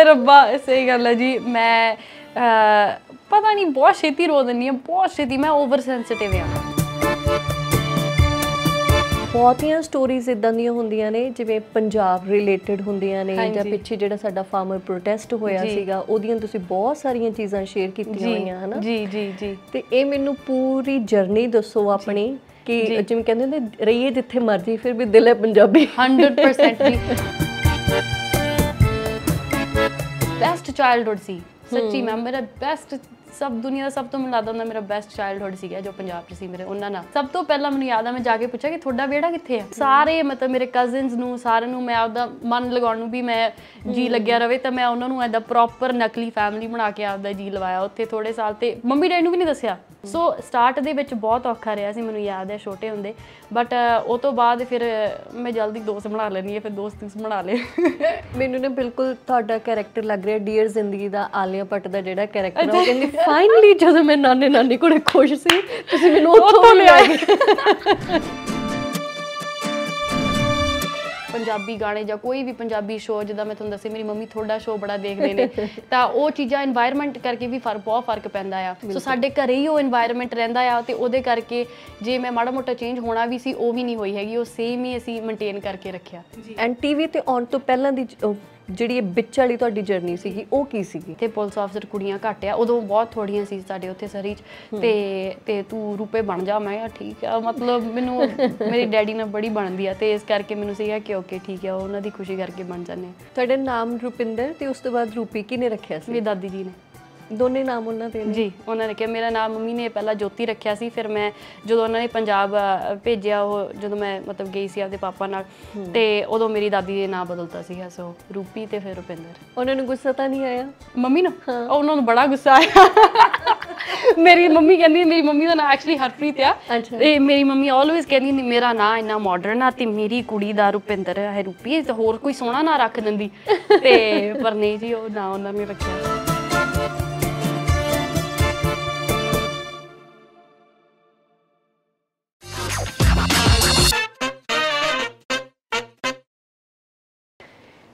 ਹਾਏ ਰੱਬਾ ਸਹੀ ਗੱਲ ਹੈ ਜੀ ਮੈਂ ਪਤਾ ਨਹੀਂ ਬਹੁਤ ਛੇਤੀ ਰੋ ਦਿੰਨੀ ਆ ਬਹੁਤ ਛੇਤੀ ਮੈਂ ਓਵਰ ਸੈਂਸਿਟਿਵ ਆ ਬਹੁਤੀਆਂ ਸਟੋਰੀਜ਼ ਇਦਾਂ ਦੀਆਂ ਹੁੰਦੀਆਂ ਨੇ ਜਿਵੇਂ ਪੰਜਾਬ ਰਿਲੇਟਡ ਹੁੰਦੀਆਂ ਨੇ ਜਾਂ ਪਿੱਛੇ ਜਿਹੜਾ ਸਾਡਾ ਫਾਰਮਰ ਪ੍ਰੋਟੈਸਟ ਹੋਇਆ ਸੀਗਾ ਉਹਦੀਆਂ ਤੁਸੀਂ ਬਹੁਤ ਸਾਰੀਆਂ ਚੀਜ਼ਾਂ ਸ਼ੇਅਰ ਕੀਤੀਆਂ ਹੋਈਆਂ ਹਨਾ ਜੀ ਜੀ ਜੀ ਤੇ ਇਹ ਮੈਨੂੰ ਪੂਰੀ ਜਰਨੀ ਦੱਸੋ ਆਪਣੀ ਕਿ ਜਿਵੇਂ ਕਹਿੰਦੇ ਨੇ ਰਹੀਏ ਜਿੱਥੇ ਮਰਜ਼ੀ ਫਿਰ ਵੀ ਦਿਲ ਹੈ ਪੰਜਾਬੀ 100% ਜੀ ਬੈਸਟ ਚਾਈਲਡਹੂਡ ਸੀ ਸੱਚੀ ਮੈਂ ਮੇਰਾ ਬੈਸਟ ਸਭ ਦੁਨੀਆ ਦਾ ਸਭ ਤੋਂ ਮਨ ਲਾਦਾ ਹੁੰਦਾ ਮੇਰਾ ਬੈਸਟ ਚਾਈਲਡਹੂਡ ਸੀਗਾ ਜੋ ਪੰਜਾਬ 'ਚ ਸੀ ਮੇਰੇ ਉਹਨਾਂ ਨਾਲ ਸਭ ਤੋਂ ਪਹਿਲਾਂ ਮੈਨੂੰ ਯਾਦ ਆ ਮੈਂ ਜਾ ਕੇ ਪੁੱਛਿਆ ਕਿ ਤੁਹਾਡਾ ਵਿਹੜਾ ਕਿੱਥੇ ਆ ਸਾਰੇ ਮਤਲਬ ਮੇਰੇ ਕਜ਼ਨਸ ਨੂੰ ਸਾਰਿਆਂ ਨੂੰ ਮੈਂ ਆਪਦਾ ਮਨ ਲਗਾਉਣ ਨੂੰ ਵੀ ਮੈਂ ਜੀ ਲੱਗਿਆ ਰਵੇ ਤਾਂ ਮੈਂ ਉਹਨਾਂ ਨੂੰ ਐਦਾ ਪ੍ਰੋਪਰ ਨਕਲੀ ਫੈਮਿਲੀ ਬਣਾ ਕੇ ਆਪਦਾ ਜੀ ਲਵਾਇਆ ਉੱਥੇ ਥੋੜੇ ਸਾਲ ਤੇ ਮੰਮੀ ਡੈਡੀ ਨੂੰ ਵੀ ਨਹੀਂ ਦੱਸਿਆ ਸੋ ਸਟਾਰਟ ਦੇ ਵਿੱਚ ਬਹੁਤ ਔਖਾ ਰਿਹਾ ਸੀ ਮੈਨੂੰ ਯਾਦ ਹੈ ਛੋਟੇ ਹੁੰਦੇ ਬਟ ਉਹ ਤੋਂ ਬਾਅਦ ਫਿਰ ਮੈਂ ਜਲਦੀ ਦੋਸਤ ਬਣਾ ਲੈਣੀ ਹੈ ਫਿਰ ਦੋਸਤ ਬਣਾ ਲਏ ਮੈਨੂੰ ਨੇ ਬਿਲਕੁਲ ਤੁਹਾਡਾ ਕੈਰੈਕਟਰ ਲੱਗ ਰਿਹਾ ਡੀਅਰ ਜ਼ਿੰਦਗੀ ਦਾ ਆਲਿਆ ਪੱਟ ਦਾ ਜਿਹੜਾ ਕੈਰੈਕਟਰ ਉਹ ਕਹਿੰਦੀ ਫਾਈਨਲੀ ਜਦੋਂ ਮੈਂ ਨਾਨੇ ਨਾਨੀ ਕੋਲੇ ਖੁਸ਼ ਸੀ ਤੁਸੀਂ ਮੈਨੂੰ ਉੱਥੋਂ ਲੈ ਆਏ ਪੰਜਾਬੀ ਗਾਣੇ ਜਾਂ ਕੋਈ ਵੀ ਪੰਜਾਬੀ ਸ਼ੋਅ ਜਿੱਦਾਂ ਮੈਂ ਤੁਹਾਨੂੰ ਦੱਸਿਆ ਮੇਰੀ ਮੰਮੀ ਥੋੜਾ ਸ਼ੋਅ ਬੜਾ ਦੇਖਦੇ ਨੇ ਤਾਂ ਉਹ ਚੀਜ਼ਾਂ এনवायरमेंट ਕਰਕੇ ਵੀ ਫਰਕ ਬਹੁਤ ਫਰਕ ਪੈਂਦਾ ਆ ਸੋ ਸਾਡੇ ਘਰੇ ਹੀ ਉਹ এনवायरमेंट ਰਹਿੰਦਾ ਆ ਤੇ ਉਹਦੇ ਕਰਕੇ ਜੇ ਮੈਂ ਮਾੜਾ ਮੋਟਾ ਚੇਂਜ ਹੋਣਾ ਵੀ ਸੀ ਉਹ ਵੀ ਨਹੀਂ ਹੋਈ ਹੈਗੀ ਉਹ ਸੇਮ ਹੀ ਅਸੀਂ ਮੇਨਟੇਨ ਕਰਕੇ ਰੱਖਿਆ ਐਂਡ ਟੀਵੀ ਤੇ ਆਉਣ ਤੋਂ ਪਹਿਲਾਂ ਦੀ ਜਿਹੜੀ ਇਹ ਵਿੱਚ ਵਾਲੀ ਤੁਹਾਡੀ ਜਰਨੀ ਸੀਗੀ ਉਹ ਕੀ ਸੀਗੀ ਤੇ ਪੁਲਿਸ ਆਫਸਰ ਕੁੜੀਆਂ ਘੱਟ ਆ ਉਦੋਂ ਬਹੁਤ ਥੋੜੀਆਂ ਸੀ ਸਾਡੇ ਉੱਥੇ ਸਰੀ ਚ ਤੇ ਤੇ ਤੂੰ ਰੂਪੇ ਬਣ ਜਾ ਮੈਂ ਠੀਕ ਆ ਮਤਲਬ ਮੈਨੂੰ ਮੇਰੀ ਡੈਡੀ ਨਾਲ ਬੜੀ ਬਣਦੀ ਆ ਤੇ ਇਸ ਕਰਕੇ ਮੈਨੂੰ ਸੀਗਾ ਕਿ ਓਕੇ ਠੀਕ ਆ ਉਹਨਾਂ ਦੀ ਖੁਸ਼ੀ ਕਰਕੇ ਬਣ ਜਾਂਦੇ ਤੁਹਾਡੇ ਨਾਮ ਰੁਪਿੰਦਰ ਤੇ ਉਸ ਤੋਂ ਬਾਅਦ ਰੂਪੀ ਕਿਨੇ ਰੱਖਿਆ ਸੀ ਮੇਰੀ ਦਾਦੀ ਜੀ ਨੇ ਦੋਨੇ ਨਾਮ ਉਹਨਾਂ ਦੇ ਨੇ ਜੀ ਉਹਨਾਂ ਨੇ ਕਿਹਾ ਮੇਰਾ ਨਾਮ ਮੰਮੀ ਨੇ ਪਹਿਲਾਂ ਜੋਤੀ ਰੱਖਿਆ ਸੀ ਫਿਰ ਮੈਂ ਜਦੋਂ ਉਹਨਾਂ ਨੇ ਪੰਜਾਬ ਭੇਜਿਆ ਉਹ ਜਦੋਂ ਮੈਂ ਮਤਲਬ ਗਈ ਸੀ ਆਪਦੇ ਪਾਪਾ ਨਾਲ ਤੇ ਉਦੋਂ ਮੇਰੀ ਦਾਦੀ ਦੇ ਨਾਮ ਬਦਲਤਾ ਸੀ ਸੋ ਰੂਪੀ ਤੇ ਫਿਰ ਰੁਪਿੰਦਰ ਉਹਨਾਂ ਨੂੰ ਗੁੱਸਾ ਤਾਂ ਨਹੀਂ ਆਇਆ ਮੰਮੀ ਨੂੰ ਉਹਨਾਂ ਨੂੰ ਬੜਾ ਗੁੱਸਾ ਆਇਆ ਮੇਰੀ ਮੰਮੀ ਕਹਿੰਦੀ ਮੇਰੀ ਮੰਮੀ ਦਾ ਨਾਮ ਐਕਚੁਅਲੀ ਹਰਪ੍ਰੀਤ ਆ ਤੇ ਮੇਰੀ ਮੰਮੀ ਆਲਵੇਸ ਕਹਿੰਦੀ ਨਹੀਂ ਮੇਰਾ ਨਾਮ ਇੰਨਾ ਮਾਡਰਨ ਆ ਤੇ ਮੇਰੀ ਕੁੜੀ ਦਾ ਰੁਪਿੰਦਰ ਹੈ ਰੂਪੀ ਤੇ ਹੋਰ ਕੋਈ ਸੋਹਣਾ ਨਾਮ ਰੱਖ ਦਿੰਦੀ ਤੇ ਪਰ ਨਹੀਂ ਜੀ ਉਹ ਨਾਮ ਉਹਨਾਂ ਨੇ ਰੱਖਿਆ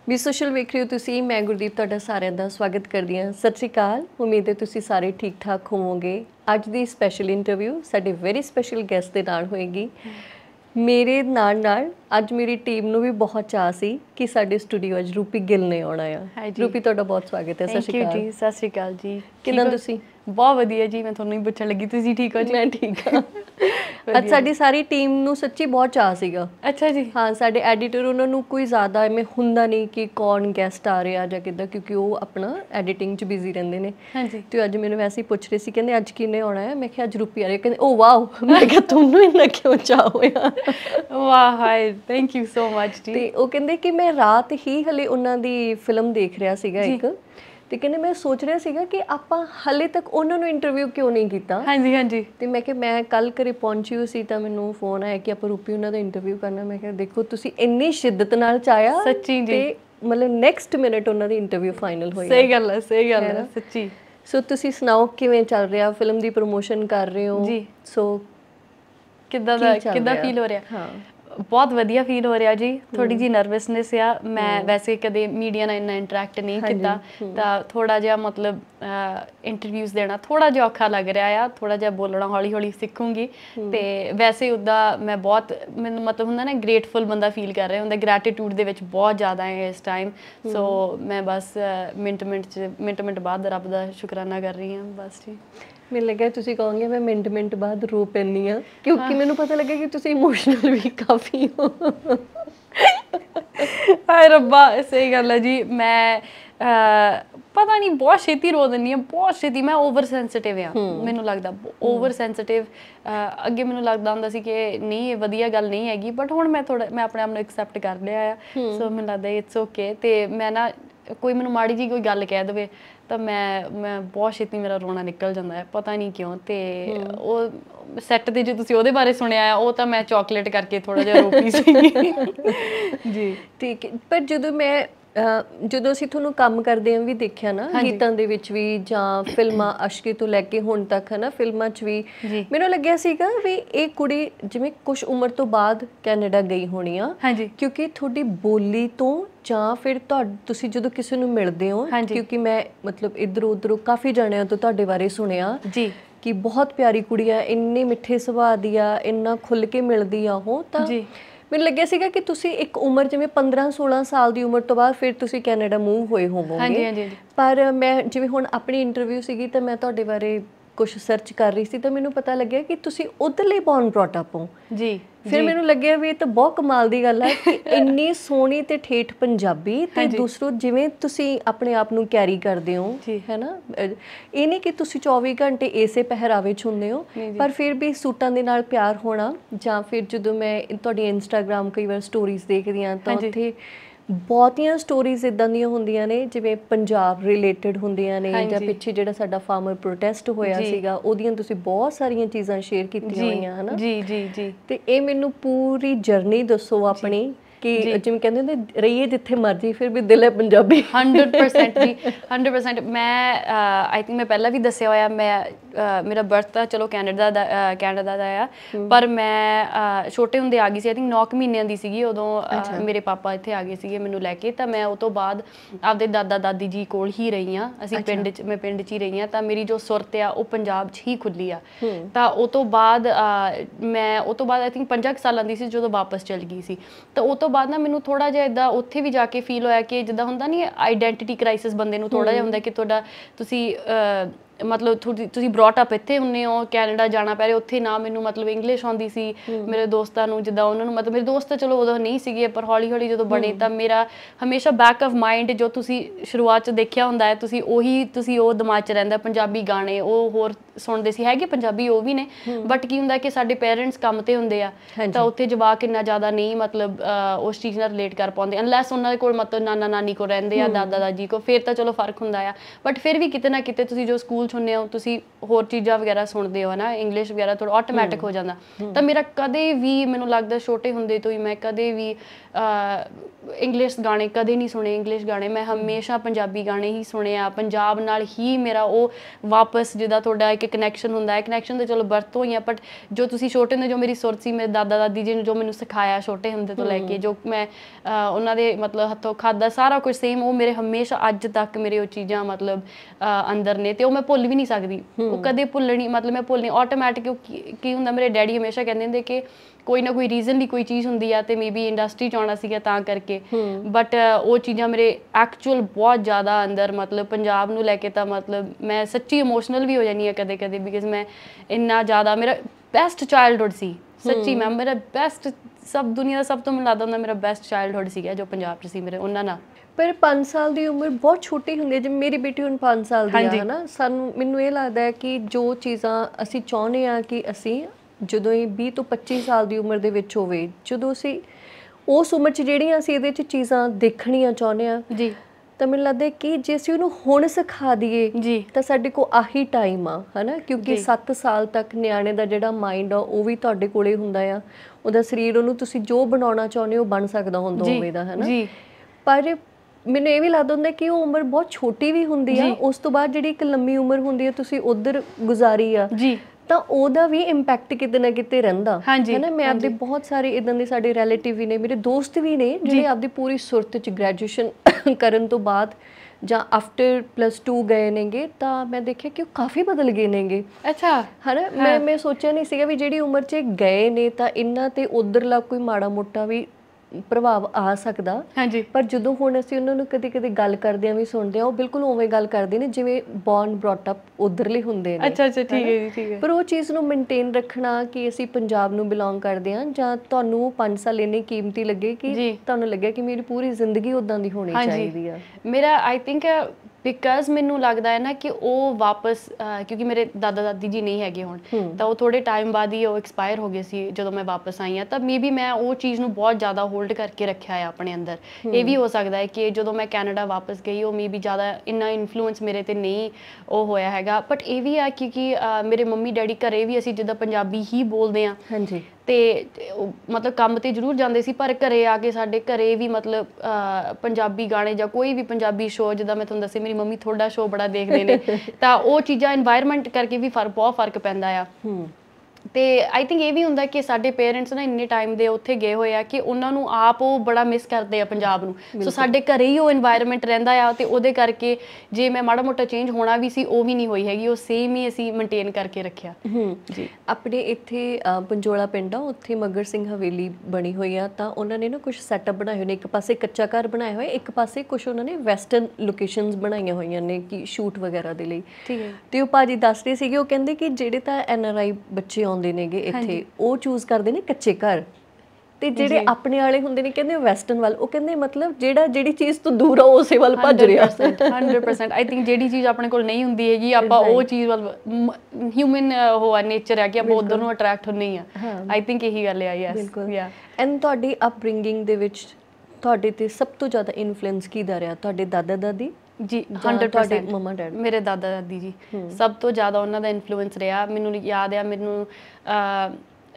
ਵੀ ਸੋਸ਼ਲ ਵੇਖ ਰਹੇ ਹੋ ਤੁਸੀਂ ਮੈਂ ਗੁਰਦੀਪ ਤੁਹਾਡਾ ਸਾਰਿਆਂ ਦਾ ਸਵਾਗਤ ਕਰਦੀ ਹਾਂ ਸਤਿ ਸ੍ਰੀ ਅਕਾਲ ਉਮੀਦ ਹੈ ਤੁਸੀਂ ਸਾਰੇ ਠੀਕ ਠਾਕ ਹੋਵੋਗੇ ਅੱਜ ਦੀ ਸਪੈਸ਼ਲ ਇੰਟਰਵਿਊ ਸਾਡੇ ਵੈਰੀ ਸਪੈਸ਼ਲ ਗੈਸਟ ਦੇ ਨਾਲ ਹੋਏਗੀ ਮੇਰੇ ਨਾਲ ਨਾਲ ਅੱਜ ਮੇਰੀ ਟੀਮ ਨੂੰ ਵੀ ਬਹੁਤ ਚਾਹ ਸੀ ਕਿ ਸਾਡੇ ਸਟੂਡੀਓ ਅਜ ਰੂਪੀ ਗਿੱਲ ਨੇ ਆਉਣਾ ਆ ਰੂਪੀ ਤੁਹਾਡਾ ਬਹੁਤ ਸਵਾਗਤ ਹੈ ਸਤਿ ਸ਼੍ਰੀ ਅਕਾਲ ਜੀ ਸਤਿ ਸ਼੍ਰੀ ਅਕਾਲ ਜੀ ਕਿਦਾਂ ਤੁਸੀਂ ਬਹੁਤ ਵਧੀਆ ਜੀ ਮੈਂ ਤੁਹਾਨੂੰ ਹੀ ਪੁੱਛਣ ਲੱਗੀ ਤੁਸੀਂ ਠੀਕ ਹੋ ਜੀ ਮੈਂ ਠੀਕ ਹਾਂ ਅੱਜ ਸਾਡੀ ਸਾਰੀ ਟੀਮ ਨੂੰ ਸੱਚੀ ਬਹੁਤ ਚਾਹ ਸੀਗਾ ਅੱਛਾ ਜੀ ਹਾਂ ਸਾਡੇ ਐਡੀਟਰ ਉਹਨਾਂ ਨੂੰ ਕੋਈ ਜ਼ਿਆਦਾ ਐਵੇਂ ਹੁੰਦਾ ਨਹੀਂ ਕਿ ਕੌਣ ਗੈਸਟ ਆ ਰਿਹਾ ਜਾਂ ਕਿਦਾਂ ਕਿਉਂਕਿ ਉਹ ਆਪਣਾ ਐਡੀਟਿੰਗ 'ਚ ਬਿਜ਼ੀ ਰਹਿੰਦੇ ਨੇ ਹਾਂਜੀ ਤੇ ਅੱਜ ਮੈਨੂੰ ਵੈਸੇ ਹੀ ਪੁੱਛ ਰਹੇ ਸੀ ਕਹਿੰਦੇ ਅੱਜ ਕਿਨੇ ਆਉਣਾ ਹੈ ਮੈਂ ਕਿਹਾ ਅੱਜ ਰੂਪੀ ਆ ਰਿਹਾ ਕਹਿੰਦੇ ਉਹ ਵਾਓ ਮੈਂ ਕਿਹਾ ਤੁਹਾਨੂੰ ਇੰਨਾ ਕਿਉਂ ਚਾਹ ਹੋਇਆ ਵਾਹ hi thank you so much ਜੀ ਤੇ ਉਹ ਕਹਿੰਦੇ ਕਿ ਮੈਂ ਰਾਤ ਹੀ ਹਲੇ ਉਹਨਾਂ ਦੀ ਫਿਲਮ ਦੇਖ ਰਿਹਾ ਸੀਗਾ ਇੱਕ ਤੇ ਕਹਿੰਦੇ ਮੈਂ ਸੋਚ ਰਿਹਾ ਸੀਗਾ ਕਿ ਆਪਾਂ ਹਲੇ ਤੱਕ ਉਹਨਾਂ ਨੂੰ ਇੰਟਰਵਿਊ ਕਿਉਂ ਨਹੀਂ ਕੀਤਾ ਹਾਂਜੀ ਹਾਂਜੀ ਤੇ ਮੈਂ ਕਿ ਮੈਂ ਕੱਲ ਕਰੇ ਪਹੁੰਚੀ ਸੀ ਤਾਂ ਮੈਨੂੰ ਫੋਨ ਆਇਆ ਕਿ ਆਪਾਂ ਰੂਪੀ ਉਹਨਾਂ ਦਾ ਇੰਟਰਵਿਊ ਕਰਨਾ ਮੈਂ ਕਿਹਾ ਦੇਖੋ ਤੁਸੀਂ ਇੰਨੀ ਸ਼ਿੱਦਤ ਨਾਲ ਚਾਇਆ ਸੱਚੀ ਜੀ ਤੇ ਮਤਲਬ ਨੈਕਸਟ ਮਿੰਟ ਉਹਨਾਂ ਦੀ ਇੰਟਰਵਿਊ ਫਾਈਨਲ ਹੋਈ ਸਹੀ ਗੱਲ ਹੈ ਸਹੀ ਗੱਲ ਹੈ ਸੱਚੀ ਸੋ ਤੁਸੀਂ ਸੁਣਾਓ ਕਿਵੇਂ ਚੱਲ ਰਿਹਾ ਫਿਲਮ ਦੀ ਪ੍ਰੋਮੋਸ਼ਨ ਕਰ ਰਹੇ ਹੋ ਜੀ ਸੋ ਕਿੱਦਾਂ ਦਾ ਕਿੱਦਾਂ ਫੀਲ ਹੋ ਰਿਹਾ ਹਾਂ ਬਹੁਤ ਵਧੀਆ ਫੀਲ ਹੋ ਰਿਹਾ ਜੀ ਥੋੜੀ ਜੀ ਨਰਵਸਨੈਸ ਆ ਮੈਂ ਵੈਸੇ ਕਦੇ ਮੀਡੀਆ ਨਾਲ ਇੰਨਾ ਇੰਟਰੈਕਟ ਨਹੀਂ ਕੀਤਾ ਤਾਂ ਥੋੜਾ ਜਿਹਾ ਮਤਲਬ ਇੰਟਰਵਿਊਸ ਦੇਣਾ ਥੋੜਾ ਜਿਹਾ ਔਖਾ ਲੱਗ ਰਿਹਾ ਆ ਥੋੜਾ ਜਿਹਾ ਬੋਲਣਾ ਹੌਲੀ ਹੌਲੀ ਸਿੱਖੂੰਗੀ ਤੇ ਵੈਸੇ ਉਦਾਂ ਮੈਂ ਬਹੁਤ ਮੈਨੂੰ ਮਤਲਬ ਹੁੰਦਾ ਨਾ ਗ੍ਰੇਟਫੁਲ ਬੰਦਾ ਫੀਲ ਕਰ ਰਿਹਾ ਹੁੰਦਾ ਗ੍ਰੈਟੀਟਿਊਡ ਦੇ ਵਿੱਚ ਬਹੁਤ ਜ਼ਿਆਦਾ ਹੈ ਇਸ ਟਾਈਮ ਸੋ ਮੈਂ ਬਸ ਮਿੰਟ ਮਿੰਟ ਚ ਮਿੰਟ ਮਿੰਟ ਬਾਅਦ ਰੱਬ ਦਾ ਸ਼ੁਕਰਾਨਾ ਕਰ ਰਹੀ ਹਾਂ ਬਸ ਜੀ ਮੈਨੂੰ ਲੱਗਿਆ ਤੁਸੀਂ ਕਹੋਗੇ ਮੈਂ ਮਿੰਟ ਮਿੰਟ ਬਾਅਦ ਰੋ ਪੈਣੀ ਆ ਕਿਉਂਕਿ ਮੈਨੂੰ ਪਤਾ ਲੱਗਿਆ ਕਿ ਤੁਸੀਂ ਇਮੋਸ਼ਨਲ ਵੀ ਕਾਫੀ ਹੋ ਹਾਏ ਰੱਬਾ ਸਹੀ ਗੱਲ ਹੈ ਜੀ ਮੈਂ ਪਤਾ ਨਹੀਂ ਬਹੁਤ ਛੇਤੀ ਰੋ ਦਿੰਦੀ ਆ ਬਹੁਤ ਛੇਤੀ ਮੈਂ ਓਵਰ ਸੈਂਸਿਟਿਵ ਆ ਮੈਨੂੰ ਲੱਗਦਾ ਓਵਰ ਸੈਂਸਿਟਿਵ ਅੱਗੇ ਮੈਨੂੰ ਲੱਗਦਾ ਹੁੰਦਾ ਸੀ ਕਿ ਨਹੀਂ ਇਹ ਵਧੀਆ ਗੱਲ ਨਹੀਂ ਹੈਗੀ ਬਟ ਹੁਣ ਮੈਂ ਥੋੜਾ ਮੈਂ ਆਪਣੇ ਆਪ ਨੂੰ ਐਕਸੈਪਟ ਕਰ ਲਿਆ ਆ ਸੋ ਮੈਨੂੰ ਲੱਗਦਾ ਇਟਸ ਓਕੇ ਤੇ ਮੈਂ ਨਾ ਕੋਈ ਮੈਨੂੰ ਮਾੜੀ ਜੀ ਕੋਈ ਗੱਲ ਕਹਿ ਦਵੇ ਤਾਂ ਮੈਂ ਮੈਂ ਬਹੁਤ ਛੇਤੀ ਮੇਰਾ ਰੋਣਾ ਨਿਕਲ ਜਾਂਦਾ ਹੈ ਪਤਾ ਨਹੀਂ ਕਿਉਂ ਤੇ ਉਹ ਸੈੱਟ ਦੇ ਜੇ ਤੁਸੀਂ ਉਹਦੇ ਬਾਰੇ ਸੁਣਿਆ ਆ ਉਹ ਤਾਂ ਮੈਂ ਚਾਕਲੇਟ ਕਰਕੇ ਥੋੜਾ ਜਿਹਾ ਰੋਪੀ ਸੀ ਜੀ ਠੀਕ ਹੈ ਪਰ ਜਦੋਂ ਮੈਂ ਜਦੋਂ ਅਸੀਂ ਤੁਹਾਨੂੰ ਕੰਮ ਕਰਦੇ ਆਂ ਵੀ ਦੇਖਿਆ ਨਾ ਗੀਤਾਂ ਦੇ ਵਿੱਚ ਵੀ ਜਾਂ ਫਿਲਮਾਂ ਅਸ਼ਕੀ ਤੋਂ ਲੈ ਕੇ ਹੁਣ ਤੱਕ ਹਨਾ ਫਿਲਮਾਂ 'ਚ ਵੀ ਮੈਨੂੰ ਲੱਗਿਆ ਸੀਗਾ ਵੀ ਇਹ ਕੁੜੀ ਜਿਵੇਂ ਕੁਝ ਉਮਰ ਤੋਂ ਬਾਅਦ ਕੈਨੇਡਾ ਗਈ ਹੋਣੀ ਆ ਕਿਉਂਕਿ ਤੁਹਾਡੀ ਬੋਲੀ ਤੋਂ ਜਾਂ ਫਿਰ ਤੁਸੀਂ ਜਦੋਂ ਕਿਸੇ ਨੂੰ ਮਿਲਦੇ ਹੋ ਕਿਉਂਕਿ ਮੈਂ ਮਤਲਬ ਇਧਰ ਉਧਰ ਕਾਫੀ ਜਾਣਿਆਂ ਤੋਂ ਤੁਹਾਡੇ ਬਾਰੇ ਸੁਣਿਆ ਜੀ ਕਿ ਬਹੁਤ ਪਿਆਰੀ ਕੁੜੀ ਆ ਇੰਨੇ ਮਿੱਠੇ ਸੁਭਾਅ ਦੀ ਆ ਇੰਨਾ ਖੁੱਲ ਕੇ ਮਿਲਦੀ ਆ ਉਹ ਤਾਂ ਜੀ ਮੈਨੂੰ ਲੱਗਿਆ ਸੀਗਾ ਕਿ ਤੁਸੀਂ ਇੱਕ ਉਮਰ ਜਿਵੇਂ 15 16 ਸਾਲ ਦੀ ਉਮਰ ਤੋਂ ਬਾਅਦ ਫਿਰ ਤੁਸੀਂ ਕੈਨੇਡਾ ਮੂਵ ਹੋਏ ਹੋਵੋਗੇ ਹਾਂਜੀ ਹਾਂਜੀ ਪਰ ਮੈਂ ਜਿਵੇਂ ਹੁਣ ਆਪਣੀ ਇੰਟਰਵਿਊ ਸੀਗੀ ਤਾਂ ਮੈਂ ਤੁਹਾਡੇ ਬਾਰੇ ਕੁਝ ਸਰਚ ਕਰ ਰਹੀ ਸੀ ਤਾਂ ਮੈਨੂੰ ਪਤਾ ਲੱਗਿਆ ਕਿ ਤੁਸੀਂ ਉਧਰਲੇ ਬੌਨ ਬ੍ਰੌਟ ਅਪ ਹੋ ਜੀ ਫਿਰ ਮੈਨੂੰ ਲੱਗਿਆ ਵੀ ਇਹ ਤਾਂ ਬਹੁਤ ਕਮਾਲ ਦੀ ਗੱਲ ਹੈ ਕਿ ਇੰਨੀ ਸੋਹਣੀ ਤੇ ਠੇਠ ਪੰਜਾਬੀ ਤੇ ਦੂਸਰੋ ਜਿਵੇਂ ਤੁਸੀਂ ਆਪਣੇ ਆਪ ਨੂੰ ਕੈਰੀ ਕਰਦੇ ਹੋ ਹੈਨਾ ਇਹ ਨਹੀਂ ਕਿ ਤੁਸੀਂ 24 ਘੰਟੇ ਐਸੇ ਪਹਿਰਾਵੇ 'ਚ ਹੁੰਦੇ ਹੋ ਪਰ ਫਿਰ ਵੀ ਸੂਟਾਂ ਦੇ ਨਾਲ ਪਿਆਰ ਹੋਣਾ ਜਾਂ ਫਿਰ ਜਦੋਂ ਮੈਂ ਤੁਹਾਡੀ ਇੰਸਟਾਗ੍ਰam ਕਈ ਵਾਰ ਸਟੋਰੀਜ਼ ਦੇਖਦੀ ਆ ਤਾਂ ਉੱਥੇ ਬਹੁਤੀਆਂ ਸਟੋਰੀਜ਼ ਇਦਾਂ ਦੀਆਂ ਹੁੰਦੀਆਂ ਨੇ ਜਿਵੇਂ ਪੰਜਾਬ ਰਿਲੇਟਡ ਹੁੰਦੀਆਂ ਨੇ ਜਾਂ ਪਿੱਛੇ ਜਿਹੜਾ ਸਾਡਾ ਫਾਰਮਰ ਪ੍ਰੋਟੈਸਟ ਹੋਇਆ ਸੀਗਾ ਉਹਦੀਆਂ ਤੁਸੀਂ ਬਹੁਤ ਸਾਰੀਆਂ ਚੀਜ਼ਾਂ ਸ਼ੇਅਰ ਕੀਤੀਆਂ ਹੋਈਆਂ ਹਨਾ ਜੀ ਜੀ ਜੀ ਤੇ ਇਹ ਮੈਨੂੰ ਪੂਰੀ ਜਰਨੀ ਦੱਸੋ ਆਪਣੀ ਕਿ ਜਿਵੇਂ ਕਹਿੰਦੇ ਨੇ ਰਹੀਏ ਜਿੱਥੇ ਮਰਜੀ ਫਿਰ ਵੀ ਦਿਲ ਹੈ ਪੰਜਾਬੀ 100% ਜੀ 100% ਮੈਂ ਆਈ ਥਿੰਕ ਮੈਂ ਪਹਿਲਾਂ ਵੀ ਦੱਸਿਆ ਹੋਇਆ ਮੈਂ ਮੇਰਾ ਬਰਥ ਤਾਂ ਚਲੋ ਕੈਨੇਡਾ ਦਾ ਕੈਨੇਡਾ ਦਾ ਆ ਪਰ ਮੈਂ ਛੋਟੇ ਹੁੰਦੇ ਆ ਗਈ ਸੀ ਆਈ ਥਿੰਕ 9 ਮਹੀਨਿਆਂ ਦੀ ਸੀਗੀ ਉਦੋਂ ਮੇਰੇ ਪਾਪਾ ਇੱਥੇ ਆ ਗਏ ਸੀਗੇ ਮੈਨੂੰ ਲੈ ਕੇ ਤਾਂ ਮੈਂ ਉਸ ਤੋਂ ਬਾਅਦ ਆਪਦੇ ਦਾਦਾ ਦਾਦੀ ਜੀ ਕੋਲ ਹੀ ਰਹੀ ਆ ਅਸੀਂ ਪਿੰਡ ਚ ਮੈਂ ਪਿੰਡ ਚ ਹੀ ਰਹੀ ਆ ਤਾਂ ਮੇਰੀ ਜੋ ਸੁਰਤ ਆ ਉਹ ਪੰਜਾਬ ਚ ਹੀ ਖੁੱਲੀ ਆ ਤਾਂ ਉਸ ਤੋਂ ਬਾਅਦ ਮੈਂ ਉਸ ਤੋਂ ਬਾਅਦ ਆਈ ਥਿੰਕ 5 ਸਾਲਾਂ ਦੀ ਸੀ ਜਦੋਂ ਵਾਪਸ ਚਲ ਗਈ ਸੀ ਤਾਂ ਉਹ ਤੋਂ ਬਾਅਦ ਨਾ ਮੈਨੂੰ ਥੋੜਾ ਜਿਹਾ ਇਦਾਂ ਉੱਥੇ ਵੀ ਜਾ ਕੇ ਫੀਲ ਹੋਇਆ ਕਿ ਜਿੱਦਾਂ ਹੁੰਦਾ ਨਹੀਂ ਆਈਡੈਂਟੀਟੀ ਕ੍ਰਾਈਸਿਸ ਬੰਦੇ ਨੂੰ ਥੋੜਾ ਜਿਹਾ ਹੁੰਦਾ ਕਿ ਤੁਹਾਡਾ ਤੁਸੀਂ ਮਤਲਬ ਤੁਸੀਂ ਬ੍ਰੌਟ ਅਪ ਇੱਥੇ ਹੁੰਨੇ ਹੋ ਕੈਨੇਡਾ ਜਾਣਾ ਪੈ ਰਿਹਾ ਉੱਥੇ ਨਾ ਮੈਨੂੰ ਮਤਲਬ ਇੰਗਲਿਸ਼ ਆਉਂਦੀ ਸੀ ਮੇਰੇ ਦੋਸਤਾਂ ਨੂੰ ਜਿੱਦਾਂ ਉਹਨਾਂ ਨੂੰ ਮਤਲਬ ਮੇਰੇ ਦੋਸਤ ਤਾਂ ਚਲੋ ਉਦੋਂ ਨਹੀਂ ਸੀਗੇ ਪਰ ਹੌਲੀ ਹੌਲੀ ਜਦੋਂ ਬਣੇ ਤਾਂ ਮੇਰਾ ਹਮੇਸ਼ਾ ਬੈਕ ਆਫ ਮਾਈਂਡ ਜੋ ਤੁਸੀਂ ਸ਼ੁਰੂਆਤ ਚ ਦੇਖਿਆ ਹੁੰਦਾ ਹੈ ਤੁਸੀਂ ਉਹੀ ਤੁਸੀਂ ਉਹ ਦਿਮਾਗ ਚ ਰਹਿੰਦਾ ਪੰਜਾਬੀ ਗਾਣੇ ਉਹ ਹੋਰ ਸੁਣਦੇ ਸੀ ਹੈਗੇ ਪੰਜਾਬੀ ਉਹ ਵੀ ਨੇ ਬਟ ਕੀ ਹੁੰਦਾ ਕਿ ਸਾਡੇ ਪੇਰੈਂਟਸ ਕੰਮ ਤੇ ਹੁੰਦੇ ਆ ਤਾਂ ਉੱਥੇ ਜਵਾਕ ਇੰਨਾ ਜ਼ਿਆਦਾ ਨਹੀਂ ਮਤਲਬ ਉਸ ਚੀਜ਼ ਨਾਲ ਰਿਲੇਟ ਕਰ ਪਾਉਂਦੇ ਅਨਲੈਸ ਉਹਨਾਂ ਦੇ ਕੋਲ ਮਤਲਬ ਨਾਨਾ ਨਾਨੀ ਕੋ ਰਹਿੰਦੇ ਆ ਦਾਦਾ ਦਾਦੀ ਕੋ ਫਿਰ ਤਾਂ ਚਲੋ ਫਰਕ ਹੁੰਦਾ ਆ ਬਟ ਫਿਰ ਵੀ ਕਿਤੇ ਨਾ ਕਿਤੇ ਤੁਸੀਂ ਜੋ ਸਕੂਲ ਚ ਹੁੰਨੇ ਹੋ ਤੁਸੀਂ ਹੋਰ ਚੀਜ਼ਾਂ ਵਗੈਰਾ ਸੁਣਦੇ ਹੋ ਨਾ ਇੰਗਲਿਸ਼ ਵਗੈਰਾ ਥੋੜਾ ਆਟੋਮੈਟਿਕ ਹੋ ਜਾਂਦਾ ਤਾਂ ਮੇਰਾ ਕਦੇ ਵੀ ਮੈਨੂੰ ਲੱਗਦਾ ਛੋਟੇ ਹੁੰਦੇ ਤੋਂ ਹੀ ਮੈਂ ਕਦੇ ਵੀ ਇੰਗਲਿਸ਼ ਗਾਣੇ ਕਦੇ ਨਹੀਂ ਸੁਣੇ ਇੰਗਲਿਸ਼ ਗਾਣੇ ਮੈਂ ਹਮੇਸ਼ਾ ਪੰਜਾਬੀ ਗਾਣੇ ਹੀ ਸੁਣੇ ਆ ਪੰਜਾਬ ਨਾਲ ਹੀ ਮੇਰਾ ਉਹ ਵਾਪਸ ਜਿਹਦਾ ਤੁਹਾਡਾ ਇੱਕ ਕਨੈਕਸ਼ਨ ਹੁੰਦਾ ਹੈ ਕਨੈਕਸ਼ਨ ਤੇ ਚਲੋ ਬਰਥ ਹੀ ਆ ਬਟ ਜੋ ਤੁਸੀਂ ਛੋਟੇ ਨੇ ਜੋ ਮੇਰੀ ਸੁਰ ਸੀ ਮੇਰੇ ਦਾਦਾ ਦਾਦੀ ਜੀ ਨੇ ਜੋ ਮੈਨੂੰ ਸਿਖਾਇਆ ਛੋਟੇ ਹੁੰਦੇ ਤੋਂ ਲੈ ਕੇ ਜੋ ਮੈਂ ਉਹਨਾਂ ਦੇ ਮਤਲਬ ਹੱਥੋਂ ਖਾਦਾ ਸਾਰਾ ਕੁਝ ਸੇਮ ਉਹ ਮੇਰੇ ਹਮੇਸ਼ਾ ਅੱਜ ਤੱਕ ਮੇਰੇ ਉਹ ਚੀਜ਼ਾਂ ਮਤਲਬ ਅੰਦਰ ਨੇ ਤੇ ਉਹ ਮੈਂ ਭੁੱਲ ਵੀ ਨਹੀਂ ਸਕਦੀ ਉਹ ਕਦੇ ਭੁੱਲਣੀ ਮਤਲਬ ਮੈਂ ਭੁੱਲਣੀ ਆਟੋਮੈਟਿਕ ਕੀ ਹੁੰਦਾ ਮੇਰੇ ਡੈਡੀ ਹਮੇਸ਼ਾ ਕਹਿੰਦੇ ਹੁੰਦੇ ਕਿ ਕੋਈ ਨਾ ਕੋਈ ਰੀਜ਼ਨ ਦੀ ਕੋਈ ਚੀਜ਼ ਹੁੰਦੀ ਆ ਤੇ ਮੇਬੀ ਇੰਡਸਟਰੀ ਚ ਸੀਗਾ ਤਾਂ ਕਰਕੇ ਬਟ ਉਹ ਚੀਜ਼ਾਂ ਮੇਰੇ ਐਕਚੁਅਲ ਬਹੁਤ ਜ਼ਿਆਦਾ ਅੰਦਰ ਮਤਲਬ ਪੰਜਾਬ ਨੂੰ ਲੈ ਕੇ ਤਾਂ ਮਤਲਬ ਮੈਂ ਸੱਚੀ ਇਮੋਸ਼ਨਲ ਵੀ ਹੋ ਜਾਂਦੀ ਆ ਕਦੇ ਕਦੇ ਬਿਕਾਜ਼ ਮੈਂ ਇੰਨਾ ਜ਼ਿਆਦਾ ਮੇਰਾ ਬੈਸਟ ਚਾਈਲਡਹੂਡ ਸੀ ਸੱਚੀ ਮੈਂ ਮੇਰਾ ਬੈਸਟ ਸਭ ਦੁਨੀਆ ਦਾ ਸਭ ਤੋਂ ਮਿਲਦਾ ਹੁੰਦਾ ਮੇਰਾ ਬੈਸਟ ਚਾਈਲਡਹੂਡ ਸੀਗਾ ਜੋ ਪੰਜਾਬ 'ਚ ਸੀ ਮੇਰੇ ਉਹਨਾਂ ਨਾਲ ਪਰ 5 ਸਾਲ ਦੀ ਉਮਰ ਬਹੁਤ ਛੋਟੀ ਹੁੰਦੀ ਹੈ ਜਿਵੇਂ ਮੇਰੀ ਬੇਟੀ ਹੁਣ 5 ਸਾਲ ਦੀ ਹੈ ਨਾ ਸਾਨੂੰ ਮੈਨੂੰ ਇਹ ਲੱਗਦਾ ਹੈ ਕਿ ਜੋ ਚੀਜ਼ਾਂ ਅਸੀਂ ਚਾਹੁੰਦੇ ਆ ਕਿ ਅਸੀਂ ਜਦੋਂ ਇਹ 20 ਤੋਂ 25 ਸਾਲ ਦੀ ਉਮਰ ਦੇ ਵਿੱਚ ਹੋਵੇ ਜਦੋਂ ਅਸੀਂ ਉਸ ਉਮਰ 'ਚ ਜਿਹੜੀਆਂ ਅਸੀਂ ਇਹਦੇ 'ਚ ਚੀਜ਼ਾਂ ਦੇਖਣੀਆਂ ਚਾਹੁੰਦੇ ਆ ਜੀ ਤਾਂ ਮੈਨੂੰ ਲੱਗਦਾ ਕਿ ਜੇ ਅਸੀਂ ਉਹਨੂੰ ਹੁਣ ਸਿਖਾ ਦਈਏ ਤਾਂ ਸਾਡੇ ਕੋਲ ਆਹੀ ਟਾਈਮ ਆ ਹਨਾ ਕਿਉਂਕਿ 7 ਸਾਲ ਤੱਕ ਨਿਆਣੇ ਦਾ ਜਿਹੜਾ ਮਾਈਂਡ ਆ ਉਹ ਵੀ ਤੁਹਾਡੇ ਕੋਲੇ ਹੁੰਦਾ ਆ ਉਹਦਾ ਸਰੀਰ ਉਹਨੂੰ ਤੁਸੀਂ ਜੋ ਬਣਾਉਣਾ ਚਾਹੁੰਦੇ ਹੋ ਬਣ ਸਕਦਾ ਹੁੰਦਾ ਹੋਵੇ ਦਾ ਹਨਾ ਜੀ ਪਰ ਮੈਨੂੰ ਇਹ ਵੀ ਲੱਗਦਾ ਹੁੰਦਾ ਕਿ ਉਹ ਉਮਰ ਬਹੁਤ ਛੋਟੀ ਵੀ ਹੁੰਦੀ ਆ ਉਸ ਤੋਂ ਬਾਅਦ ਜਿਹੜੀ ਇੱਕ ਲੰਮੀ ਉਮਰ ਹੁੰਦੀ ਆ ਤੁਸੀਂ ਉਧਰ ਗੁਜ਼ਾਰੀ ਆ ਜੀ ਤਾਂ ਉਹਦਾ ਵੀ ਇੰਪੈਕਟ ਕਿਤੇ ਨਾ ਕਿਤੇ ਰਹਿੰਦਾ ਹੈ ਨਾ ਮੈਂ ਆਪਦੇ ਬਹੁਤ ਸਾਰੇ ਇਦਾਂ ਦੇ ਸਾਡੇ ਰਿਲੇਟਿਵ ਵੀ ਨੇ ਮੇਰੇ ਦੋਸਤ ਵੀ ਨੇ ਜਿਹੜੇ ਆਪਦੀ ਪੂਰੀ ਸੁਰਤ ਚ ਗ੍ਰੈਜੂਏਸ਼ਨ ਕਰਨ ਤੋਂ ਬਾਅਦ ਜਾਂ ਆਫਟਰ ਪਲੱਸ 2 ਗਏ ਨੇਗੇ ਤਾਂ ਮੈਂ ਦੇਖਿਆ ਕਿ ਉਹ ਕਾਫੀ ਬਦਲ ਗਏ ਨੇਗੇ ਅੱਛਾ ਹਨਾ ਮੈਂ ਮੈਂ ਸੋਚਿਆ ਨਹੀਂ ਸੀਗਾ ਵੀ ਜਿਹੜੀ ਉਮਰ 'ਚ ਗਏ ਨੇ ਤਾਂ ਇੰਨਾ ਤੇ ਉਧਰਲਾ ਕੋਈ ਮਾੜਾ ਮੋਟਾ ਵੀ ਪ੍ਰਭਾਵ ਆ ਸਕਦਾ ਪਰ ਜਦੋਂ ਹੁਣ ਅਸੀਂ ਉਹਨਾਂ ਨੂੰ ਕਦੇ-ਕਦੇ ਗੱਲ ਕਰਦੇ ਆ ਵੀ ਸੁਣਦੇ ਆ ਉਹ ਬਿਲਕੁਲ ਉਵੇਂ ਗੱਲ ਕਰਦੇ ਨੇ ਜਿਵੇਂ ਬੌਰਨ ਬ੍ਰੌਟ ਅਪ ਉਧਰਲੇ ਹੁੰਦੇ ਨੇ ਅੱਛਾ ਅੱਛਾ ਠੀਕ ਹੈ ਜੀ ਠੀਕ ਹੈ ਪਰ ਉਹ ਚੀਜ਼ ਨੂੰ ਮੇਨਟੇਨ ਰੱਖਣਾ ਕਿ ਅਸੀਂ ਪੰਜਾਬ ਨੂੰ ਬਿਲੋਂਗ ਕਰਦੇ ਆ ਜਾਂ ਤੁਹਾਨੂੰ 5 ਸਾਲ ਇਹਨੇ ਕੀਮਤੀ ਲੱਗੇ ਕਿ ਤੁਹਾਨੂੰ ਲੱਗੇ ਕਿ ਮੇਰੀ ਪੂਰੀ ਜ਼ਿੰਦਗੀ ਉਦਾਂ ਦੀ ਹੋਣੀ ਚਾਹੀਦੀ ਆ ਮੇਰਾ ਆਈ ਥਿੰਕ ਬਿਕਾਜ਼ ਮੈਨੂੰ ਲੱਗਦਾ ਹੈ ਨਾ ਕਿ ਉਹ ਵਾਪਸ ਕਿਉਂਕਿ ਮੇਰੇ ਦਾਦਾ ਦਾਦੀ ਜੀ ਨਹੀਂ ਹੈਗੇ ਹੁਣ ਤਾਂ ਉਹ ਥੋੜੇ ਟਾਈਮ ਬਾਅਦ ਹੀ ਉਹ ਐਕਸਪਾਇਰ ਹੋ ਗਏ ਸੀ ਜਦੋਂ ਮੈਂ ਵਾਪਸ ਆਈ ਆ ਤਾਂ ਮੇਬੀ ਮੈਂ ਉਹ ਚੀਜ਼ ਨੂੰ ਬਹੁਤ ਜ਼ਿਆਦਾ ਹੋਲਡ ਕਰਕੇ ਰੱਖਿਆ ਹੈ ਆਪਣੇ ਅੰਦਰ ਇਹ ਵੀ ਹੋ ਸਕਦਾ ਹੈ ਕਿ ਜਦੋਂ ਮੈਂ ਕੈਨੇਡਾ ਵਾਪਸ ਗਈ ਉਹ ਮੇਬੀ ਜ਼ਿਆਦਾ ਇੰਨਾ ਇਨਫਲੂਐਂਸ ਮੇਰੇ ਤੇ ਨਹੀਂ ਉਹ ਹੋਇਆ ਹੈਗਾ ਬਟ ਇਹ ਵੀ ਆ ਕਿਉਂਕਿ ਮੇਰੇ ਮੰਮੀ ਡੈਡੀ ਘਰੇ ਵੀ ਅਸੀਂ ਜਿੱਦਾਂ ਪੰਜਾਬੀ ਹੀ ਬੋਲਦੇ ਆ ਹਾਂਜੀ ਤੇ ਮਤਲਬ ਕੰਮ ਤੇ ਜ਼ਰੂਰ ਜਾਂਦੇ ਸੀ ਪਰ ਘਰੇ ਆ ਕੇ ਸਾਡੇ ਘਰੇ ਵੀ ਮਤਲਬ ਪੰਜਾਬੀ ਗਾਣੇ ਜਾਂ ਕੋਈ ਵੀ ਪੰਜਾਬੀ ਸ਼ੋਅ ਜਿਹਦਾ ਮੈਂ ਤੁਹਾਨੂੰ ਦੱਸੇ ਮੇਰੀ ਮੰਮੀ ਥੋੜਾ ਸ਼ੋਅ ਬੜਾ ਦੇਖਦੇ ਨੇ ਤਾਂ ਉਹ ਚੀਜ਼ਾਂ এনवायरमेंट ਕਰਕੇ ਵੀ ਫਰਕ ਬਹੁਤ ਫਰਕ ਪੈਂਦਾ ਆ ਹੂੰ ਤੇ ਆਈ ਥਿੰਕ ਇਹ ਵੀ ਹੁੰਦਾ ਕਿ ਸਾਡੇ ਪੇਰੈਂਟਸ ਨਾ ਇੰਨੇ ਟਾਈਮ ਦੇ ਉੱਥੇ ਗਏ ਹੋਏ ਆ ਕਿ ਉਹਨਾਂ ਨੂੰ ਆਪ ਉਹ ਬੜਾ ਮਿਸ ਕਰਦੇ ਆ ਪੰਜਾਬ ਨੂੰ ਸੋ ਸਾਡੇ ਘਰੇ ਹੀ ਉਹ এনवायरमेंट ਰਹਿੰਦਾ ਆ ਤੇ ਉਹਦੇ ਕਰਕੇ ਜੇ ਮੈਂ ਮਾੜਾ ਮੋਟਾ ਚੇਂਜ ਹੋਣਾ ਵੀ ਸੀ ਉਹ ਵੀ ਨਹੀਂ ਹੋਈ ਹੈਗੀ ਉਹ ਸੇਮ ਹੀ ਅਸੀਂ ਮੇਨਟੇਨ ਕਰਕੇ ਰੱਖਿਆ ਜੀ ਆਪਣੇ ਇੱਥੇ ਪੰਜੋਲਾ ਪਿੰਡ ਆ ਉੱਥੇ ਮੱਗਰ ਸਿੰਘ ਹਵੇਲੀ ਬਣੀ ਹੋਈ ਆ ਤਾਂ ਉਹਨਾਂ ਨੇ ਨਾ ਕੁਝ ਸੈਟਅਪ ਬਣਾਏ ਹੋਏ ਨੇ ਇੱਕ ਪਾਸੇ ਕੱਚਾ ਘਰ ਬਣਾਏ ਹੋਏ ਇੱਕ ਪਾਸੇ ਕੁਝ ਉਹਨਾਂ ਨੇ ਵੈਸਟਰਨ ਲੋਕੇਸ਼ਨਸ ਬਣਾਈਆਂ ਹੋਈਆਂ ਨੇ ਕਿ ਸ਼ੂਟ ਵਗੈਰਾ ਦੇ ਲਈ ਠੀਕ ਹੈ ਤੇ ਉਹ ਭਾਜੀ ਦੱਸ ਰਹੇ ਸੀਗੇ ਉਹ ਕਹਿੰਦੇ ਕਿ ਜਿਹੜੇ ਤਾਂ ਐਨਆਰਆਈ ਬੱਚੇ ਆਉਂਦੇ ਆਉਂਦੇ ਨੇਗੇ ਇੱਥੇ ਉਹ ਚੂਜ਼ ਕਰਦੇ ਨੇ ਕੱਚੇ ਘਰ ਤੇ ਜਿਹੜੇ ਆਪਣੇ ਵਾਲੇ ਹੁੰਦੇ ਨੇ ਕਹਿੰਦੇ ਵੈਸਟਰਨ ਵਾਲ ਉਹ ਕਹਿੰਦੇ ਮਤਲਬ ਜਿਹੜਾ ਜਿਹੜੀ ਚੀਜ਼ ਤੋਂ ਦੂਰ ਆ ਉਸੇ ਵੱਲ ਭੱਜ ਰਿਹਾ 100% ਆਈ ਥਿੰਕ ਜਿਹੜੀ ਚੀਜ਼ ਆਪਣੇ ਕੋਲ ਨਹੀਂ ਹੁੰਦੀ ਹੈਗੀ ਆਪਾਂ ਉਹ ਚੀਜ਼ ਵੱਲ ਹਿਊਮਨ ਹੋ ਆ ਨੇਚਰ ਆ ਕਿ ਆਪਾਂ ਉਧਰ ਨੂੰ ਅਟਰੈਕਟ ਹੁੰਨੇ ਆ ਆਈ ਥਿੰਕ ਇਹੀ ਗੱਲ ਆ ਯੈਸ ਯਾ ਐਂਡ ਤੁਹਾਡੀ ਅਪਬ੍ਰਿੰਗਿੰਗ ਦੇ ਵਿੱਚ ਤੁਹਾਡੇ ਤੇ ਸਭ ਤੋਂ ਜ਼ਿਆਦਾ ਇਨਫਲੂਐਂਸ ਕੀ ਦਾ ਰਿਹਾ ਤੁਹਾਡੇ ਦਾਦਾ ਦਾਦੀ ਜੀ 100% ਮਮਾ ਡੈਡ ਮੇਰੇ ਦਾਦਾ ਦਾਦੀ ਜੀ ਸਭ ਤੋਂ ਜ਼ਿਆਦਾ ਉਹਨਾਂ ਦਾ ਇਨਫਲੂਐਂਸ ਰਿਹਾ ਮੈਨੂੰ ਯਾਦ ਆ ਮੈਨੂੰ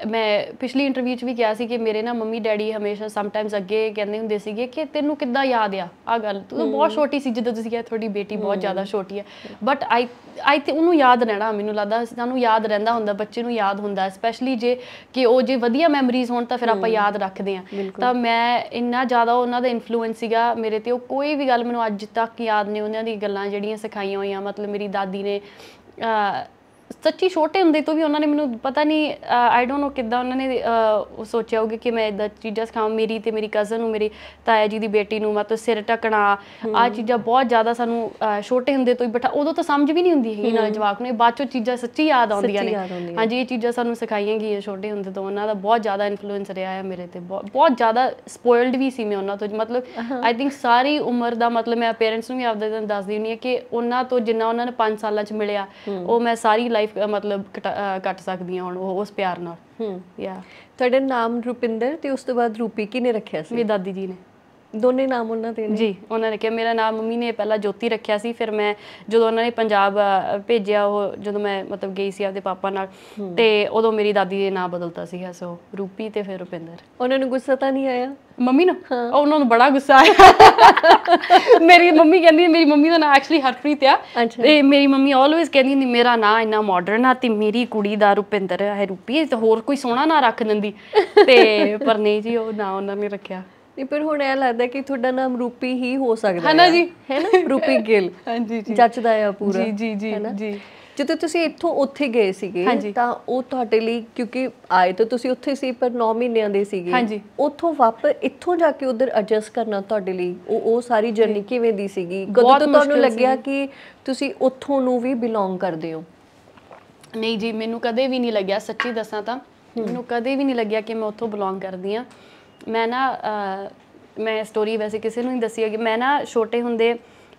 ਮੈਂ ਪਿਛਲੀ ਇੰਟਰਵਿਊ 'ਚ ਵੀ ਕਿਹਾ ਸੀ ਕਿ ਮੇਰੇ ਨਾ ਮੰਮੀ ਡੈਡੀ ਹਮੇਸ਼ਾ ਸਮਟਾਈਮਸ ਅੱਗੇ ਕਹਿੰਦੇ ਹੁੰਦੇ ਸੀਗੇ ਕਿ ਤੈਨੂੰ ਕਿੱਦਾਂ ਯਾਦ ਆ ਆ ਗੱਲ ਤੂੰ ਬਹੁਤ ਛੋਟੀ ਸੀ ਜਦੋਂ ਤੁਸੀਂ ਕਿਹਾ ਤੁਹਾਡੀ ਬੇਟੀ ਬਹੁਤ ਜ਼ਿਆਦਾ ਛੋਟੀ ਹੈ ਬਟ ਆਈ ਆਈ ਤੇ ਉਹਨੂੰ ਯਾਦ ਰਹਿਣਾ ਮੈਨੂੰ ਲੱਗਦਾ ਸਾਨੂੰ ਯਾਦ ਰਹਿੰਦਾ ਹੁੰਦਾ ਬੱਚੇ ਨੂੰ ਯਾਦ ਹੁੰਦਾ ਸਪੈਸ਼ਲੀ ਜੇ ਕਿ ਉਹ ਜੇ ਵਧੀਆ ਮੈਮਰੀਜ਼ ਹੋਣ ਤਾਂ ਫਿਰ ਆਪਾਂ ਯਾਦ ਰੱਖਦੇ ਆ ਤਾਂ ਮੈਂ ਇੰਨਾ ਜ਼ਿਆਦਾ ਉਹਨਾਂ ਦਾ ਇਨਫਲੂਐਂਸ ਸੀਗਾ ਮੇਰੇ ਤੇ ਉਹ ਕੋਈ ਵੀ ਗੱਲ ਮੈਨੂੰ ਅੱਜ ਤੱਕ ਯਾਦ ਨਹੀਂ ਉਹਨਾਂ ਦੀ ਗੱਲਾਂ ਜਿਹੜੀਆਂ ਸਿਖਾਈਆਂ ਹੋਈਆਂ ਮਤਲਬ ਮੇਰੀ ਦਾਦੀ ਨੇ ਸੱਚੀ ਛੋਟੇ ਹੁੰਦੇ ਤੋਂ ਵੀ ਉਹਨਾਂ ਨੇ ਮੈਨੂੰ ਪਤਾ ਨਹੀਂ ਆਈ ਡੋਨਟ ਨੋ ਕਿੱਦਾਂ ਉਹਨਾਂ ਨੇ ਸੋਚਿਆ ਹੋਊਗਾ ਕਿ ਮੈਂ ਇਦਾਂ ਚੀਜ਼ਾਂ ਸਿਖਾਵਾਂ ਮੇਰੀ ਤੇ ਮੇਰੀ ਕਜ਼ਨ ਨੂੰ ਮੇਰੀ ਤਾਇਆ ਜੀ ਦੀ ਬੇਟੀ ਨੂੰ ਮਤਲਬ ਸਿਰ ਟਕਣਾ ਆ ਚੀਜ਼ਾਂ ਬਹੁਤ ਜ਼ਿਆਦਾ ਸਾਨੂੰ ਛੋਟੇ ਹੁੰਦੇ ਤੋਂ ਹੀ ਬਿਠਾ ਉਦੋਂ ਤਾਂ ਸਮਝ ਵੀ ਨਹੀਂ ਹੁੰਦੀ ਹੈਗੀ ਨਾਲ ਜਵਾਕ ਨੂੰ ਇਹ ਬਾਅਦ ਚੋਂ ਚੀਜ਼ਾਂ ਸੱਚੀ ਯਾਦ ਆਉਂਦੀਆਂ ਨੇ ਹਾਂਜੀ ਇਹ ਚੀਜ਼ਾਂ ਸਾਨੂੰ ਸਿਖਾਈਆਂ ਗਈਆਂ ਛੋਟੇ ਹੁੰਦੇ ਤੋਂ ਉਹਨਾਂ ਦਾ ਬਹੁਤ ਜ਼ਿਆਦਾ ਇਨਫਲੂਐਂਸ ਰਿਹਾ ਹੈ ਮੇਰੇ ਤੇ ਬਹੁਤ ਜ਼ਿਆਦਾ ਸਪੋਇਲਡ ਵੀ ਸੀ ਮੈਂ ਉਹਨਾਂ ਤੋਂ ਮਤਲਬ ਆਈ ਥਿੰਕ ਸਾਰੀ ਉਮਰ ਦਾ ਮਤਲਬ ਮੈਂ ਪੇਰੈਂਟਸ ਨੂੰ ਵੀ ਆਪਦੇ ਦਿਨ ਦੱਸਦੀ ਹੁੰਨੀ ਆ ਕਿ ਉਹਨਾਂ ਤੋਂ ਜਿੰਨਾ ਉਹਨਾਂ ਨੇ 5 ਸਾਲਾਂ ਚ ਮਿਲਿਆ ਉਹ ਮੈਂ ਸਾਰੀ ਲਾਈਫ ਮਤਲਬ ਕੱਟ ਸਕਦੀ ਹੁਣ ਉਹ ਉਸ ਪਿਆਰ ਨਾਲ ਹੂੰ ਯਾ ਤੁਹਾਡਾ ਨਾਮ ਰੁਪਿੰਦਰ ਤੇ ਉਸ ਤੋਂ ਬਾਅਦ ਰੂਪੀ ਕਿਨੇ ਰੱਖਿਆ ਸੀ ਮੇਰੀ ਦਾਦੀ ਜੀ ਨੇ ਦੋਨੇ ਨਾਮ ਉਹਨਾਂ ਦੇ ਨੇ ਜੀ ਉਹਨਾਂ ਨੇ ਕਿਹਾ ਮੇਰਾ ਨਾਮ ਮੰਮੀ ਨੇ ਪਹਿਲਾਂ ਜੋਤੀ ਰੱਖਿਆ ਸੀ ਫਿਰ ਮੈਂ ਜਦੋਂ ਉਹਨਾਂ ਨੇ ਪੰਜਾਬ ਭੇਜਿਆ ਉਹ ਜਦੋਂ ਮੈਂ ਮਤਲਬ ਗਈ ਸੀ ਆਪਦੇ ਪਾਪਾ ਨਾਲ ਤੇ ਉਦੋਂ ਮੇਰੀ ਦਾਦੀ ਦੇ ਨਾਮ ਬਦਲਤਾ ਸੀਗਾ ਸੋ ਰੂਪੀ ਤੇ ਫਿਰ ਰੁਪਿੰਦਰ ਉਹਨਾਂ ਨੂੰ ਗੁੱਸਾ ਤਾਂ ਨਹੀਂ ਆਇਆ ਮੰਮੀ ਨੂੰ ਉਹਨਾਂ ਨੂੰ ਬੜਾ ਗੁੱਸਾ ਆਇਆ ਮੇਰੀ ਮੰਮੀ ਕਹਿੰਦੀ ਮੇਰੀ ਮੰਮੀ ਦਾ ਨਾਮ ਐਕਚੁਅਲੀ ਹਰਪ੍ਰੀਤ ਆ ਤੇ ਮੇਰੀ ਮੰਮੀ ਆਲਵੇਸ ਕਹਿੰਦੀ ਹੁੰਦੀ ਮੇਰਾ ਨਾਮ ਇੰਨਾ ਮਾਡਰਨ ਆ ਤੇ ਮੇਰੀ ਕੁੜੀ ਦਾ ਰੁਪਿੰਦਰ ਹੈ ਰੂਪੀ ਤੇ ਹੋਰ ਕੋਈ ਸੋਹਣਾ ਨਾਮ ਰੱਖ ਦਿੰਦੀ ਤੇ ਪਰ ਨਹੀਂ ਜੀ ਉਹ ਨਾਮ ਉਹਨਾਂ ਨੇ ਰੱਖਿਆ ਨਹੀਂ ਪਰ ਹੁਣ ਇਹ ਲੱਗਦਾ ਕਿ ਤੁਹਾਡਾ ਨਾਮ ਰੂਪੀ ਹੀ ਹੋ ਸਕਦਾ ਹੈ ਹਨਾ ਜੀ ਹੈਨਾ ਰੂਪੀ ਗਿੱਲ ਹਾਂਜੀ ਜੀ ਜੱਚਦਾ ਆ ਪੂਰਾ ਜੀ ਜੀ ਜੀ ਜੀ ਜਦੋਂ ਤੁਸੀਂ ਇੱਥੋਂ ਉੱਥੇ ਗਏ ਸੀਗੇ ਤਾਂ ਉਹ ਤੁਹਾਡੇ ਲਈ ਕਿਉਂਕਿ ਆਏ ਤਾਂ ਤੁਸੀਂ ਉੱਥੇ ਸੀ ਪਰ 9 ਮਹੀਨਿਆਂ ਦੇ ਸੀਗੇ ਉੱਥੋਂ ਵਾਪਸ ਇੱਥੋਂ ਜਾ ਕੇ ਉਧਰ ਐਡਜਸਟ ਕਰਨਾ ਤੁਹਾਡੇ ਲਈ ਉਹ ਉਹ ਸਾਰੀ ਜਰਨੀ ਕਿਵੇਂ ਦੀ ਸੀਗੀ ਕਦੋਂ ਤੋਂ ਤੁਹਾਨੂੰ ਲੱਗਿਆ ਕਿ ਤੁਸੀਂ ਉੱਥੋਂ ਨੂੰ ਵੀ ਬਿਲੋਂਗ ਕਰਦੇ ਹੋ ਨਹੀਂ ਜੀ ਮੈਨੂੰ ਕਦੇ ਵੀ ਨਹੀਂ ਲੱਗਿਆ ਸੱਚੀ ਦੱਸਾਂ ਤਾਂ ਮੈਨੂੰ ਕਦੇ ਵੀ ਨਹੀਂ ਲੱਗਿਆ ਕਿ ਮੈਂ ਉੱਥੋਂ ਬਿਲੋਂਗ ਕਰਦੀ ਆ ਮੈਂ ਨਾ ਮੈਂ ਸਟੋਰੀ ਵੈਸੇ ਕਿਸੇ ਨੂੰ ਨਹੀਂ ਦੱਸੀ ਹੈ ਕਿ ਮੈਂ ਨਾ ਛੋਟੇ ਹੁੰਦੇ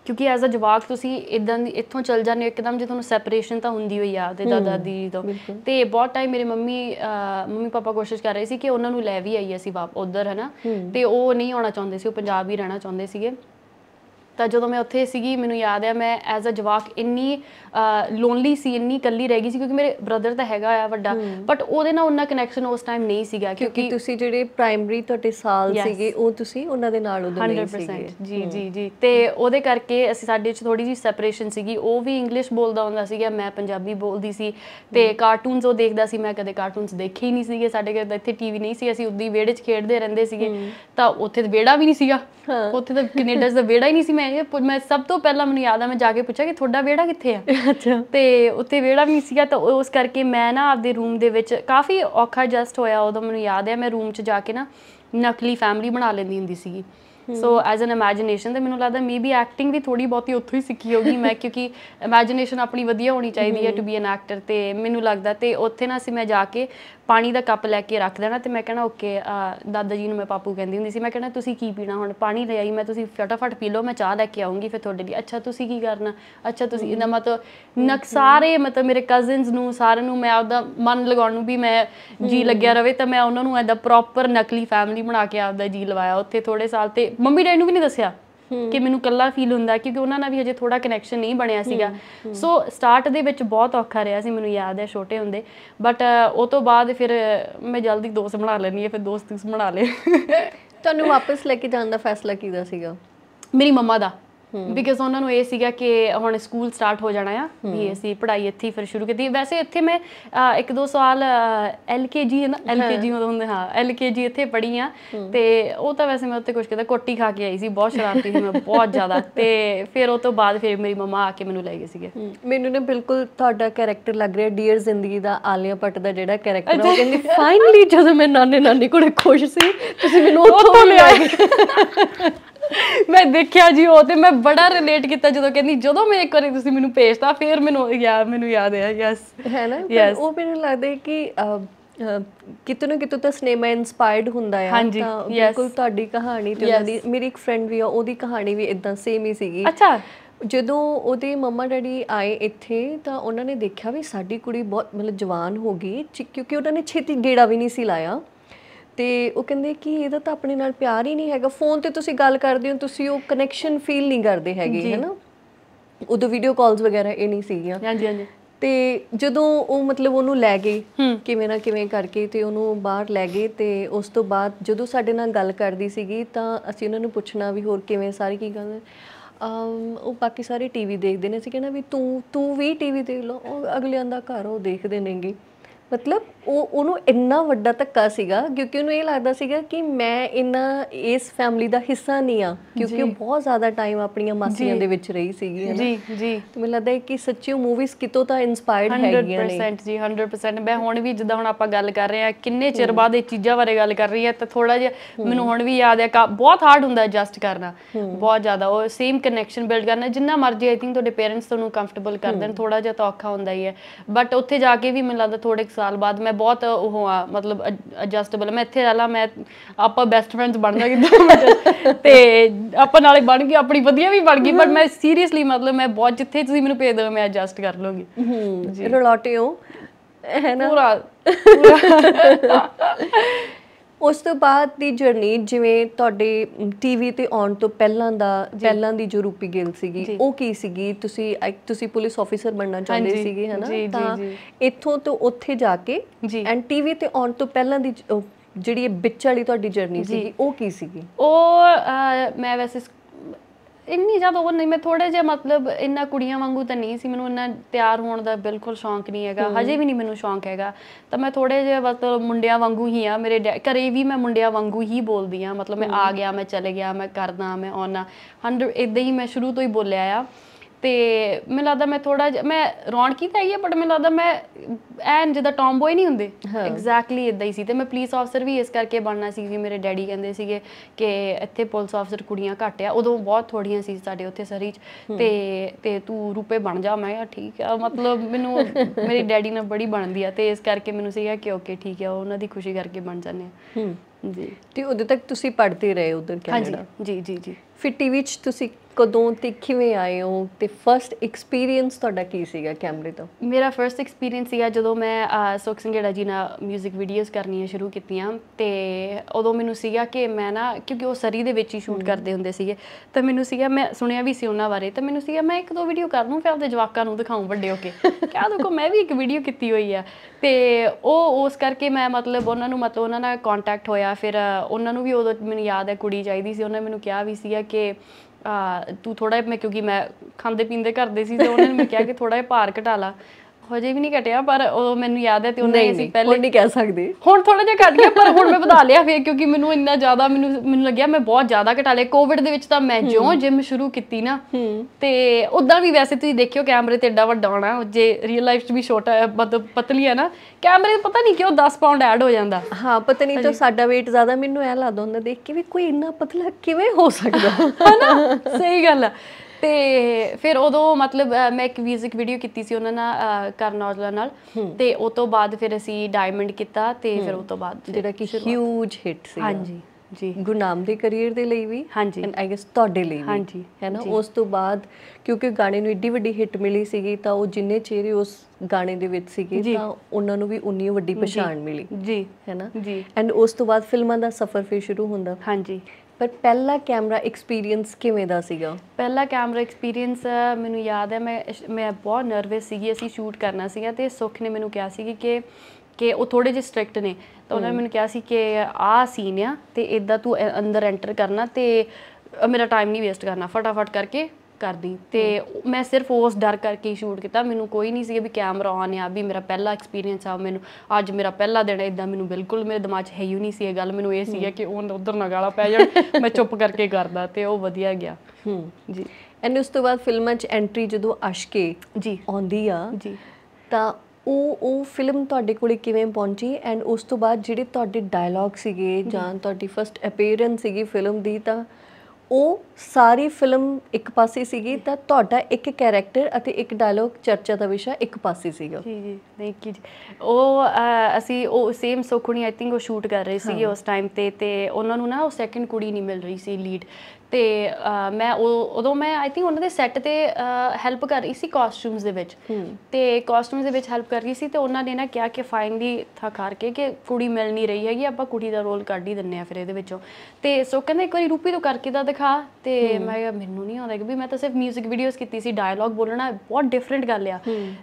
ਕਿਉਂਕਿ ਐਜ਼ ਅ ਜਵਾਕ ਤੁਸੀਂ ਇਦਾਂ ਇੱਥੋਂ ਚਲ ਜਾਂਦੇ ਹੋ ਇੱਕਦਮ ਜੇ ਤੁਹਾਨੂੰ ਸੈਪਰੇਸ਼ਨ ਤਾਂ ਹੁੰਦੀ ਹੋਈ ਆ ਤੇ ਦਾਦਾ ਦੀ ਤੋਂ ਤੇ ਬਹੁਤ ਟਾਈਮ ਮੇਰੇ ਮੰਮੀ ਮੰਮੀ ਪਾਪਾ ਕੋਸ਼ਿਸ਼ ਕਰ ਰਹੇ ਸੀ ਕਿ ਉਹਨਾਂ ਨੂੰ ਲੈ ਵੀ ਆਈਏ ਅਸੀਂ ਵਾਪ ਉਧਰ ਹਨਾ ਤੇ ਉਹ ਨਹੀਂ ਆਉਣਾ ਚਾਹੁੰਦੇ ਸੀ ਉਹ ਪੰਜਾਬ ਹੀ ਰਹਿਣਾ ਚਾਹੁੰਦੇ ਸੀਗੇ ਤਾਂ ਜਦੋਂ ਮੈਂ ਉੱਥੇ ਸੀਗੀ ਮੈਨੂੰ ਯਾਦ ਆ ਮੈਂ ਐਜ਼ ਅ ਜਵਾਕ ਇੰਨੀ ਲੋਨਲੀ ਸੀ ਇੰਨੀ ਇਕੱਲੀ ਰਹਿ ਗਈ ਸੀ ਕਿਉਂਕਿ ਮੇਰੇ ਬ੍ਰਦਰ ਤਾਂ ਹੈਗਾ ਆ ਵੱਡਾ ਬਟ ਉਹਦੇ ਨਾਲ ਉਹਨਾਂ ਕਨੈਕਸ਼ਨ ਉਸ ਟਾਈਮ ਨਹੀਂ ਸੀਗਾ ਕਿਉਂਕਿ ਤੁਸੀਂ ਜਿਹੜੇ ਪ੍ਰਾਇਮਰੀ ਤੁਹਾਡੇ ਸਾਲ ਸੀਗੇ ਉਹ ਤੁਸੀਂ ਉਹਨਾਂ ਦੇ ਨਾਲ ਉਦੋਂ ਨਹੀਂ ਸੀਗੇ ਜੀ ਜੀ ਜੀ ਤੇ ਉਹਦੇ ਕਰਕੇ ਅਸੀਂ ਸਾਡੇ ਵਿੱਚ ਥੋੜੀ ਜੀ ਸੈਪਰੇਸ਼ਨ ਸੀਗੀ ਉਹ ਵੀ ਇੰਗਲਿਸ਼ ਬੋਲਦਾ ਹੁੰਦਾ ਸੀਗਾ ਮੈਂ ਪੰਜਾਬੀ ਬੋਲਦੀ ਸੀ ਤੇ ਕਾਰਟੂਨਸ ਉਹ ਦੇਖਦਾ ਸੀ ਮੈਂ ਕਦੇ ਕਾਰਟੂਨਸ ਦੇਖੇ ਹੀ ਨਹੀਂ ਸੀਗੇ ਸਾਡੇ ਘਰ ਇੱਥੇ ਟੀਵੀ ਨਹੀਂ ਸੀ ਅਸੀਂ ਉਦੋਂ ਹੀ ਵਿਹੜੇ 'ਚ ਖੇਡਦੇ ਰਹਿੰਦੇ ਸੀਗੇ ਤਾਂ ਉੱਥੇ ਵਿਹੜਾ ਵੀ ਨਹੀਂ ਸੀਗਾ ਉੱਥੇ ਤਾਂ ਕੈਨੇਡਾ ਦਾ ਵਿਹੜਾ ਹੀ ਨਹੀਂ ਸੀ ਮੈਂ ਇਹ ਮੈਂ ਸਭ ਤੋਂ ਪਹਿਲਾਂ ਮੈਨੂੰ ਯਾਦ ਆ ਮੈਂ ਜਾ ਕੇ ਪੁੱਛਿਆ ਕਿ ਤੁਹਾਡਾ ਵਿਹੜਾ ਕਿੱਥੇ ਆ ਅੱਛਾ ਤੇ ਉੱਥੇ ਵਿਹੜਾ ਵੀ ਸੀਗਾ ਤਾਂ ਉਸ ਕਰਕੇ ਮੈਂ ਨਾ ਆਪਦੇ ਰੂਮ ਦੇ ਵਿੱਚ ਕਾਫੀ ਔਖਾ ਜਸਟ ਹੋਇਆ ਉਦੋਂ ਮੈਨੂੰ ਯਾਦ ਆ ਮੈਂ ਰੂਮ 'ਚ ਜਾ ਕੇ ਨਾ ਨਕਲੀ ਫੈਮਿਲੀ ਬਣਾ ਲੈਂਦੀ ਹੁੰਦੀ ਸੀਗੀ ਸੋ ਐਜ਼ ਐਨ ਇਮੇਜਿਨੇਸ਼ਨ ਤੇ ਮੈਨੂੰ ਲੱਗਦਾ ਮੇਬੀ ਐਕਟਿੰਗ ਵੀ ਥੋੜੀ ਬਹੁਤੀ ਉੱਥੋਂ ਹੀ ਸਿੱਖੀ ਹੋਗੀ ਮੈਂ ਕਿਉਂਕਿ ਇਮੇਜਿਨੇਸ਼ਨ ਆਪਣੀ ਵਧੀਆ ਹੋਣੀ ਚਾਹੀਦੀ ਹੈ ਟੂ ਬੀ ਐਨ ਐਕਟਰ ਤੇ ਮੈਨੂੰ ਲੱਗਦਾ ਤੇ ਉੱਥੇ ਨਾ ਸੀ ਮੈਂ ਜਾ ਕੇ ਪਾਣੀ ਦਾ ਕੱਪ ਲੈ ਕੇ ਰੱਖ ਦੇਣਾ ਤੇ ਮੈਂ ਕਹਿਣਾ ਓਕੇ ਦਾਦਾ ਜੀ ਨੂੰ ਮੈਂ ਪਾਪੂ ਕਹਿੰਦੀ ਹੁੰਦੀ ਸੀ ਮੈਂ ਕਹਿਣਾ ਤੁਸੀਂ ਕੀ ਪੀਣਾ ਹੁਣ ਪਾਣੀ ਲੈ ਆਈ ਮੈਂ ਤੁਸੀਂ ਫਟਾਫਟ ਪੀ ਲਓ ਮੈਂ ਚਾਹ ਲੈ ਕੇ ਆਉਂਗੀ ਫਿਰ ਤੁਹਾਡੇ ਲਈ ਅੱਛਾ ਤੁਸੀਂ ਕੀ ਕਰਨਾ ਅੱਛਾ ਤੁਸੀਂ ਇਹਦਾ ਮਤਲਬ ਨਕ ਸਾਰੇ ਮਤਲਬ ਮੇਰੇ ਕਜ਼ਨਸ ਨੂੰ ਸਾਰਿਆਂ ਨੂੰ ਮੈਂ ਆਪਦਾ ਮਨ ਲਗਾਉਣ ਨੂੰ ਵੀ ਮੈਂ ਜੀ ਲੱਗਿਆ ਰਵੇ ਤਾਂ ਮੈਂ ਉਹਨਾਂ ਨੂੰ ਐਦਾ ਪ੍ਰੋਪਰ ਨਕਲੀ ਫੈਮਿਲੀ ਬਣਾ ਕੇ ਆਪਦਾ ਜੀ ਲਵਾਇਆ ਉੱਥੇ ਥੋੜੇ ਸਾਲ ਤੇ ਮੰਮੀ ਡੈਡੀ ਨੂੰ ਵੀ ਨਹੀਂ ਦੱਸਿਆ ਕਿ ਮੈਨੂੰ ਇਕੱਲਾ ਫੀਲ ਹੁੰਦਾ ਕਿਉਂਕਿ ਉਹਨਾਂ ਨਾਲ ਵੀ ਹਜੇ ਥੋੜਾ ਕਨੈਕਸ਼ਨ ਨਹੀਂ ਬਣਿਆ ਸੀਗਾ ਸੋ ਸਟਾਰਟ ਦੇ ਵਿੱਚ ਬਹੁਤ ਔਖਾ ਰਿਹਾ ਸੀ ਮੈਨੂੰ ਯਾਦ ਹੈ ਛੋਟੇ ਹੁੰਦੇ ਬਟ ਉਹ ਤੋਂ ਬਾਅਦ ਫਿਰ ਮੈਂ ਜਲਦੀ ਦੋਸਤ ਬਣਾ ਲੈਣੀ ਹੈ ਫਿਰ ਦੋਸਤ ਬਣਾ ਲਏ ਤੁਹਾਨੂੰ ਵਾਪਸ ਲੈ ਕੇ ਜਾਣ ਦਾ ਫੈਸਲਾ ਕੀਤਾ ਸੀਗਾ ਮੇਰੀ ਮੰਮਾ ਦਾ ਬਿਕਾਜ਼ ਉਹਨਾਂ ਨੂੰ ਇਹ ਸੀਗਾ ਕਿ ਹੁਣ ਸਕੂਲ ਸਟਾਰਟ ਹੋ ਜਾਣਾ ਆ ਵੀ ਅਸੀਂ ਪੜ੍ਹਾਈ ਇੱਥੇ ਫਿਰ ਸ਼ੁਰੂ ਕੀਤੀ ਵੈਸੇ ਇੱਥੇ ਮੈਂ ਇੱਕ ਦੋ ਸਾਲ ਐਲਕੇਜੀ ਨਾ ਐਲਕੇਜੀ ਮਤਲਬ ਹੁੰਦੇ ਹਾਂ ਐਲਕੇਜੀ ਇੱਥੇ ਪੜ੍ਹੀ ਆ ਤੇ ਉਹ ਤਾਂ ਵੈਸੇ ਮੈਂ ਉੱਥੇ ਕੁਝ ਕਿਤੇ ਕੋਟੀ ਖਾ ਕੇ ਆਈ ਸੀ ਬਹੁਤ ਸ਼ਰਾਰਤੀ ਸੀ ਮੈਂ ਬਹੁਤ ਜ਼ਿਆਦਾ ਤੇ ਫਿਰ ਉਹ ਤੋਂ ਬਾਅਦ ਫਿਰ ਮੇਰੀ ਮਮਾ ਆ ਕੇ ਮੈਨੂੰ ਲੈ ਗਏ ਸੀਗੇ ਮੈਨੂੰ ਨੇ ਬਿਲਕੁਲ ਤੁਹਾਡਾ ਕੈਰੈਕਟਰ ਲੱਗ ਰਿਹਾ ਡੀਅਰ ਜ਼ਿੰਦਗੀ ਦਾ ਆਲਿਆ ਪੱਟ ਦਾ ਜਿਹੜਾ ਕੈਰੈਕਟਰ ਉਹ ਕਹਿੰਦੀ ਫਾਈਨਲੀ ਜਦੋਂ ਮੈਂ ਨਾਨੇ ਨਾਨੀ ਕੋਲੇ ਖੁਸ਼ ਸੀ ਤੁਸੀਂ ਮੈਨੂੰ ਉੱਥੋਂ ਲੈ ਆਏ ਮੈਂ ਦੇਖਿਆ ਜੀ ਉਹ ਤੇ ਮੈਂ ਬੜਾ ਰਿਲੇਟ ਕੀਤਾ ਜਦੋਂ ਕਹਿੰਦੀ ਜਦੋਂ ਮੈਂ ਇੱਕ ਵਾਰੀ ਤੁਸੀਂ ਮੈਨੂੰ ਭੇਜਤਾ ਫਿਰ ਮੈਨੂੰ ਯਾਦ ਮੈਨੂੰ ਯਾਦ ਆਇਆ ਯੈਸ ਹੈ ਨਾ ਉਹ ਮੈਨੂੰ ਲੱਗਦਾ ਕਿ ਕਿਤਨੇ ਕਿਤੋਂ ਤਾਂ ਸਿਨੇਮਾ ਇਨਸਪਾਇਰਡ ਹੁੰਦਾ ਆ ਤਾਂ ਬਿਲਕੁਲ ਤੁਹਾਡੀ ਕਹਾਣੀ ਤੇ ਉਹਦੀ ਮੇਰੀ ਇੱਕ ਫਰੈਂਡ ਵੀ ਆ ਉਹਦੀ ਕਹਾਣੀ ਵੀ ਇਦਾਂ ਸੇਮ ਹੀ ਸੀਗੀ ਅੱਛਾ ਜਦੋਂ ਉਹਦੇ ਮੰਮਾ ਡੈਡੀ ਆਏ ਇੱਥੇ ਤਾਂ ਉਹਨਾਂ ਨੇ ਦੇਖਿਆ ਵੀ ਸਾਡੀ ਕੁੜੀ ਬਹੁਤ ਮਤਲਬ ਜਵਾਨ ਹੋ ਗਈ ਕਿਉਂਕਿ ਉਹਨਾਂ ਨੇ ਛੇਤੀ ਗੇੜਾ ਵੀ ਨਹੀਂ ਸੀ ਲਾਇਆ ਤੇ ਉਹ ਕਹਿੰਦੇ ਕਿ ਇਹਦਾ ਤਾਂ ਆਪਣੇ ਨਾਲ ਪਿਆਰ ਹੀ ਨਹੀਂ ਹੈਗਾ ਫੋਨ ਤੇ ਤੁਸੀਂ ਗੱਲ ਕਰਦੇ ਹੋ ਤੁਸੀਂ ਉਹ ਕਨੈਕਸ਼ਨ ਫੀਲ ਨਹੀਂ ਕਰਦੇ ਹੈਗੇ ਹੈਨਾ ਉਦੋਂ ਵੀਡੀਓ ਕਾਲਸ ਵਗੈਰਾ ਇਹ ਨਹੀਂ ਸੀਗੀਆਂ ਹਾਂਜੀ ਹਾਂਜੀ ਤੇ ਜਦੋਂ ਉਹ ਮਤਲਬ ਉਹਨੂੰ ਲੈ ਗਏ ਕਿਵੇਂ ਨਾ ਕਿਵੇਂ ਕਰਕੇ ਤੇ ਉਹਨੂੰ ਬਾਹਰ ਲੈ ਗਏ ਤੇ ਉਸ ਤੋਂ ਬਾਅਦ ਜਦੋਂ ਸਾਡੇ ਨਾਲ ਗੱਲ ਕਰਦੀ ਸੀਗੀ ਤਾਂ ਅਸੀਂ ਉਹਨਾਂ ਨੂੰ ਪੁੱਛਣਾ ਵੀ ਹੋਰ ਕਿਵੇਂ ਸਾਰੀ ਕੀ ਗੱਲ ਉਹ ਬਾਕੀ ਸਾਰੇ ਟੀਵੀ ਦੇਖਦੇ ਨੇ ਸੀ ਕਹਿੰਦਾ ਵੀ ਤੂੰ ਤੂੰ ਵੀ ਟੀਵੀ ਦੇਖ ਲਓ ਉਹ ਅਗਲਿਆਂ ਦਾ ਘਰ ਉਹ ਦੇਖਦੇ ਨੇਗੇ ਮਤਲਬ ਉਹ ਉਹਨੂੰ ਇੰਨਾ ਵੱਡਾ ਧੱਕਾ ਸੀਗਾ ਕਿਉਂਕਿ ਉਹਨੂੰ ਇਹ ਲੱਗਦਾ ਸੀਗਾ ਕਿ ਮੈਂ ਇੰਨਾ ਇਸ ਫੈਮਿਲੀ ਦਾ ਹਿੱਸਾ ਨਹੀਂ ਆ ਕਿਉਂਕਿ ਉਹ ਬਹੁਤ ਜ਼ਿਆਦਾ ਟਾਈਮ ਆਪਣੀਆਂ ਮਾਸੀਆਂ ਦੇ ਵਿੱਚ ਰਹੀ ਸੀਗੀ ਹੈ ਜੀ ਜੀ ਤੇ ਮੈਨੂੰ ਲੱਗਦਾ ਹੈ ਕਿ ਸੱਚੀ ਉਹ ਮੂਵੀਜ਼ ਕਿਤੋਂ ਤਾਂ ਇਨਸਪਾਇਰਡ ਹੈਗੀਆਂ ਨੇ 100% ਜੀ 100% ਮੈਂ ਹੁਣ ਵੀ ਜਦੋਂ ਹੁਣ ਆਪਾਂ ਗੱਲ ਕਰ ਰਹੇ ਆ ਕਿੰਨੇ ਚਿਰ ਬਾਅਦ ਇਹ ਚੀਜ਼ਾਂ ਬਾਰੇ ਗੱਲ ਕਰ ਰਹੀ ਆ ਤਾਂ ਥੋੜਾ ਜਿਹਾ ਮੈਨੂੰ ਹੁਣ ਵੀ ਯਾਦ ਹੈ ਬਹੁਤ ਹਾਰਡ ਹੁੰਦਾ ਐਡਜਸਟ ਕਰਨਾ ਬਹੁਤ ਜ਼ਿਆਦਾ ਉਹ ਸੇਮ ਕਨੈਕਸ਼ਨ ਬਿਲਡ ਕਰਨਾ ਜਿੰਨਾ ਮਰਜ਼ੀ ਆਈ ਥਿੰਕ ਤੁਹਾਡੇ ਪੇਰੈਂਟਸ ਤੁਹਾਨੂੰ ਕੰਫਰਟੇਬਲ ਕਰ ਦੇਣ ਥੋੜਾ ਜਿਹਾ ਤਾਂ ਔਖਾ ਹੁੰਦਾ ਹੀ ਹੈ ਬਟ ਉੱਥੇ ਜਾ ਕੇ ਵੀ ਮੈਨੂੰ ਲੱਗਦਾ ਥੋੜੇ ਸਾਲ ਬਾਅਦ ਮੈਂ ਬਹੁਤ ਉਹ ਆ ਮਤਲਬ ਐਡਜਸਟੇਬਲ ਮੈਂ ਇੱਥੇ ਰਹਿਣਾ ਮੈਂ ਆਪਾਂ ਬੈਸਟ ਫਰੈਂਡਸ ਬਣ ਗਏ ਕਿਦਾਂ ਤੇ ਆਪਾਂ ਨਾਲੇ ਬਣ ਗਏ ਆਪਣੀ ਵਧੀਆ ਵੀ ਬਣ ਗਈ ਬਟ ਮੈਂ ਸੀਰੀਅਸਲੀ ਮਤਲਬ ਮੈਂ ਬਹੁਤ ਜਿੱਥੇ ਤੁਸੀਂ ਮੈਨੂੰ ਭੇਜ ਦੋ ਮੈਂ ਐਡਜਸਟ ਕਰ ਲਵਾਂਗੀ ਰੋਲਾਟੇ ਹੋ ਹੈ ਨਾ ਪੂਰਾ ਉਸ ਤੋਂ ਬਾਅਦ ਦੀ ਜਰਨੀ ਜਿਵੇਂ ਤੁਹਾਡੇ ਟੀਵੀ ਤੇ ਆਉਣ ਤੋਂ ਪਹਿਲਾਂ ਦਾ ਪਹਿਲਾਂ ਦੀ ਜੋ ਰੂਪੀ ਗਿੱਲ ਸੀਗੀ ਉਹ ਕੀ ਸੀਗੀ ਤੁਸੀਂ ਤੁਸੀਂ ਪੁਲਿਸ ਆਫੀਸਰ ਬਣਨਾ ਚਾਹੁੰਦੇ ਸੀਗੇ ਹਨਾ ਤਾਂ ਇੱਥੋਂ ਤੋਂ ਉੱਥੇ ਜਾ ਕੇ ਐਂਡ ਟੀਵੀ ਤੇ ਆਉਣ ਤੋਂ ਪਹਿਲਾਂ ਦੀ ਜਿਹੜੀ ਇਹ ਵਿੱਚ ਵਾਲੀ ਤੁਹਾਡੀ ਜਰਨੀ ਸੀਗੀ ਉਹ ਕੀ ਸੀਗੀ ਉਹ ਮੈਂ ਵੈਸੇ ਇੰਨੀ ਜ਼ਿਆਦਾ ਉਹ ਨਹੀਂ ਮੈਂ ਥੋੜੇ ਜਿਹਾ ਮਤਲਬ ਇੰਨਾ ਕੁੜੀਆਂ ਵਾਂਗੂ ਤਾਂ ਨਹੀਂ ਸੀ ਮੈਨੂੰ ਇੰਨਾ ਤਿਆਰ ਹੋਣ ਦਾ ਬਿਲਕੁਲ ਸ਼ੌਂਕ ਨਹੀਂ ਹੈਗਾ ਹਜੇ ਵੀ ਨਹੀਂ ਮੈਨੂੰ ਸ਼ੌਂਕ ਹੈਗਾ ਤਾਂ ਮੈਂ ਥੋੜੇ ਜਿਹਾ ਮਤਲਬ ਮੁੰਡਿਆਂ ਵਾਂਗੂ ਹੀ ਆ ਮੇਰੇ ਘਰੇ ਵੀ ਮੈਂ ਮੁੰਡਿਆਂ ਵਾਂਗੂ ਹੀ ਬੋਲਦੀ ਆ ਮਤਲਬ ਮੈਂ ਆ ਗਿਆ ਮੈਂ ਚਲੇ ਗਿਆ ਮੈਂ ਕਰਦਾ ਮੈਂ ਆਉਣਾ 100 ਇਦਾਂ ਹੀ ਮੈਂ ਸ਼ੁਰੂ ਤੋਂ ਹੀ ਬੋਲਿਆ ਆ ਤੇ ਮੈਨੂੰ ਲੱਗਦਾ ਮੈਂ ਥੋੜਾ ਜਿਹਾ ਮੈਂ ਰੌਣਕੀ ਤਾਂ ਹੈ ਬਟ ਮੈਨੂੰ ਲੱਗਦਾ ਮੈਂ ਐਨ ਜਿਹਦਾ ਟੌਮ ਬੋਏ ਨਹੀਂ ਹੁੰਦੇ ਐਗਜ਼ੈਕਟਲੀ ਇਦਾਂ ਹੀ ਸੀ ਤੇ ਮੈਂ ਪੁਲਿਸ ਆਫਸਰ ਵੀ ਇਸ ਕਰਕੇ ਬਣਨਾ ਸੀ ਕਿ ਮੇਰੇ ਡੈਡੀ ਕਹਿੰਦੇ ਸੀਗੇ ਕਿ ਇੱਥੇ ਪੁਲਿਸ ਆਫਸਰ ਕੁੜੀਆਂ ਘੱਟ ਆ ਉਦੋਂ ਬਹੁਤ ਥੋੜੀਆਂ ਸੀ ਸਾਡੇ ਉੱਥੇ ਸਰੀਚ ਤੇ ਤੇ ਤੂੰ ਰੂਪੇ ਬਣ ਜਾ ਮੈਂ ਆ ਠੀਕ ਆ ਮਤਲਬ ਮੈਨੂੰ ਮੇਰੇ ਡੈਡੀ ਨਾਲ ਬੜੀ ਬਣਦੀ ਆ ਤੇ ਇਸ ਕਰਕੇ ਮੈਨੂੰ ਸੀਗਾ ਕਿ ਓਕੇ ਠੀਕ ਆ ਉਹਨਾਂ ਦੀ ਖੁਸ਼ੀ ਕਰਕੇ ਬਣ ਜਾਂਦੇ ਆ ਜੀ ਤੇ ਉਦੋਂ ਤੱਕ ਤੁਸੀਂ ਪੜ੍ਹਦੇ ਰਹੇ ਉਧਰ ਕੈਨੇਡਾ ਜੀ ਜੀ ਜੀ ਫਿਰ ਟੀਵੀ 'ਚ ਤੁਸੀਂ ਕਦੋਂ ਤੇ ਕਿਵੇਂ ਆਏ ਹੋ ਤੇ ਫਰਸਟ ਐਕਸਪੀਰੀਅੰਸ ਤੁਹਾਡਾ ਕੀ ਸੀਗਾ ਕੈਮਰੇ ਤੋਂ ਮੇਰਾ ਫਰਸਟ ਐਕਸਪੀਰੀਅੰਸ ਸੀਗਾ ਜਦੋਂ ਮੈਂ ਸੁਖ ਸਿੰਘੜਾ ਜੀ ਨਾਲ 뮤직 ਵੀਡੀਓਜ਼ ਕਰਨੀਆਂ ਸ਼ੁਰੂ ਕੀਤੀਆਂ ਤੇ ਉਦੋਂ ਮੈਨੂੰ ਸੀਗਾ ਕਿ ਮੈਂ ਨਾ ਕਿਉਂਕਿ ਉਹ ਸਰੀ ਦੇ ਵਿੱਚ ਹੀ ਸ਼ੂਟ ਕਰਦੇ ਹੁੰਦੇ ਸੀਗੇ ਤਾਂ ਮੈਨੂੰ ਸੀਗਾ ਮੈਂ ਸੁਣਿਆ ਵੀ ਸੀ ਉਹਨਾਂ ਬਾਰੇ ਤਾਂ ਮੈਨੂੰ ਸੀਗਾ ਮੈਂ ਇੱਕ ਦੋ ਵੀਡੀਓ ਕਰ ਲੂੰ ਫਿਰ ਉਹਦੇ ਜਵਾਕਾਂ ਨੂੰ ਦਿਖਾਉਂ ਵੱਡੇ ਹੋ ਕੇ ਕਿਆ ਦੇਖੋ ਮੈਂ ਵੀ ਇੱਕ ਵੀਡੀਓ ਕੀਤੀ ਹੋਈ ਆ ਤੇ ਉਹ ਉਸ ਕਰਕੇ ਮੈਂ ਮਤਲਬ ਉਹਨਾਂ ਨੂੰ ਮਤਲਬ ਉਹਨਾਂ ਨਾਲ ਕੰਟੈਕਟ ਹੋਇਆ ਫਿਰ ਉਹਨਾਂ ਨੂੰ ਵੀ ਉਦੋਂ ਮੈਨੂੰ ਯਾਦ ਹੈ ਕੁੜੀ ਚਾਹੀਦੀ ਸੀ ਉਹਨਾਂ ਮੈਨੂੰ ਕਿਹਾ ਵੀ ਸੀਗਾ ਕਿ ਤੂੰ ਥੋੜਾ ਮੈਂ ਕਿਉਂਕਿ ਮੈਂ ਖਾਂਦੇ ਪੀਂਦੇ ਕਰਦੇ ਸੀ ਤੇ ਉਹਨਾਂ ਨੇ ਮੈਂ ਕਿਹਾ ਕਿ ਥੋੜਾ ਜਿਹਾ ਭਾਰ ਘਟਾ ਲਾ ਹਜੇ ਵੀ ਨਹੀਂ ਘਟਿਆ ਪਰ ਉਹ ਮੈਨੂੰ ਯਾਦ ਹੈ ਤੇ ਉਹਨੇ ਅਸੀਂ ਪਹਿਲੇ ਨਹੀਂ ਕਹਿ ਸਕਦੇ ਹੁਣ ਥੋੜਾ ਜਿਹਾ ਘਟ ਗਿਆ ਪਰ ਹੁਣ ਮੈਂ ਵਧਾ ਲਿਆ ਫੇਰ ਕਿਉਂਕਿ ਮੈਨੂੰ ਇੰਨਾ ਜ਼ਿਆਦਾ ਮੈਨੂੰ ਮੈਨੂੰ ਲੱਗਿਆ ਮੈਂ ਬਹੁਤ ਜ਼ਿਆਦਾ ਘਟਾ ਲਿਆ ਕੋਵਿਡ ਦੇ ਵਿੱਚ ਤਾਂ ਮੈਂ ਜਿਉਂ ਜਿਮ ਸ਼ੁਰੂ ਕੀਤੀ ਨਾ ਤੇ ਉਦਾਂ ਵੀ ਵੈਸੇ ਤੁਸੀਂ ਦੇਖਿਓ ਕੈਮਰੇ ਤੇ ਐਡਾ ਵੱਡਾ ਹੋਣਾ ਜੇ ਰੀਅਲ ਲਾਈਫ 'ਚ ਵੀ ਛੋਟਾ ਹੈ ਮਤਲਬ ਪਤਲੀ ਹੈ ਨਾ ਕੈਮਰੇ ਪਤਾ ਨਹੀਂ ਕਿਉਂ 10 ਪਾਉਂਡ ਐਡ ਹੋ ਜਾਂਦਾ ਹਾਂ ਪਤਾ ਨਹੀਂ ਤੋਂ ਸਾਡਾ weight ਜ਼ਿਆਦਾ ਮੈਨੂੰ ਐ ਲੱਗਦਾ ਹੁੰਦਾ ਦੇਖ ਕੇ ਵੀ ਕੋਈ ਇੰਨਾ ਪਤਲਾ ਕਿਵੇਂ ਹੋ ਸਕਦਾ ਹੈ ਨਾ ਸਹੀ ਗੱਲ ਹੈ ਤੇ ਫਿਰ ਉਦੋਂ ਮਤਲਬ ਮੈਂ ਇੱਕ ਮਿਊਜ਼ਿਕ ਵੀਡੀਓ ਕੀਤੀ ਸੀ ਉਹਨਾਂ ਨਾਲ ਕਰਨ ਔਜਲਾ ਨਾਲ ਤੇ ਉਸ ਤੋਂ ਬਾਅਦ ਫਿਰ ਅਸੀਂ ਡਾਇਮੰਡ ਕੀਤਾ ਤੇ ਫਿਰ ਉਸ ਤੋਂ ਬਾਅਦ ਜਿਹੜਾ ਕਿ ਹਿਊਜ ਹਿੱਟ ਸੀ ਹਾਂਜੀ ਜੀ ਗੁਨਾਮ ਦੇ ਕੈਰੀਅਰ ਦੇ ਲਈ ਵੀ ਹਾਂਜੀ ਐਂਡ ਆਈ ਗੈਸ ਤੁਹਾਡੇ ਲਈ ਵੀ ਹਾਂਜੀ ਹੈ ਨਾ ਉਸ ਤੋਂ ਬਾਅਦ ਕਿਉਂਕਿ ਗਾਣੇ ਨੂੰ ਏਡੀ ਵੱਡੀ ਹਿੱਟ ਮਿਲੀ ਸੀਗੀ ਤਾਂ ਉਹ ਜਿੰਨੇ ਚਿਹਰੇ ਉਸ ਗਾਣੇ ਦੇ ਵਿੱਚ ਸੀਗੇ ਤਾਂ ਉਹਨਾਂ ਨੂੰ ਵੀ ਉਨੀ ਵੱਡੀ ਪਛਾਣ ਮਿਲੀ ਜੀ ਹੈ ਨਾ ਜੀ ਐਂਡ ਉਸ ਤੋਂ ਬਾਅਦ ਫਿਲਮਾਂ ਦਾ ਸਫ਼ਰ ਫੇ ਸ਼ੁਰੂ ਹੁੰਦਾ ਹਾਂਜੀ ਪਰ ਪਹਿਲਾ ਕੈਮਰਾ ਐਕਸਪੀਰੀਅੰਸ ਕਿਵੇਂ ਦਾ ਸੀਗਾ ਪਹਿਲਾ ਕੈਮਰਾ ਐਕਸਪੀਰੀਅੰਸ ਮੈਨੂੰ ਯਾਦ ਹੈ ਮੈਂ ਮੈਂ ਬਹੁਤ ਨਰਵਸ ਸੀਗੀ ਅਸੀਂ ਸ਼ੂਟ ਕਰਨਾ ਸੀਗਾ ਤੇ ਸੁਖ ਨੇ ਮੈਨੂੰ ਕਿਹਾ ਸੀ ਕਿ ਕਿ ਉਹ ਥੋੜੇ ਜਿਹਾ ਸਟ੍ਰਿਕਟ ਨੇ ਤਾਂ ਉਹਨਾਂ ਨੇ ਮੈਨੂੰ ਕਿਹਾ ਸੀ ਕਿ ਆਹ ਸੀਨ ਆ ਤੇ ਇਦਾਂ ਤੂੰ ਅੰਦਰ ਐਂਟਰ ਕਰਨਾ ਤੇ ਮੇਰਾ ਟਾਈਮ ਨਹੀਂ ਵੇਸਟ ਕਰਨਾ ਫਟਾਫਟ ਕਰਕੇ ਕਰਦੀ ਤੇ ਮੈਂ ਸਿਰਫ ਉਸ ਡਰ ਕਰਕੇ ਸ਼ੂਟ ਕੀਤਾ ਮੈਨੂੰ ਕੋਈ ਨਹੀਂ ਸੀ ਵੀ ਕੈਮਰਾ ਆਨ ਆ ਵੀ ਮੇਰਾ ਪਹਿਲਾ ਐਕਸਪੀਰੀਅੰਸ ਆ ਮੈਨੂੰ ਅੱਜ ਮੇਰਾ ਪਹਿਲਾ ਦਿਨ ਇਦਾਂ ਮੈਨੂੰ ਬਿਲਕੁਲ ਮੇਰੇ ਦਿਮਾਗ 'ਚ ਹੈ ਹੀ ਨਹੀਂ ਸੀ ਇਹ ਗੱਲ ਮੈਨੂੰ ਇਹ ਸੀ ਕਿ ਉਹ ਉਧਰ ਨਾ ਗਾਲਾ ਪੈ ਜਾਣ ਮੈਂ ਚੁੱਪ ਕਰਕੇ ਕਰਦਾ ਤੇ ਉਹ ਵਧੀਆ ਗਿਆ ਹੂੰ ਜੀ ਐਂਡ ਉਸ ਤੋਂ ਬਾਅਦ ਫਿਲਮਾਂ 'ਚ ਐਂਟਰੀ ਜਦੋਂ ਅਸ਼ਕੇ ਜੀ ਆਉਂਦੀ ਆ ਜੀ ਤਾਂ ਉਹ ਉਹ ਫਿਲਮ ਤੁਹਾਡੇ ਕੋਲੇ ਕਿਵੇਂ ਪਹੁੰਚੀ ਐਂਡ ਉਸ ਤੋਂ ਬਾਅਦ ਜਿਹੜੇ ਤੁਹਾਡੇ ਡਾਇਲੌਗ ਸੀਗੇ ਜਾਂ ਤੁਹਾਡੀ ਫਰਸਟ ਅਪੀਅਰੈਂਸ ਸੀਗੀ ਫਿਲਮ ਦੀ ਤਾਂ ਉਹ ਸਾਰੀ ਫਿਲਮ ਇੱਕ ਪਾਸੇ ਸੀਗੀ ਤਾਂ ਤੁਹਾਡਾ ਇੱਕ ਕੈਰੈਕਟਰ ਅਤੇ ਇੱਕ ਡਾਇਲੋਗ ਚਰਚਾ ਦਾ ਵਿਸ਼ਾ ਇੱਕ ਪਾਸੇ ਸੀਗਾ ਜੀ ਜੀ ਨਹੀਂ ਯੂ ਉਹ ਅਸੀਂ ਉਹ ਸੇਮ ਸੋਖਣੀ ਆਈ ਥਿੰਕ ਉਹ ਸ਼ੂਟ ਕਰ ਰਹੇ ਸੀਗੇ ਉਸ ਟਾਈਮ ਤੇ ਤੇ ਉਹਨਾਂ ਨੂੰ ਨਾ ਉਹ ਸੈਕੰਡ ਕੁੜੀ ਨਹੀਂ ਮਿਲ ਰਹੀ ਸੀ ਲੀਡ ਤੇ ਮੈਂ ਉਹ ਉਦੋਂ ਮੈਂ ਆਈ ਥਿੰਕ ਉਹਨਾਂ ਦੇ ਸੈੱਟ ਤੇ ਹੈਲਪ ਕਰ ਰਹੀ ਸੀ ਕਾਸਟਿਊਮਸ ਦੇ ਵਿੱਚ ਤੇ ਕਾਸਟਿਊਮਸ ਦੇ ਵਿੱਚ ਹੈਲਪ ਕਰ ਰਹੀ ਸੀ ਤੇ ਉਹਨਾਂ ਨੇ ਨਾ ਕਿਹਾ ਕਿ ਫਾਈਨਲੀ ਥਾ ਕਰਕੇ ਕਿ ਕੁੜੀ ਮਿਲ ਨਹੀਂ ਰਹੀ ਹੈਗੀ ਆਪਾਂ ਕੁੜੀ ਦਾ ਰੋਲ ਕੱਢ ਹੀ ਦਿੰਨੇ ਆ ਫਿਰ ਇਹਦੇ ਵਿੱਚੋਂ ਤੇ ਸੋ ਕਹਿੰਦੇ ਇੱਕ ਵਾਰੀ ਰੂਪੀ ਤੋਂ ਕਰਕੇ ਦਾ ਦਿਖਾ ਤੇ ਮੈਂ ਕਿਹਾ ਮੈਨੂੰ ਨਹੀਂ ਆਉਂਦਾ ਕਿ ਵੀ ਮੈਂ ਤਾਂ ਸਿਰਫ 뮤직 ਵੀਡੀਓਜ਼ ਕੀਤੀ ਸੀ ਡਾਇਲੌਗ ਬੋਲਣਾ ਬਹੁਤ ਡਿਫਰੈਂਟ ਗੱਲ ਆ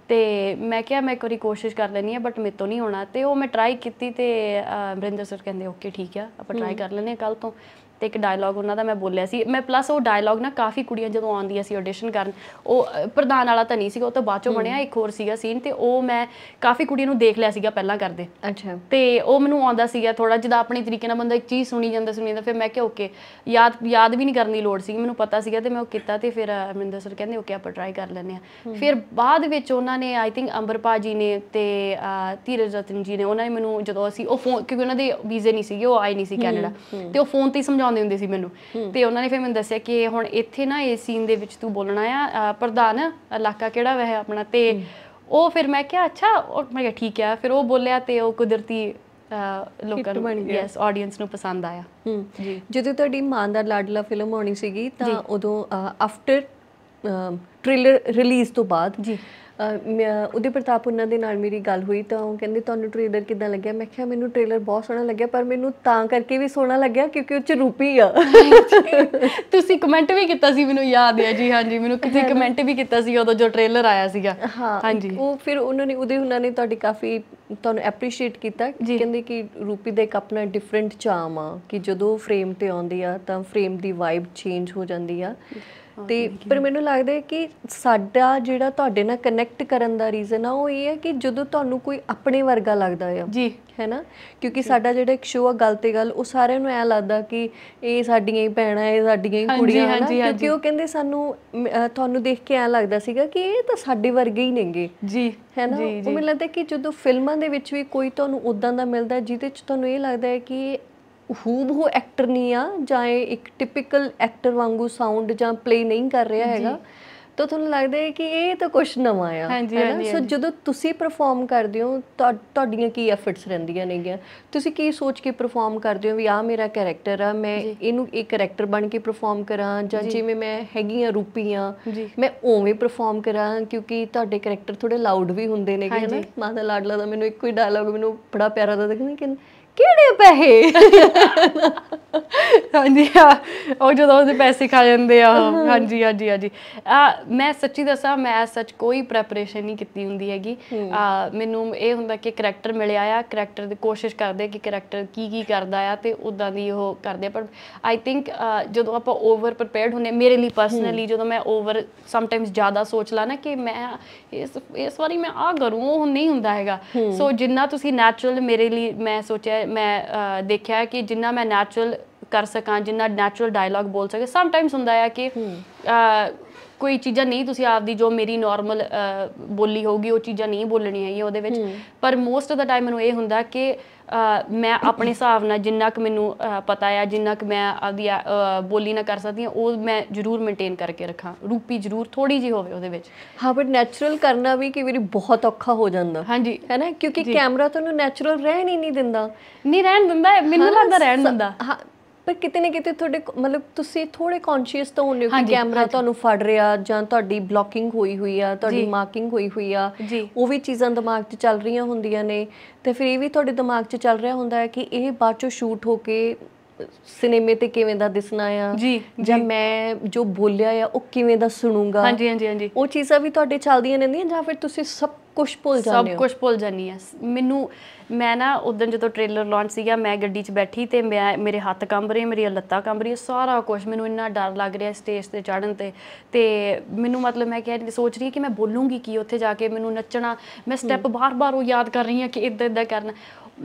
ਤੇ ਮੈਂ ਕਿਹਾ ਮੈਂ ਕੋਈ ਕੋਸ਼ਿਸ਼ ਕਰ ਲੈਣੀ ਆ ਬਟ ਮੇਤੋਂ ਨਹੀਂ ਹੋਣਾ ਤੇ ਉਹ ਮੈਂ ਟਰਾਈ ਕੀਤੀ ਤੇ ਬ੍ਰਿੰਦਰ ਸਰ ਕਹਿੰਦੇ ਓਕੇ ਠੀਕ ਆ ਆਪਾਂ ਟਰਾਈ ਕਰ ਲੈਣੇ ਕੱਲ ਤੋਂ ਤੇ ਇੱਕ ਡਾਇਲੌਗ ਉਹਨਾਂ ਦਾ ਮੈਂ ਬੋਲਿਆ ਸੀ ਮੈਂ ਪਲੱਸ ਉਹ ਡਾਇਲੌਗ ਨਾ ਕਾਫੀ ਕੁੜੀਆਂ ਜਦੋਂ ਆਉਂਦੀਆਂ ਸੀ ਆਡੀਸ਼ਨ ਕਰਨ ਉਹ ਪ੍ਰਧਾਨ ਵਾਲਾ ਤਾਂ ਨਹੀਂ ਸੀਗਾ ਉਹ ਤਾਂ ਬਾਅਦ ਚੋਂ ਬਣਿਆ ਇੱਕ ਹੋਰ ਸੀਗਾ ਸੀਨ ਤੇ ਉਹ ਮੈਂ ਕਾਫੀ ਕੁੜੀਆਂ ਨੂੰ ਦੇਖ ਲਿਆ ਸੀਗਾ ਪਹਿਲਾਂ ਕਰਦੇ ਅੱਛਾ ਤੇ ਉਹ ਮੈਨੂੰ ਆਉਂਦਾ ਸੀਗਾ ਥੋੜਾ ਜਿਹਾ ਆਪਣੇ ਤਰੀਕੇ ਨਾਲ ਬੰਦਾ ਇੱਕ ਚੀਜ਼ ਸੁਣੀ ਜਾਂਦਾ ਸੁਣੀ ਜਾਂਦਾ ਫਿਰ ਮੈਂ ਕਿਹਾ ਓਕੇ ਯਾਦ ਯਾਦ ਵੀ ਨਹੀਂ ਕਰਨ ਦੀ ਲੋੜ ਸੀਗੀ ਮੈਨੂੰ ਪਤਾ ਸੀਗਾ ਤੇ ਮੈਂ ਉਹ ਕੀਤਾ ਤੇ ਫਿਰ ਅਮਰਿੰਦਰ ਸਰ ਕਹਿੰਦੇ ਓਕੇ ਆਪਾਂ ਟਰਾਈ ਕਰ ਲੈਂਦੇ ਆ ਫਿਰ ਬਾਅਦ ਵਿੱਚ ਉਹਨਾਂ ਨੇ ਆਈ ਥਿੰਕ ਅੰਬਰਪਾ ਜੀ ਨੇ ਤੇ ਧੀਰਜ ਰਤਨ ਜੀ ਨੇ ਉਹਨਾਂ ਨੇ ਮੈਨੂੰ ਜਦੋਂ ਅਸੀਂ ਉਹ ਫੋਨ ਕਿਉਂਕਿ ਉਹਨਾਂ ਦੇ ਵੀਜ਼ੇ ਨਹੀਂ ਸੀਗੇ ਉਹ ਆਏ ਨਹੀਂ ਸੀ ਕੈਨੇਡਾ ਤੇ ਉਹ ਫੋਨ ਤੇ ਸਮਝਾ ਸੁਣਾਉਂਦੇ ਹੁੰਦੇ ਸੀ ਮੈਨੂੰ ਤੇ ਉਹਨਾਂ ਨੇ ਫਿਰ ਮੈਨੂੰ ਦੱਸਿਆ ਕਿ ਹੁਣ ਇੱਥੇ ਨਾ ਇਸ ਸੀਨ ਦੇ ਵਿੱਚ ਤੂੰ ਬੋਲਣਾ ਆ ਪ੍ਰਧਾਨ ਇਲਾਕਾ ਕਿਹੜਾ ਵਹਿ ਆਪਣਾ ਤੇ ਉਹ ਫਿਰ ਮੈਂ ਕਿਹਾ ਅੱਛਾ ਮੈਂ ਕਿਹਾ ਠੀਕ ਆ ਫਿਰ ਉਹ ਬੋਲਿਆ ਤੇ ਉਹ ਕੁਦਰਤੀ ਲੋਕਾਂ ਨੂੰ ਯੈਸ ਆਡੀਅנס ਨੂੰ ਪਸੰਦ ਆਇਆ ਜੀ ਜਦੋਂ ਤੁਹਾਡੀ ਮਾਂ ਦਾ ਲਾਡਲਾ ਫਿਲਮ ਆਉਣੀ ਸੀਗੀ ਤਾਂ ਉਦੋਂ ਆਫਟਰ ਟ੍ਰੇਲਰ ਰਿਲੀਜ਼ ਤੋਂ ਬਾਅਦ ਜੀ ਉਦੇ ਪ੍ਰਤਾਪ ਉਹਨਾਂ ਦੇ ਨਾਲ ਮੇਰੀ ਗੱਲ ਹੋਈ ਤਾਂ ਉਹ ਕਹਿੰਦੇ ਤੁਹਾਨੂੰ ਟ੍ਰੇਲਰ ਕਿਦਾਂ ਲੱਗਿਆ ਮੈਂ ਕਿਹਾ ਮੈਨੂੰ ਟ੍ਰੇਲਰ ਬਹੁਤ ਸੋਹਣਾ ਲੱਗਿਆ ਪਰ ਮੈਨੂੰ ਤਾਂ ਕਰਕੇ ਵੀ ਸੋਹਣਾ ਲੱਗਿਆ ਕਿਉਂਕਿ ਉਹ ਚ ਰੂਪੀ ਆ ਤੁਸੀਂ ਕਮੈਂਟ ਵੀ ਕੀਤਾ ਸੀ ਮੈਨੂੰ ਯਾਦ ਹੈ ਜੀ ਹਾਂਜੀ ਮੈਨੂੰ ਕਿਤੇ ਕਮੈਂਟ ਵੀ ਕੀਤਾ ਸੀ ਉਦੋਂ ਜੋ ਟ੍ਰੇਲਰ ਆਇਆ ਸੀਗਾ ਹਾਂਜੀ ਉਹ ਫਿਰ ਉਹਨਾਂ ਨੇ ਉਹਦੇ ਉਹਨਾਂ ਨੇ ਤੁਹਾਡੀ ਕਾਫੀ ਤੁਹਾਨੂੰ ਐਪਰੀਸ਼ੀਏਟ ਕੀਤਾ ਕਹਿੰਦੇ ਕਿ ਰੂਪੀ ਦਾ ਇੱਕ ਆਪਣਾ ਡਿਫਰੈਂਟ ਚਾਮ ਆ ਕਿ ਜਦੋਂ ਫਰੇਮ ਤੇ ਆਉਂਦੀ ਆ ਤਾਂ ਫਰੇਮ ਦੀ ਵਾਈਬ ਚੇਂਜ ਹੋ ਜਾਂਦੀ ਆ ਤੇ ਪਰ ਮੈਨੂੰ ਲੱਗਦਾ ਹੈ ਕਿ ਸਾਡਾ ਜਿਹੜਾ ਤੁਹਾਡੇ ਨਾਲ ਕਨੈਕਟ ਕਰਨ ਦਾ ਰੀਜ਼ਨ ਆ ਉਹ ਇਹ ਹੈ ਕਿ ਜਦੋਂ ਤੁਹਾਨੂੰ ਕੋਈ ਆਪਣੇ ਵਰਗਾ ਲੱਗਦਾ ਆ ਜੀ ਹੈ ਨਾ ਕਿਉਂਕਿ ਸਾਡਾ ਜਿਹੜਾ ਇੱਕ ਸ਼ੋਅ ਆ ਗੱਲ ਤੇ ਗੱਲ ਉਹ ਸਾਰਿਆਂ ਨੂੰ ਐ ਲੱਗਦਾ ਕਿ ਇਹ ਸਾਡੀਆਂ ਹੀ ਭੈਣਾਂ ਇਹ ਸਾਡੀਆਂ ਹੀ ਕੁੜੀਆਂ ਹਨ ਕਿਉਂਕਿ ਉਹ ਕਹਿੰਦੇ ਸਾਨੂੰ ਤੁਹਾਨੂੰ ਦੇਖ ਕੇ ਐ ਲੱਗਦਾ ਸੀਗਾ ਕਿ ਇਹ ਤਾਂ ਸਾਡੇ ਵਰਗੇ ਹੀ ਨੇਗੇ ਜੀ ਹੈ ਨਾ ਉਹ ਮੈਨੂੰ ਲੱਗਦਾ ਕਿ ਜਦੋਂ ਫਿਲਮਾਂ ਦੇ ਵਿੱਚ ਵੀ ਕੋਈ ਤੁਹਾਨੂੰ ਉਦਾਂ ਦਾ ਮਿਲਦਾ ਜਿਹਦੇ ਚ ਤੁਹਾਨੂੰ ਇਹ ਲੱਗਦਾ ਹੈ ਕਿ ਹੂਬਹੂ ਐਕਟਰ ਨਹੀਂ ਆ ਜਾਂ ਇੱਕ ਟਿਪੀਕਲ ਐਕਟਰ ਵਾਂਗੂ ਸਾਊਂਡ ਜਾਂ ਪਲੇ ਨਹੀਂ ਕਰ ਰਿਹਾ ਹੈਗਾ ਤਾਂ ਤੁਹਾਨੂੰ ਲੱਗਦਾ ਹੈ ਕਿ ਇਹ ਤਾਂ ਕੁਝ ਨਵਾਂ ਆ ਸੋ ਜਦੋਂ ਤੁਸੀਂ ਪਰਫਾਰਮ ਕਰਦੇ ਹੋ ਤੁਹਾਡੀਆਂ ਕੀ ਐਫਰਟਸ ਰਹਿੰਦੀਆਂ ਨੇਗੀਆਂ ਤੁਸੀਂ ਕੀ ਸੋਚ ਕੇ ਪਰਫਾਰਮ ਕਰਦੇ ਹੋ ਵੀ ਆ ਮੇਰਾ ਕੈਰੈਕਟਰ ਆ ਮੈਂ ਇਹਨੂੰ ਇੱਕ ਕੈਰੈਕਟਰ ਬਣ ਕੇ ਪਰਫਾਰਮ ਕਰਾਂ ਜਾਂ ਜਿਵੇਂ ਮੈਂ ਹੈਗੀ ਆ ਰੂਪੀ ਆ ਮੈਂ ਉਵੇਂ ਪਰਫਾਰਮ ਕਰਾਂ ਕਿਉਂਕਿ ਤੁਹਾਡੇ ਕੈਰੈਕਟਰ ਥੋੜੇ ਲਾਊਡ ਵੀ ਹੁੰਦੇ ਨੇਗੇ ਹੈਨਾ ਮਾਤਾ ਲਾਡਲਾ ਦਾ ਮੈਨੂੰ ਇੱਕੋ ਹੀ ਡਾਇਲੌਗ ਮੈਨੂੰ ਬੜਾ ਪਿਆਰਾ ਲੱਗਦਾ ਕਿ ਕਿਹੜੇ ਪੈਸੇ ਹਾਂਜੀ ਉਹ ਜਦੋਂ ਉਹਦੇ ਪੈਸੇ ਖਾ ਜਾਂਦੇ ਆ ਹਾਂਜੀ ਹਾਂਜੀ ਹਾਂਜੀ ਆ ਮੈਂ ਸੱਚੀ ਦੱਸਾਂ ਮੈਂ ਸੱਚ ਕੋਈ ਪ੍ਰੈਪਰੇਸ਼ਨ ਨਹੀਂ ਕੀਤੀ ਹੁੰਦੀ ਹੈਗੀ ਆ ਮੈਨੂੰ ਇਹ ਹੁੰਦਾ ਕਿ ਕੈਰੈਕਟਰ ਮਿਲਿਆ ਆ ਕੈਰੈਕਟਰ ਦੀ ਕੋਸ਼ਿਸ਼ ਕਰਦੇ ਕਿ ਕੈਰੈਕਟਰ ਕੀ ਕੀ ਕਰਦਾ ਆ ਤੇ ਉਦਾਂ ਦੀ ਉਹ ਕਰਦੇ ਆ ਪਰ ਆਈ ਥਿੰਕ ਜਦੋਂ ਆਪਾਂ ਓਵਰ ਪ੍ਰੇਪੇਅਰਡ ਹੁੰਨੇ ਮੇਰੇ ਲਈ ਪਰਸਨਲੀ ਜਦੋਂ ਮੈਂ ਓਵਰ ਸਮਟਾਈਮਸ ਜ਼ਿਆਦਾ ਸੋਚ ਲਾ ਨਾ ਕਿ ਮੈਂ ਇਸ ਇਸ ਵਾਰੀ ਮੈਂ ਆ ਕਰੂੰ ਉਹ ਨਹੀਂ ਹੁੰਦਾ ਹੈਗਾ ਸੋ ਜਿੰਨਾ ਤੁਸੀਂ ਨੈਚੁਰਲ ਮੇਰੇ ਲਈ ਮੈਂ ਸੋਚਿਆ ਮੈਂ ਦੇਖਿਆ ਕਿ ਜਿੰਨਾ ਮੈਂ ਨੈਚੁਰਲ ਕਰ ਸਕਾਂ ਜਿੰਨਾ ਨੈਚੁਰਲ ਡਾਇਲੌਗ ਬੋਲ ਸਕਾਂ ਸਮ ਟਾਈਮਸ ਹੁੰਦਾ ਹੈ ਕਿ ਕੋਈ ਚੀਜ਼ਾਂ ਨਹੀਂ ਤੁਸੀਂ ਆਪਦੀ ਜੋ ਮੇਰੀ ਨਾਰਮਲ ਬੋਲੀ ਹੋਊਗੀ ਉਹ ਚੀਜ਼ਾਂ ਨਹੀਂ ਬੋਲਣੀ ਹੈਗੀ ਉਹਦੇ ਵਿੱਚ ਪਰ ਮੋਸਟ ਆਫ ਦਾ ਟਾਈਮ ਮੈਨੂੰ ਇਹ ਹੁੰਦਾ ਕਿ ਮੈਂ ਆਪਣੇ ਹਿਸਾਬ ਨਾਲ ਜਿੰਨਾ ਕੁ ਮੈਨੂੰ ਪਤਾ ਆ ਜਿੰਨਾ ਕੁ ਮੈਂ ਆਪਦੀ ਬੋਲੀ ਨਾ ਕਰ ਸਕਦੀ ਹਾਂ ਉਹ ਮੈਂ ਜ਼ਰੂਰ ਮੇਨਟੇਨ ਕਰਕੇ ਰੱਖਾਂ ਰੂਪੀ ਜ਼ਰੂਰ ਥੋੜੀ ਜੀ ਹੋਵੇ ਉਹਦੇ ਵਿੱਚ ਹਾਂ ਬਟ ਨੇਚਰਲ ਕਰਨਾ ਵੀ ਕਿ ਮੇਰੀ ਬਹੁਤ ਔਖਾ ਹੋ ਜਾਂਦਾ ਹਾਂਜੀ ਹੈ ਨਾ ਕਿਉਂਕਿ ਕੈਮਰਾ ਤੁਹਾਨੂੰ ਨੇਚਰਲ ਰਹਿਣ ਹੀ ਨਹੀਂ ਦਿੰਦਾ ਨਹੀਂ ਰਹਿਣ ਦਿੰਦਾ ਮੈਨੂੰ ਲੱਗਦਾ ਰਹਿਣ ਦਿੰਦਾ ਹਾਂ ਪਰ ਕਿਤੇ ਨਾ ਕਿਤੇ ਤੁਹਾਡੇ ਮਤਲਬ ਤੁਸੀਂ ਥੋੜੇ ਕੌਨਸ਼ੀਅਸ ਤਾਂ ਹੋਣੇ ਹੋ ਕਿ ਕੈਮਰਾ ਤੁਹਾਨੂੰ ਫੜ ਰਿਹਾ ਜਾਂ ਤੁਹਾਡੀ ਬਲੌਕਿੰਗ ਹੋਈ ਹੋਈ ਆ ਤੁਹਾਡੀ ਮਾਰਕਿੰਗ ਹੋਈ ਹੋਈ ਆ ਉਹ ਵੀ ਚੀਜ਼ਾਂ ਦਿਮਾਗ 'ਚ ਚੱਲ ਰਹੀਆਂ ਹੁੰਦੀਆਂ ਨੇ ਤੇ ਫਿਰ ਇਹ ਵੀ ਤੁਹਾਡੇ ਦਿਮਾਗ 'ਚ ਚੱਲ ਰਿਹਾ ਹੁੰਦਾ ਹੈ ਕਿ ਇਹ ਬਾਅਦ 'ਚੋਂ ਸ਼ੂਟ ਹੋ ਕੇ ਸਿਨੇਮੇ ਤੇ ਕਿਵੇਂ ਦਾ ਦਿਸਣਾ ਆ ਜਾਂ ਮੈਂ ਜੋ ਬੋਲਿਆ ਆ ਉਹ ਕਿਵੇਂ ਦਾ ਸੁਣੂਗਾ ਹਾਂਜੀ ਹਾਂਜੀ ਹਾਂਜੀ ਉਹ ਚੀਜ਼ਾਂ ਵੀ ਤੁਹਾਡੇ ਚੱਲਦੀਆਂ ਰਹਿੰਦੀਆਂ ਜਾਂ ਫਿਰ ਤੁਸੀਂ ਸਭ ਕੁਝ ਭੁੱਲ ਜਾਂਦੇ ਹੋ ਸਭ ਕੁਝ ਭੁੱਲ ਜਾਨੀ ਆ ਮੈਨੂੰ ਮੈਂ ਨਾ ਉਦੋਂ ਜਦੋਂ ਟ੍ਰੇਲਰ ਲਾਂਚ ਸੀਗਾ ਮੈਂ ਗੱਡੀ 'ਚ ਬੈਠੀ ਤੇ ਮੈਂ ਮੇਰੇ ਹੱਥ ਕੰਬ ਰਹੇ ਮੇਰੀਆਂ ਲੱਤਾਂ ਕੰਬ ਰਹੀਆਂ ਸਾਰਾ ਕੁਝ ਮੈਨੂੰ ਇੰਨਾ ਡਰ ਲੱਗ ਰਿਹਾ ਸਟੇਜ ਤੇ ਚੜਨ ਤੇ ਤੇ ਮੈਨੂੰ ਮਤਲਬ ਮੈਂ ਕਹਿ ਸੋਚ ਰਹੀ ਕਿ ਮੈਂ ਬੋਲੂੰਗੀ ਕੀ ਉੱਥੇ ਜਾ ਕੇ ਮੈਨੂੰ ਨੱਚਣਾ ਮੈਂ ਸਟੈਪ ਬਾਰ-ਬਾਰ ਉਹ ਯਾਦ ਕਰ ਰਹੀ ਹਾਂ ਕਿ ਇਦਾਂ ਇਦਾਂ ਕਰਨਾ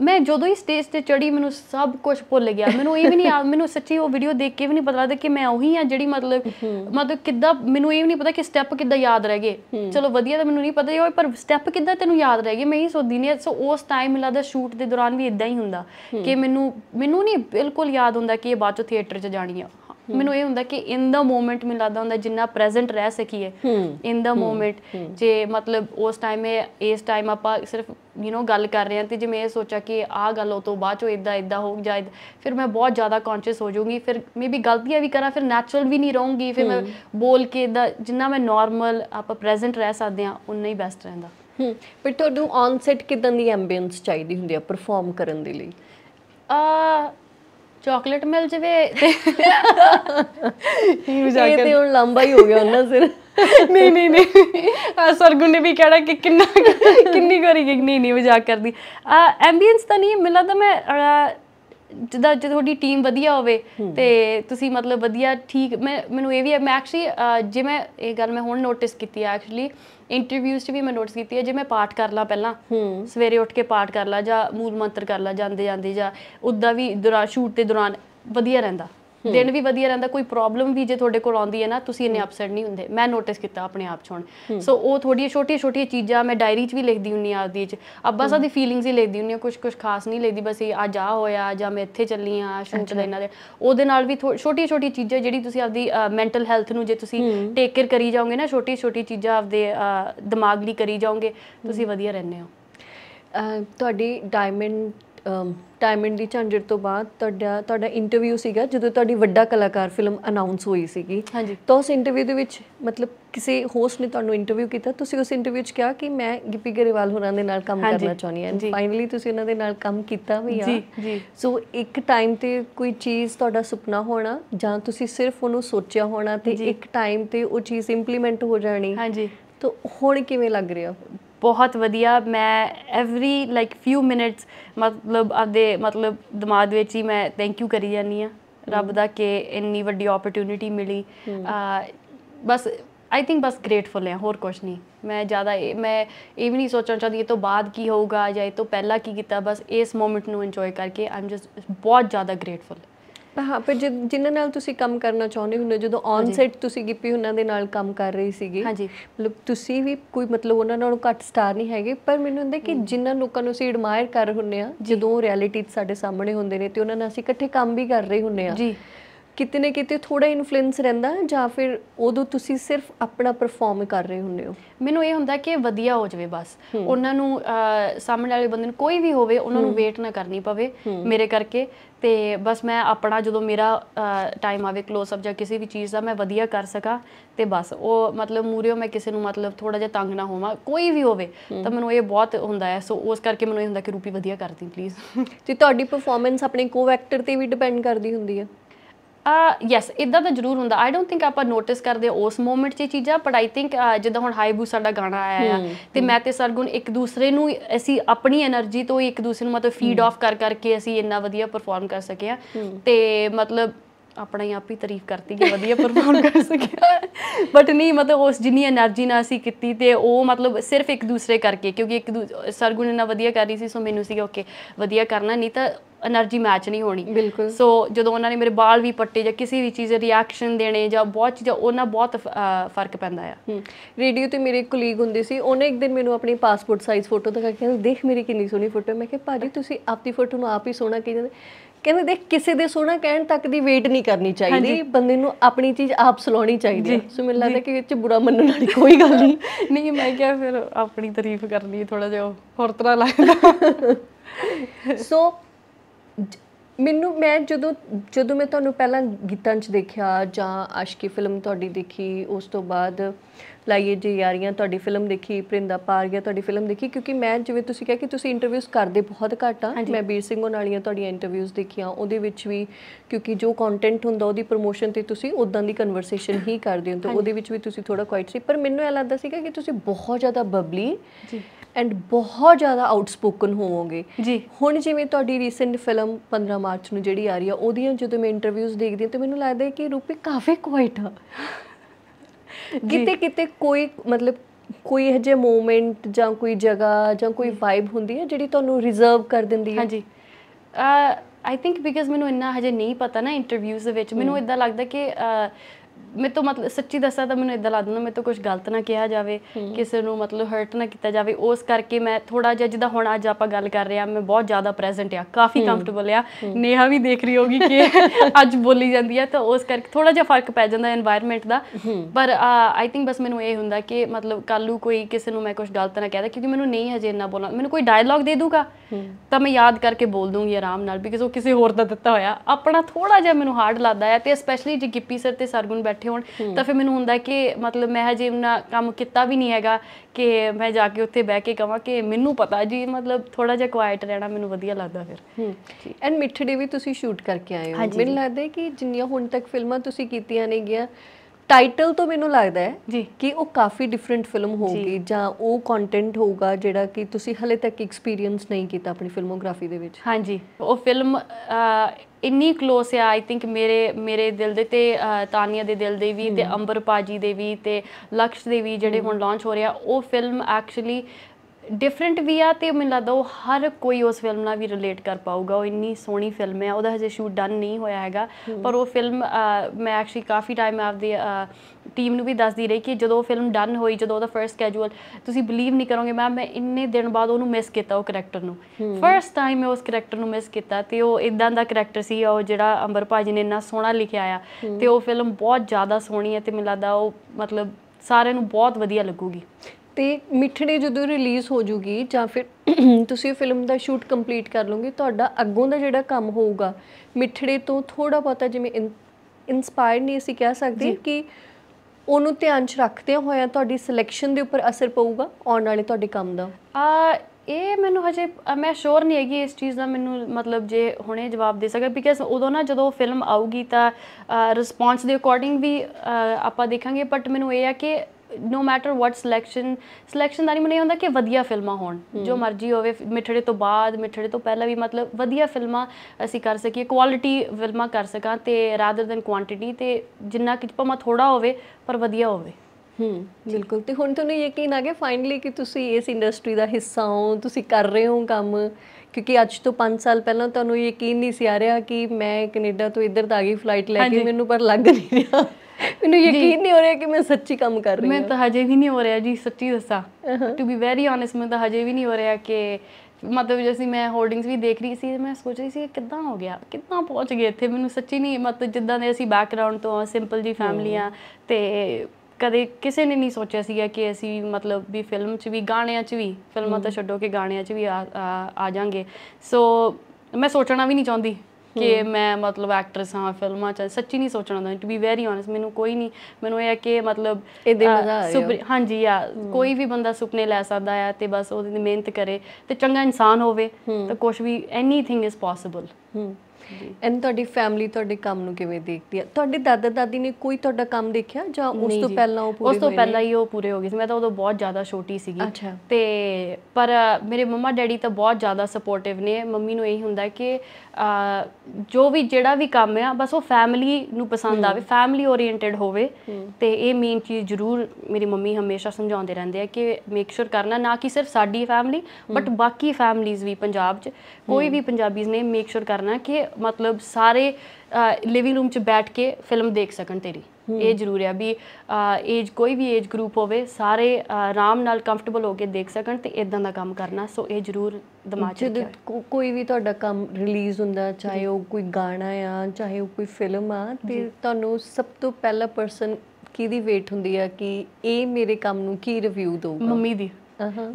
ਮੈਂ ਜਦੋਂ ਹੀ ਸਟੇਜ ਤੇ ਚੜੀ ਮੈਨੂੰ ਸਭ ਕੁਝ ਭੁੱਲ ਗਿਆ ਮੈਨੂੰ ਇਹ ਵੀ ਨਹੀਂ ਯਾਦ ਮੈਨੂੰ ਸੱਚੀ ਉਹ ਵੀਡੀਓ ਦੇਖ ਕੇ ਵੀ ਨਹੀਂ ਪਤਾ ਲੱਗਦਾ ਕਿ ਮੈਂ ਉਹੀ ਆ ਜਿਹੜੀ ਮਤਲਬ ਮਤਲਬ ਕਿੱਦਾਂ ਮੈਨੂੰ ਇਹ ਵੀ ਨਹੀਂ ਪਤਾ ਕਿ ਸਟੈਪ ਕਿੱਦਾਂ ਯਾਦ ਰਹਿ ਗਏ ਚਲੋ ਵਧੀਆ ਤਾਂ ਮੈਨੂੰ ਨਹੀਂ ਪਤਾ ਇਹ ਪਰ ਸਟੈਪ ਸਟੈਪ ਕਿੱਦਾਂ ਤੈਨੂੰ ਯਾਦ ਰਹਿ ਗਏ ਮੈਂ ਇਹ ਸੋਚਦੀ ਨਹੀਂ ਸੋ ਉਸ ਟਾਈਮ ਲੱਗਦਾ ਸ਼ੂਟ ਦੇ ਦੌਰਾਨ ਵੀ ਇਦਾਂ ਹੀ ਹੁੰਦਾ ਕਿ ਮੈਨੂੰ ਮੈਨੂੰ ਨਹੀਂ ਬਿਲਕੁਲ ਯਾਦ ਹੁੰਦਾ ਕਿ ਇਹ ਬਾਅਦ ਚੋਂ ਥੀਏਟਰ 'ਚ ਜਾਣੀ ਆ ਮੈਨੂੰ ਇਹ ਹੁੰਦਾ ਕਿ ਇਨ ਦਾ ਮੂਮੈਂਟ ਮੈਨੂੰ ਲੱਗਦਾ ਹੁੰਦਾ ਜਿੰਨਾ ਪ੍ਰੈਜ਼ੈਂਟ ਰਹਿ ਸਕੀਏ ਇਨ ਦਾ ਮੂਮੈਂਟ ਜੇ ਮਤਲਬ ਉਸ ਟਾਈਮ ਇਸ ਟਾਈਮ ਆਪਾਂ ਸਿਰਫ ਯੂ نو ਗੱਲ ਕਰ ਰਹੇ ਹਾਂ ਤੇ ਜੇ ਮੈਂ ਇਹ ਸੋਚਾ ਕਿ ਆਹ ਗੱਲ ਉਹ ਤੋਂ ਬਾਅਦ ਚੋਂ ਇਦਾਂ ਇਦਾਂ ਹੋ ਜਾਏ ਫਿਰ ਮੈਂ ਬਹੁਤ ਜ਼ਿਆਦਾ ਕੌਨਸ਼ੀਅਸ ਹੋ ਜਾਊਂਗੀ ਫਿਰ ਮੇਬੀ ਗਲਤੀਆਂ ਵੀ ਕਰਾਂ ਫਿਰ ਨੈਚੁਰਲ ਵੀ ਨਹੀਂ ਰਹੂੰਗੀ ਫਿਰ ਮੈਂ ਬੋਲ ਕੇ ਇਦਾਂ ਜਿੰਨਾ ਮੈਂ ਨਾਰਮਲ ਆਪਾਂ ਪ੍ਰੈਜ਼ੈਂਟ ਰਹਿ ਸਕਦੇ ਹਾਂ ਉਨਾ ਹੀ ਬੈਸਟ ਰਹਿੰਦਾ ਹੂੰ ਪਰ ਤੁਹਾਨੂੰ ਔਨ ਸੈਟ ਕਿਦਾਂ ਦੀ ਐਂਬੀਅੰਸ ਚਾਹੀਦੀ ਹੁੰਦੀ ਆ ਪਰਫਾਰਮ ਕਰਨ ਦੇ ਲਈ ਆ ਚਾਕਲੇਟ ਮਿਲ ਜਵੇ ਇਹ ਮਜ਼ਾਕ ਕੇ ਤੇ ਹੁਣ ਲੰਬਾ ਹੀ ਹੋ ਗਿਆ ਉਹਨਾਂ ਸਿਰ ਨਹੀਂ ਨਹੀਂ ਨਹੀਂ ਆ ਸਰਗੁਣ ਨੇ ਵੀ ਕਿਹਾ ਕਿ ਕਿੰਨਾ ਕਿੰਨੀ ਕਰੀ ਨਹੀਂ ਨਹੀਂ ਵਜਾ ਕਰਦੀ ਆ ਐਂਬੀਅੰਸ ਤਾਂ ਨਹੀਂ ਮਿਲਦਾ ਮੈਂ ਜਿੱਦਾਂ ਜੇ ਤੁਹਾਡੀ ਟੀਮ ਵਧੀਆ ਹੋਵੇ ਤੇ ਤੁਸੀਂ ਮਤਲਬ ਵਧੀਆ ਠੀਕ ਮੈਂ ਮੈਨੂੰ ਇਹ ਵੀ ਮੈਂ ਐਕਚੁਅਲੀ ਜੇ ਮੈਂ ਇਹ ਗੱਲ ਮੈਂ ਹੁਣ ਨੋਟਿਸ ਕੀਤੀ ਆ ਐਕਚੁਅਲੀ ਇੰਟਰਵਿਊਸ 'ਚ ਵੀ ਮੈਂ ਨੋਟਿਸ ਕੀਤੀ ਆ ਜੇ ਮੈਂ ਪਾਠ ਕਰ ਲਾਂ ਪਹਿਲਾਂ ਸਵੇਰੇ ਉੱਠ ਕੇ ਪਾਠ ਕਰ ਲਾਂ ਜਾਂ ਮੂਲ ਮੰਤਰ ਕਰ ਲਾਂ ਜਾਂਦੇ ਜਾਂਦੇ ਜਾਂ ਉਦਾਂ ਵੀ ਦੌਰਾਨ ਸ਼ੂਟ ਦੇ ਦੌਰਾਨ ਵਧੀਆ ਰਹਿੰਦਾ ਦਿਨ ਵੀ ਵਧੀਆ ਰਹਿੰਦਾ ਕੋਈ ਪ੍ਰੋਬਲਮ ਵੀ ਜੇ ਤੁਹਾਡੇ ਕੋਲ ਆਉਂਦੀ ਹੈ ਨਾ ਤੁਸੀਂ ਇੰਨੇ ਅਪਸੈਟ ਨਹੀਂ ਹੁੰਦੇ ਮੈਂ ਨੋਟਿਸ ਕੀਤਾ ਆਪਣੇ ਆਪ 'ਚ ਹੁਣ ਸੋ ਉਹ ਥੋੜੀਆਂ ਛੋਟੀਆਂ ਛੋਟੀਆਂ ਚੀਜ਼ਾਂ ਮੈਂ ਡਾਇਰੀ 'ਚ ਵੀ ਲਿਖਦੀ ਹੁੰਨੀ ਆ ਆਪਦੀ 'ਚ ਅੱਬਾ ਸਾਡੀ ਦੀ ਫੀਲਿੰਗਸ ਹੀ ਲਿਖਦੀ ਹੁੰਨੀ ਆ ਕੁਝ ਕੁਝ ਖਾਸ ਨਹੀਂ ਲਿਖਦੀ ਬਸ ਇਹ ਅੱਜ ਆ ਹੋਇਆ ਜਾਂ ਮੈਂ ਇੱਥੇ ਚੱਲੀ ਆ ਸ਼ੂਟ ਇਹਨਾਂ ਦੇ ਉਹਦੇ ਨਾਲ ਵੀ ਛੋਟੀਆਂ ਛੋਟੀਆਂ ਚੀਜ਼ਾਂ ਜਿਹੜੀ ਤੁਸੀਂ ਆਪਦੀ ਮੈਂਟਲ ਹੈਲਥ ਨੂੰ ਜੇ ਤੁਸੀਂ ਟੇਕ ਕੇਅਰ ਕਰੀ ਜਾਓਗੇ ਨਾ ਛੋਟੀ ਛੋਟੀ ਚੀਜ਼ਾਂ ਆਪਦੇ ਦਿਮਾਗ ਲਈ ਕਰੀ ਜਾਓਗੇ ਤੁਸੀਂ ਵਧੀਆ ਰਹਿੰਦੇ ਹੋ ਤੁਹਾਡੀ ਡਾਇਮੰਡ ਟਾਈਮ ਦੀ ਝਾਂਜਰ ਤੋਂ ਬਾਅਦ ਤੁਹਾਡਾ ਤੁਹਾਡਾ ਇੰਟਰਵਿਊ ਸੀਗਾ ਜਦੋਂ ਤੁਹਾਡੀ ਵੱਡਾ ਕਲਾਕਾਰ ਫਿਲਮ ਅਨਾਉਂਸ ਹੋਈ ਸੀਗੀ ਤਾਂ ਉਸ ਇੰਟਰਵਿਊ ਦੇ ਵਿੱਚ ਮਤਲਬ ਕਿਸੇ ਹੋਸਟ ਨੇ ਤੁਹਾਨੂੰ ਇੰਟਰਵਿਊ ਕੀਤਾ ਤੁਸੀਂ ਉਸ ਇੰਟਰਵਿਊ 'ਚ ਕਿਹਾ ਕਿ ਮੈਂ ਗਿੱਪੀ ਗਰੇਵਾਲ ਹੋਰਾਂ ਦੇ ਨਾਲ ਕੰਮ ਕਰਨਾ ਚਾਹੁੰਦੀ ਹਾਂ ਫਾਈਨਲੀ ਤੁਸੀਂ ਉਹਨਾਂ ਦੇ ਨਾਲ ਕੰਮ ਕੀਤਾ ਵੀ ਆ ਜੀ ਜੀ ਸੋ ਇੱਕ ਟਾਈਮ ਤੇ ਕੋਈ ਚੀਜ਼ ਤੁਹਾਡਾ ਸੁਪਨਾ ਹੋਣਾ ਜਾਂ ਤੁਸੀਂ ਸਿਰਫ ਉਹਨੂੰ ਸੋਚਿਆ ਹੋਣਾ ਤੇ ਇੱਕ ਟਾਈਮ ਤੇ ਉਹ ਚੀਜ਼ ਇੰਪਲੀਮੈਂਟ ਹੋ ਜਾਣੀ ਹਾਂਜੀ ਤਾਂ ਹੁਣ ਕਿਵੇਂ ਲੱਗ ਰਿਹਾ ਬਹੁਤ ਵਧੀਆ ਮੈਂ ਐਵਰੀ ਲਾਈਕ ਫਿਊ ਮਿੰਟਸ ਮਤਲਬ ਆਦੇ ਮਤਲਬ ਦਿਮਾਗ ਵਿੱਚ ਹੀ ਮੈਂ ਥੈਂਕ ਯੂ ਕਰੀ ਜਾਂਦੀ ਆ ਰੱਬ ਦਾ ਕਿ ਇੰਨੀ ਵੱਡੀ ਓਪਰਚੁਨਿਟੀ ਮਿਲੀ ਬਸ ਆਈ ਥਿੰਕ ਬਸ ਗ੍ਰੇਟਫੁਲ ਹਾਂ ਹੋਰ ਕੁਝ ਨਹੀਂ ਮੈਂ ਜ਼ਿਆਦਾ ਮੈਂ ਇਹ ਵੀ ਨਹੀਂ ਸੋਚਣਾ ਚਾਹਦੀ ਇਹ ਤੋਂ ਬਾਅਦ ਕੀ ਹੋਊਗਾ ਜਾਂ ਇਹ ਤੋਂ ਪਹਿਲਾਂ ਕੀ ਕੀਤਾ ਬਸ ਇਸ ਮੂਮੈਂਟ ਨੂੰ ਇੰਜੋਏ ਕਰਕੇ ਆਮ ਜਸਟ ਬਹੁਤ ਜ਼ਿਆਦਾ ਗ੍ਰੇਟਫੁਲ ਹਾਂ ਪਰ ਜਿਨ੍ਹਾਂ ਨਾਲ ਤੁਸੀਂ ਕੰਮ ਕਰਨਾ ਚਾਹੁੰਦੇ ਹੁੰਦੇ ਜਦੋਂ ਔਨ ਸੈਟ ਤੁਸੀਂ ਗਿੱਪੀ ਉਹਨਾਂ ਦੇ ਨਾਲ ਕੰਮ ਕਰ ਰਹੀ ਸੀਗੀ ਹਾਂਜੀ ਮਤਲਬ ਤੁਸੀਂ ਵੀ ਕੋਈ ਮਤਲਬ ਉਹਨਾਂ ਨਾਲੋਂ ਘੱਟ ਸਟਾਰ ਨਹੀਂ ਹੈਗੇ ਪਰ ਮੈਨੂੰ ਹੁੰਦਾ ਕਿ ਜਿਨ੍ਹਾਂ ਲੋਕਾਂ ਨੂੰ ਅਸੀਂ ਐਡਮਾਇਰ ਕਰ ਹੁੰਨੇ ਆ ਜਦੋਂ ਰਿਐਲਿਟੀ ਸਾਡੇ ਸਾਹਮਣੇ ਹੁੰਦੇ ਨੇ ਤੇ ਉਹਨਾਂ ਨਾਲ ਅਸੀਂ ਇਕੱਠੇ ਕੰਮ ਵੀ ਕਰ ਰਹੇ ਹੁੰਨੇ ਆ ਜੀ ਕਿਤੇ ਨਾ ਕਿਤੇ ਥੋੜਾ ਇਨਫਲੂਐਂਸ ਰਹਿੰਦਾ ਜਾਂ ਫਿਰ ਉਦੋਂ ਤੁਸੀਂ ਸਿਰਫ ਆਪਣਾ ਪਰਫਾਰਮ ਕਰ ਰਹੇ ਹੁੰਦੇ ਹੋ ਮੈਨੂੰ ਇਹ ਹੁੰਦਾ ਕਿ ਵਧੀਆ ਹੋ ਜਾਵੇ ਬਸ ਉਹਨਾਂ ਨੂੰ ਸਾਹਮਣੇ ਵਾਲੇ ਬੰਦੇ ਨੂੰ ਕੋਈ ਵੀ ਹੋਵੇ ਉਹਨਾਂ ਨੂੰ ਵੇਟ ਨਾ ਕਰਨੀ ਪਵੇ ਮੇਰੇ ਕਰਕੇ ਤੇ ਬਸ ਮੈਂ ਆਪਣਾ ਜਦੋਂ ਮੇਰਾ ਟਾਈਮ ਆਵੇ ক্লোਜ਼ ਅਪ ਜਾਂ ਕਿਸੇ ਵੀ ਚੀਜ਼ ਦਾ ਮੈਂ ਵਧੀਆ ਕਰ ਸਕਾਂ ਤੇ ਬਸ ਉਹ ਮਤਲਬ ਮੂਰਿਓ ਮੈਂ ਕਿਸੇ ਨੂੰ ਮਤਲਬ ਥੋੜਾ ਜਿਹਾ ਤੰਗ ਨਾ ਹੋਵਾਂ ਕੋਈ ਵੀ ਹੋਵੇ ਤਾਂ ਮੈਨੂੰ ਇਹ ਬਹੁਤ ਹੁੰਦਾ ਹੈ ਸੋ ਉਸ ਕਰਕੇ ਮੈਨੂੰ ਇਹ ਹੁੰਦਾ ਕਿ ਰੂਪੀ ਵਧੀਆ ਕਰਦੀ ਪਲੀਜ਼ ਤੇ ਤੁਹਾਡੀ ਪਰਫਾਰਮੈਂਸ ਆਪਣੇ ਕੋ ਐਕਟਰ ਤੇ ਵੀ ਡਿਪੈਂਡ ਕਰਦੀ ਹੁੰਦੀ ਹੈ ਆ ਯੈਸ ਇਦਾਂ ਦਾ ਜ਼ਰੂਰ ਹੁੰਦਾ ਆਈ ਡੋਨਟ ਥਿੰਕ ਆਪਾਂ ਨੋਟਿਸ ਕਰਦੇ ਉਸ ਮੂਮੈਂਟ 'ਚ ਇਹ ਚੀਜ਼ਾਂ ਬਟ ਆਈ ਥਿੰਕ ਜਿੱਦਾਂ ਹੁਣ ਹਾਈ ਬੂ ਸਾਡਾ ਗਾਣਾ ਆਇਆ ਆ ਤੇ ਮੈਂ ਤੇ ਸਰਗੁਣ ਇੱਕ ਦੂਸਰੇ ਨੂੰ ਅਸੀਂ ਆਪਣੀ એનર્ਜੀ ਤੋਂ ਇੱਕ ਦੂਸਰੇ ਨੂੰ ਮਤਲਬ ਫੀਡ ਆਫ ਕਰ ਕਰਕੇ ਅਸੀਂ ਇੰਨਾ ਵਧੀਆ ਪਰਫਾਰਮ ਕਰ ਸਕੇ ਆ ਤੇ ਮਤਲਬ ਆਪਣਾ ਹੀ ਆਪ ਹੀ ਤਾਰੀਫ ਕਰਤੀ ਕਿ ਵਧੀਆ ਪਰਫਾਰਮ ਕਰ ਸਕਿਆ ਬਟ ਨਹੀਂ ਮਤਲਬ ਉਸ ਜਿੰਨੀ એનર્ਜੀ ਨਾਲ ਅਸੀਂ ਕੀਤੀ ਤੇ ਉਹ ਮਤਲਬ ਸਿਰਫ ਇੱਕ ਦੂਸਰੇ ਕਰਕੇ ਕਿਉਂਕਿ ਇੱਕ ਸਰਗੁਣ ਇੰਨਾ ਵਧੀਆ ਕਰ ਰਹੀ ਸੀ ਸੋ ਮੈਨੂੰ ਸੀ ਓਕੇ ਵਧੀਆ ਕਰਨਾ ਨਹੀਂ ਤਾਂ એનર્જી મેચ ਨਹੀਂ ਹੋਣੀ બિલકુલ ਸੋ ਜਦੋਂ ਉਹਨਾਂ ਨੇ ਮੇਰੇ ਵਾਲ ਵੀ ਪੱਟੇ ਜਾਂ ਕਿਸੇ ਵੀ ਚੀਜ਼ ਰਿਐਕਸ਼ਨ ਦੇਣੇ ਜਾਂ ਬਹੁਤ ਚੀਜ਼ਾਂ ਉਹਨਾਂ ਬਹੁਤ ਫਰਕ ਪੈਂਦਾ ਆ ਰੇਡੀਓ ਤੇ ਮੇਰੇ ਕੋਲੀਗ ਹੁੰਦੇ ਸੀ ਉਹਨੇ ਇੱਕ ਦਿਨ ਮੈਨੂੰ ਆਪਣੀ ਪਾਸਪੋਰਟ ਸਾਈਜ਼ ਫੋਟੋ ਦਿਖਾ ਕੇ ਕਹਿੰਦੇ ਦੇਖ ਮੇਰੀ ਕਿੰਨੀ ਸੋਹਣੀ ਫੋਟੋ ਮੈਂ ਕਿਹਾ ਭਾਜੀ ਤੁਸੀਂ ਆਪਦੀ ਫੋਟੋ ਨੂੰ ਆਪ ਹੀ ਸੋਹਣਾ ਕਹੀ ਕਹਿੰਦੇ ਦੇਖ ਕਿਸੇ ਦੇ ਸੋਹਣਾ ਕਹਿਣ ਤੱਕ ਦੀ ਵੇਟ ਨਹੀਂ ਕਰਨੀ ਚਾਹੀਦੀ ਬੰਦੇ ਨੂੰ ਆਪਣੀ ਚੀਜ਼ ਆਪ ਸਲਾਉਣੀ ਚਾਹੀਦੀ ਹੈ ਸੋ ਮੈਨੂੰ ਲੱਗਦਾ ਕਿ ਇਹ ਚ ਬੁਰਾ ਮੰਨਣ ਵਾਲੀ ਕੋਈ ਗੱਲ ਨਹੀਂ ਨਹੀਂ ਮੈਂ ਕਿਹਾ ਫਿਰ ਆਪਣੀ ਤਾਰੀਫ ਕਰਨੀ ਥੋੜਾ ਜਿਹਾ ਹੋਰ ਤਰ੍ਹਾਂ ਲੱਗਦਾ ਸੋ ਮੈਨੂੰ ਮੈਂ ਜਦੋਂ ਜਦੋਂ ਮੈਂ ਤੁਹਾਨੂੰ ਪਹਿਲਾਂ ਗੀਤਾਂ 'ਚ ਦੇਖਿਆ ਜਾਂ ਆਸ਼ਕੀ ਫਿਲਮ ਤੁਹਾਡੀ ਦੇਖੀ ਉਸ ਤੋਂ ਬਾਅਦ ਲਾਈਏ ਜੀ ਯਾਰੀਆਂ ਤੁਹਾਡੀ ਫਿਲਮ ਦੇਖੀ ਪ੍ਰਿੰਦਾ ਪਾਰ ਗਿਆ ਤੁਹਾਡੀ ਫਿਲਮ ਦੇਖੀ ਕਿਉਂਕਿ ਮੈਂ ਜਿਵੇਂ ਤੁਸੀਂ ਕਿਹਾ ਕਿ ਤੁਸੀਂ ਇੰਟਰਵਿਊਸ ਕਰਦੇ ਬਹੁਤ ਘੱਟ ਆ ਮੈਂ ਬੀਰ ਸਿੰਘ ਵਾਲੀਆਂ ਤੁਹਾਡੀਆਂ ਇੰਟਰਵਿਊਸ ਦੇਖੀਆਂ ਉਹਦੇ ਵਿੱਚ ਵੀ ਕਿਉਂਕਿ ਜੋ ਕੰਟੈਂਟ ਹੁੰਦਾ ਉਹਦੀ ਪ੍ਰੋਮੋਸ਼ਨ ਤੇ ਤੁਸੀਂ ਉਦਾਂ ਦੀ ਕਨਵਰਸੇਸ਼ਨ ਹੀ ਕਰਦੇ ਹੋ ਤਾਂ ਉਹਦੇ ਵਿੱਚ ਵੀ ਤੁਸੀਂ ਥੋੜਾ ਕੁਆਇਟ ਸੀ ਪਰ ਮੈਨੂੰ ਇਹ ਲੱਗਦਾ ਸੀਗਾ ਕਿ ਤੁਸੀਂ ਬਹੁਤ ਜ਼ਿਆਦਾ ਬਬਲੀ ਜੀ ਐਂਡ ਬਹੁਤ ਜ਼ਿਆਦਾ ਆਊਟਸਪੋਕਨ ਹੋਵੋਗੇ ਜੀ ਹੁਣ ਜਿਵੇਂ ਤੁਹਾਡੀ ਰੀਸੈਂਟ ਫਿਲਮ 15 ਮਾਰਚ ਨੂੰ ਜਿਹੜੀ ਆ ਰਹੀ ਆ ਉਹਦੀਆਂ ਜਦੋਂ ਮੈਂ ਇੰਟਰਵਿਊਜ਼ ਦੇਖਦੀ ਹਾਂ ਤੇ ਮੈਨੂੰ ਲੱਗਦਾ ਹੈ ਕਿ ਰੂਪੀ ਕਾਫੀ ਕੁਆਇਟ ਆ ਕਿਤੇ ਕਿਤੇ ਕੋਈ ਮਤਲਬ ਕੋਈ ਇਹ ਜੇ ਮੂਮੈਂਟ ਜਾਂ ਕੋਈ ਜਗ੍ਹਾ ਜਾਂ ਕੋਈ ਵਾਈਬ ਹੁੰਦੀ ਹੈ ਜਿਹੜੀ ਤੁਹਾਨੂੰ ਰਿਜ਼ਰਵ ਕਰ ਦਿੰਦੀ ਹੈ ਹਾਂਜੀ ਆਈ ਥਿੰਕ ਬਿਕਾਜ਼ ਮੈਨੂੰ ਇੰਨਾ ਹਜੇ ਨਹੀਂ ਪਤਾ ਨਾ ਇੰਟਰਵਿਊਜ਼ ਦੇ ਵਿੱਚ ਮੈਨੂੰ ਇਦਾਂ ਲੱਗਦਾ ਕਿ ਮੈਂ ਤਾਂ ਮਤਲਬ ਸੱਚੀ ਦੱਸਾਂ ਤਾਂ ਮੈਨੂੰ ਇਦਾਂ ਲੱਗਦਾ ਮੈਂ ਤਾਂ ਕੁਝ ਗਲਤ ਨਾ ਕਿਹਾ ਜਾਵੇ ਕਿਸੇ ਨੂੰ ਮਤਲਬ ਹਰਟ ਨਾ ਕੀਤਾ ਜਾਵੇ ਉਸ ਕਰਕੇ ਮੈਂ ਥੋੜਾ ਜਿਹਾ ਜਿੱਦਾਂ ਹੁਣ ਅੱਜ ਆਪਾਂ ਗੱਲ ਕਰ ਰਹੇ ਆ ਮੈਂ ਬਹੁਤ ਜ਼ਿਆਦਾ ਪ੍ਰੈਜ਼ੈਂਟ ਆ ਕਾਫੀ ਕੰਫਰਟੇਬਲ ਆ ਨੇਹਾ ਵੀ ਦੇਖ ਰਹੀ ਹੋਗੀ ਕਿ ਅੱਜ ਬੋਲੀ ਜਾਂਦੀ ਆ ਤਾਂ ਉਸ ਕਰਕੇ ਥੋੜਾ ਜਿਹਾ ਫਰਕ ਪੈ ਜਾਂਦਾ এনवायरमेंट ਦਾ ਪਰ ਆਈ ਥਿੰਕ ਬਸ ਮੈਨੂੰ ਇਹ ਹੁੰਦਾ ਕਿ ਮਤਲਬ ਕੱਲੂ ਕੋਈ ਕਿਸੇ ਨੂੰ ਮੈਂ ਕੁਝ ਗਲਤ ਨਾ ਕਹਦਾ ਕਿਉਂਕਿ ਮੈਨੂੰ ਨਹੀਂ ਹਜੇ ਇੰਨਾ ਬੋਲਣਾ ਮੈਨੂੰ ਕੋਈ ਡਾਇਲੌਗ ਦੇ ਦੂਗਾ ਤਾਂ ਮੈਂ ਯਾਦ ਕਰਕੇ ਬੋਲ ਦੂੰਗੀ ਆਰਾਮ ਨਾਲ ਬਿਕਾਜ਼ ਉਹ ਕਿਸੇ ਹੋਰ ਦਾ ਦਿੱਤਾ ਹੋਇਆ ਆਪਣਾ ਥੋੜਾ ਜਿਹਾ ਮੈਨੂੰ ਹਾਰਡ ਲੱਗਦਾ ਆ ਤੇ ਸਪੈਸ਼ਲੀ ਜੇ ਗਿੱਪੀ ਸਰ ਤੇ ਸਰਗੁਣ ਬੈਠੇ ਹੋਣ ਤਾਂ ਫਿਰ ਮੈਨੂੰ ਹੁੰਦਾ ਕਿ ਮਤਲਬ ਮੈਂ ਹਜੇ ਉਹਨਾਂ ਕੰਮ ਕੀਤਾ ਵੀ ਨਹੀਂ ਹੈਗਾ ਕਿ ਮੈਂ ਜਾ ਕੇ ਉੱਥੇ ਬਹਿ ਕੇ ਕਹਾਂ ਕਿ ਮੈਨੂੰ ਪਤਾ ਜੀ ਮਤਲਬ ਥੋੜਾ ਜਿਹਾ ਕੁਆਇਟ ਰਹਿਣਾ ਮੈਨੂੰ ਵਧੀਆ ਲੱਗਦਾ ਫਿਰ ਐਂਡ ਮਿੱਠੜੇ ਵੀ ਤੁਸੀਂ ਸ਼ੂਟ ਕਰਕੇ ਆਏ ਹੋ ਮੈਨੂੰ ਲੱਗਦਾ ਕਿ ਜਿੰਨੀਆਂ ਹੁਣ ਤੱਕ ਫਿਲਮਾਂ ਤੁਸੀਂ ਕੀਤੀਆਂ ਨੇ ਗਿਆ ਟਾਈਟਲ ਤੋਂ ਮੈਨੂੰ ਲੱਗਦਾ ਹੈ ਕਿ ਉਹ ਕਾਫੀ ਡਿਫਰੈਂਟ ਫਿਲਮ ਹੋਊਗੀ ਜਾਂ ਉਹ ਕੰਟੈਂਟ ਹੋਊਗਾ ਜਿਹੜਾ ਕਿ ਤੁਸੀਂ ਹਲੇ ਤੱਕ ਐਕਸਪੀਰੀਅੰਸ ਨਹੀਂ ਕੀਤਾ ਆਪਣੀ ਫਿਲਮੋਗ੍ਰਾਫੀ ਦੇ ਵਿੱਚ ਹਾਂਜੀ ਉਹ ਫਿਲਮ ਇੰਨੀ ਕਲੋਸ ਹੈ ਆਈ ਥਿੰਕ ਮੇਰੇ ਮੇਰੇ ਦਿਲ ਦੇ ਤੇ ਤਾਨੀਆ ਦੇ ਦਿਲ ਦੇ ਵੀ ਤੇ ਅੰਬਰ ਪਾਜੀ ਦੇ ਵੀ ਤੇ ਲਕਸ਼ ਦੇ ਵੀ ਜਿਹੜੇ ਹੁਣ ਲਾਂਚ ਹੋ ਰਿਹਾ ਉਹ ਫਿਲਮ ਐਕਚੁਅਲੀ ਡਿਫਰੈਂਟ ਵੀ ਆ ਤੇ ਮੈਨੂੰ ਲੱਗਦਾ ਉਹ ਹਰ ਕੋਈ ਉਸ ਫਿਲਮ ਨਾਲ ਵੀ ਰਿਲੇਟ ਕਰ ਪਾਊਗਾ ਉਹ ਇੰਨੀ ਸੋਹਣੀ ਫਿਲਮ ਹੈ ਉਹਦਾ ਹਜੇ ਸ਼ੂਟ ਡਨ ਨਹੀਂ ਹੋਇਆ ਹੈਗਾ ਪਰ ਉਹ ਫਿਲਮ ਮੈਂ ਐਕਚੁਅਲੀ ਕਾਫੀ ਟਾਈਮ ਆਪਦੀ ਟੀਮ ਨੂੰ ਵੀ ਦੱਸਦੀ ਰਹੀ ਕਿ ਜਦੋਂ ਉਹ ਫਿਲਮ ਡਨ ਹੋਈ ਜਦੋਂ ਉਹਦਾ ਫਰਸਟ ਸਕੇਜੂਲ ਤੁਸੀਂ ਬਲੀਵ ਨਹੀਂ ਕਰੋਗੇ ਮੈਮ ਮੈਂ ਇੰਨੇ ਦਿਨ ਬਾਅਦ ਉਹਨੂੰ ਮਿਸ ਕੀਤਾ ਉਹ ਕੈਰੈਕਟਰ ਨੂੰ ਫਰਸਟ ਟਾਈਮ ਮੈਂ ਉਸ ਕੈਰੈਕਟਰ ਨੂੰ ਮਿਸ ਕੀਤਾ ਤੇ ਉਹ ਇਦਾਂ ਦਾ ਕੈਰੈਕਟਰ ਸੀ ਉਹ ਜਿਹੜਾ ਅੰਬਰ ਭਾਜੀ ਨੇ ਇੰਨਾ ਸੋਹਣਾ ਲਿਖਿਆ ਆ ਤੇ ਉਹ ਫਿਲਮ ਬਹੁਤ ਜ਼ਿਆਦਾ ਸੋਹਣੀ ਹੈ ਤੇ ਮੈਨੂੰ ਲੱਗਦਾ ਉਹ ਮਤਲਬ ਸਾਰਿਆਂ ਨੂੰ ਬਹੁਤ ਵਧੀਆ ਲੱਗੂਗੀ ਤੇ ਮਿੱਠੜੇ ਜਦੋਂ ਰਿਲੀਜ਼ ਹੋ ਜੂਗੀ ਜਾਂ ਫਿਰ ਤੁਸੀਂ ਫਿਲਮ ਦਾ ਸ਼ੂਟ ਕੰਪਲੀਟ ਕਰ ਲੋਗੇ ਤੁਹਾਡਾ ਅੱਗੋਂ ਦਾ ਜਿਹੜਾ ਕੰਮ ਹੋਊਗਾ ਮਿੱਠੜੇ ਤੋਂ ਥੋੜਾ ਬਹੁਤਾ ਜਿਵੇਂ ਇਨਸਪਾਇਰ ਨਹੀਂ ਅਸੀਂ ਕਹਿ ਸਕਦੇ ਕਿ ਉਹਨੂੰ ਧਿਆਨ 'ਚ ਰੱਖਦੇ ਹੋਇਆ ਤੁਹਾਡੀ ਸਿਲੈਕਸ਼ਨ ਦੇ ਉੱਪਰ ਅਸਰ ਪਊਗਾ ਆਉਣ ਵਾਲੇ ਤੁਹਾਡੇ ਕੰਮ ਦਾ ਆ ਇਹ ਮੈਨੂੰ ਹਜੇ ਮੈਂ ਸ਼ੋਰ ਨਹੀਂ ਹੈਗੀ ਇਸ ਚੀਜ਼ ਦਾ ਮੈਨੂੰ ਮਤਲਬ ਜੇ ਹੁਣੇ ਜਵਾਬ ਦੇ ਸਕਾਂ ਬਿਕਾਜ਼ ਉਦੋਂ ਨਾ ਜਦੋਂ ਫਿਲਮ ਆਊਗੀ ਤਾਂ ਰਿਸਪੌਂਸ ਦੇ ਅਕੋਰਡਿੰਗ ਵੀ ਆਪਾਂ ਦੇਖਾਂਗੇ ਬਟ ਮੈਨੂੰ ਇਹ ਆ ਕਿ no matter what selection selection ਦਾ ਨਹੀਂ ਮਨੇ ਹੁੰਦਾ ਕਿ ਵਧੀਆ ਫਿਲਮਾਂ ਹੋਣ ਜੋ ਮਰਜ਼ੀ ਹੋਵੇ ਮਿੱਠੜੇ ਤੋਂ ਬਾਅਦ ਮਿੱਠੜੇ ਤੋਂ ਪਹਿਲਾਂ ਵੀ ਮਤਲਬ ਵਧੀਆ ਫਿਲਮਾਂ ਅਸੀਂ ਕਰ ਸਕੀਏ ਕੁਆਲਿਟੀ ਫਿਲਮਾਂ ਕਰ ਸਕਾਂ ਤੇ ਰਾਦਰ ਦਨ ਕੁਆਂਟੀਟੀ ਤੇ ਜਿੰਨਾ ਕਿ ਪਮਾ ਥੋੜਾ ਹੋਵੇ ਪਰ ਵਧੀਆ ਹੋਵੇ ਹੂੰ ਬਿਲਕੁਲ ਤੇ ਹੁਣ ਤੁਹਾਨੂੰ ਯਕੀਨ ਆ ਗਿਆ ਫਾਈਨਲੀ ਕਿ ਤੁਸੀਂ ਇਸ ਇੰਡਸਟਰੀ ਦਾ ਹਿੱਸਾ ਹੋ ਤੁਸੀਂ ਕਰ ਰਹੇ ਹੋ ਕੰਮ ਕਿਉਂਕਿ ਅੱਜ ਤੋਂ 5 ਸਾਲ ਪਹਿਲਾਂ ਤੁਹਾਨੂੰ ਯਕੀਨ ਨਹੀਂ ਸੀ ਆ ਰਿਹਾ ਕਿ ਮੈਂ ਕੈਨੇਡਾ ਤੋਂ ਇੱਧਰ ਤਾਂ ਆ ਗਈ ਫਲਾਈਟ ਲੈ ਕੇ ਮੈਨੂੰ ਪਰ ਲੱਗ ਨਹੀਂ ਰਿਹਾ ਮੈਨੂੰ ਯਕੀਨ ਨਹੀਂ ਹੋ ਰਿਹਾ ਕਿ ਮੈਂ ਸੱਚੀ ਕੰਮ ਕਰ ਰਹੀ ਹਾਂ ਮੈਂ ਤਾਂ ਹਜੇ ਵੀ ਨਹੀਂ ਹੋ ਰਿਹਾ ਜੀ ਸੱਚੀ ਦੱਸਾਂ ਟੂ ਬੀ ਵੈਰੀ ਓਨੈਸਟ ਮੈਂ ਤਾਂ ਹਜੇ ਵੀ ਨਹੀਂ ਹੋ ਰਿਹਾ ਕਿ ਮਤਲਬ ਜਿਵੇਂ ਮੈਂ ਹੋਲਡਿੰਗਸ ਵੀ ਦੇਖ ਰਹੀ ਸੀ ਮੈਂ ਸੋਚ ਰਹੀ ਸੀ ਕਿੱਦਾਂ ਹੋ ਗਿਆ ਕਿੱਦਾਂ ਪਹੁੰਚ ਗਏ ਇੱਥੇ ਮੈਨੂੰ ਸੱਚੀ ਨਹੀਂ ਮਤਲਬ ਜਿੱਦਾਂ ਦੇ ਅਸੀਂ ਬੈਕਗ੍ਰਾਉਂਡ ਤੋਂ ਸਿੰਪਲ ਜੀ ਫੈਮਲੀਆਂ ਤੇ ਕਦੇ ਕਿਸੇ ਨੇ ਨਹੀਂ ਸੋਚਿਆ ਸੀਗਾ ਕਿ ਅਸੀਂ ਮਤਲਬ ਵੀ ਫਿਲਮ 'ਚ ਵੀ ਗਾਣਿਆਂ 'ਚ ਵੀ ਫਿਲਮਾਂ ਤਾਂ ਛੱਡੋ ਕਿ ਗਾਣਿਆਂ 'ਚ ਵੀ ਆ ਜਾਾਂਗੇ ਸੋ ਮੈਂ ਸੋਚਣਾ ਵੀ ਨਹੀਂ ਚਾਹੁੰਦੀ ਕਿ ਮੈਂ ਮਤਲਬ ਐਕਟਰਸ ਹਾਂ ਫਿਲਮਾਂ ਚ ਸੱਚੀ ਨਹੀਂ ਸੋਚਣਾ ਹੁੰਦਾ ਟੂ ਬੀ ਵੈਰੀ ਓਨੈਸਟ ਮੈਨੂੰ ਕੋਈ ਨਹੀਂ ਮੈਨੂੰ ਇਹ ਹੈ ਕਿ ਮਤਲਬ ਇਹਦੇ ਮਜ਼ਾ ਆ ਰਿਹਾ ਹਾਂਜੀ ਆ ਕੋਈ ਵੀ ਬੰਦਾ ਸੁਪਨੇ ਲੈ ਸਕਦਾ ਆ ਤੇ ਬਸ ਉਹਦੀ ਮਿਹਨਤ ਕਰੇ ਤੇ ਚੰਗਾ ਇਨਸਾਨ ਹੋਵੇ ਤਾਂ ਕੁਝ ਵੀ ਐਨੀਥਿੰਗ ਇਜ਼ ਪੋਸੀਬਲ ਹੂੰ ਐਂ ਤੁਹਾਡੀ ਫੈਮਿਲੀ ਤੁਹਾਡੇ ਕੰਮ ਨੂੰ ਕਿਵੇਂ ਦੇਖਦੀ ਆ ਤੁਹਾਡੇ ਦਾਦਾ ਦਾਦੀ ਨੇ ਕੋਈ ਤੁਹਾਡਾ ਕੰਮ ਦੇਖਿਆ ਜਾਂ ਉਸ ਤੋਂ ਪਹਿਲਾਂ ਉਹ ਪੂਰੇ ਉਸ ਤੋਂ ਪਹਿਲਾਂ ਹੀ ਉਹ ਪੂਰੇ ਹੋ ਗਏ ਸੀ ਮੈਂ ਤਾਂ ਉਦੋਂ ਬਹੁਤ ਜ਼ਿਆਦਾ ਛੋਟੀ ਸੀਗੀ ਤੇ ਪਰ ਮੇਰੇ ਮਮਾ ਡੈਡੀ ਤਾਂ ਬਹੁਤ ਜ਼ਿਆਦਾ ਸਪੋਰਟਿਵ ਨੇ ਮੰਮੀ ਨੂੰ ਇਹੀ ਹੁੰਦਾ ਕਿ ਜੋ ਵੀ ਜਿਹੜਾ ਵੀ ਕੰਮ ਆ ਬਸ ਉਹ ਫੈਮਿਲੀ ਨੂੰ ਪਸੰਦ ਆਵੇ ਫੈਮਿਲੀ ਓਰੀਐਂਟਡ ਹੋਵੇ ਤੇ ਇਹ ਮੇਨ ਚੀਜ਼ ਜ਼ਰੂਰ ਮੇਰੀ ਮੰਮੀ ਹਮੇਸ਼ਾ ਸਮਝਾਉਂਦੇ ਰਹਿੰਦੇ ਆ ਕਿ ਮੇਕ ਸ਼ੋਰ ਕਰਨਾ ਨਾ ਕਿ ਸਿਰਫ ਸਾਡੀ ਫੈਮਿਲੀ ਬਟ ਬਾਕੀ ਫੈਮਿਲੀਜ਼ ਵੀ ਪੰਜਾਬ 'ਚ ਕੋਈ ਵੀ ਪੰਜਾਬੀਜ਼ ਨੇ ਮੇਕ ਸ਼ੋਰ ਕਰਨਾ ਕਿ ਮਤਲਬ ਸਾਰੇ ਲਿਵਿੰਗ ਰੂਮ 'ਚ ਬੈਠ ਕੇ ਫਿਲਮ ਦੇਖ ਸਕਣ ਤੇਰੀ ਇਹ ਜ਼ਰੂਰ ਹੈ ਵੀ ਏਜ ਕੋਈ ਵੀ ਏਜ ਗਰੁੱਪ ਹੋਵੇ ਸਾਰੇ ਆਰਾਮ ਨਾਲ ਕੰਫਰਟੇਬਲ ਹੋ ਕੇ ਦੇਖ ਸਕਣ ਤੇ ਇਦਾਂ ਦਾ ਕੰਮ ਕਰਨਾ ਸੋ ਇਹ ਜ਼ਰੂਰ ਦਿਮਾਗ 'ਚ ਕੋਈ ਵੀ ਤੁਹਾਡਾ ਕੰਮ ਰਿਲੀਜ਼ ਹੁੰਦਾ ਚਾਹੇ ਉਹ ਕੋਈ ਗਾਣਾ ਆ ਚਾਹੇ ਉਹ ਕੋਈ ਫਿਲਮ ਆ ਤੇ ਤੁਹਾਨੂੰ ਸਭ ਤੋਂ ਪਹਿਲਾ ਪਰਸਨ ਕਿਹਦੀ ਵੇਟ ਹੁੰਦੀ ਆ ਕਿ ਇਹ ਮੇਰੇ ਕੰਮ ਨੂੰ ਕੀ ਰਿਵਿਊ ਦੇਊਗਾ ਮੰਮੀ ਦੀ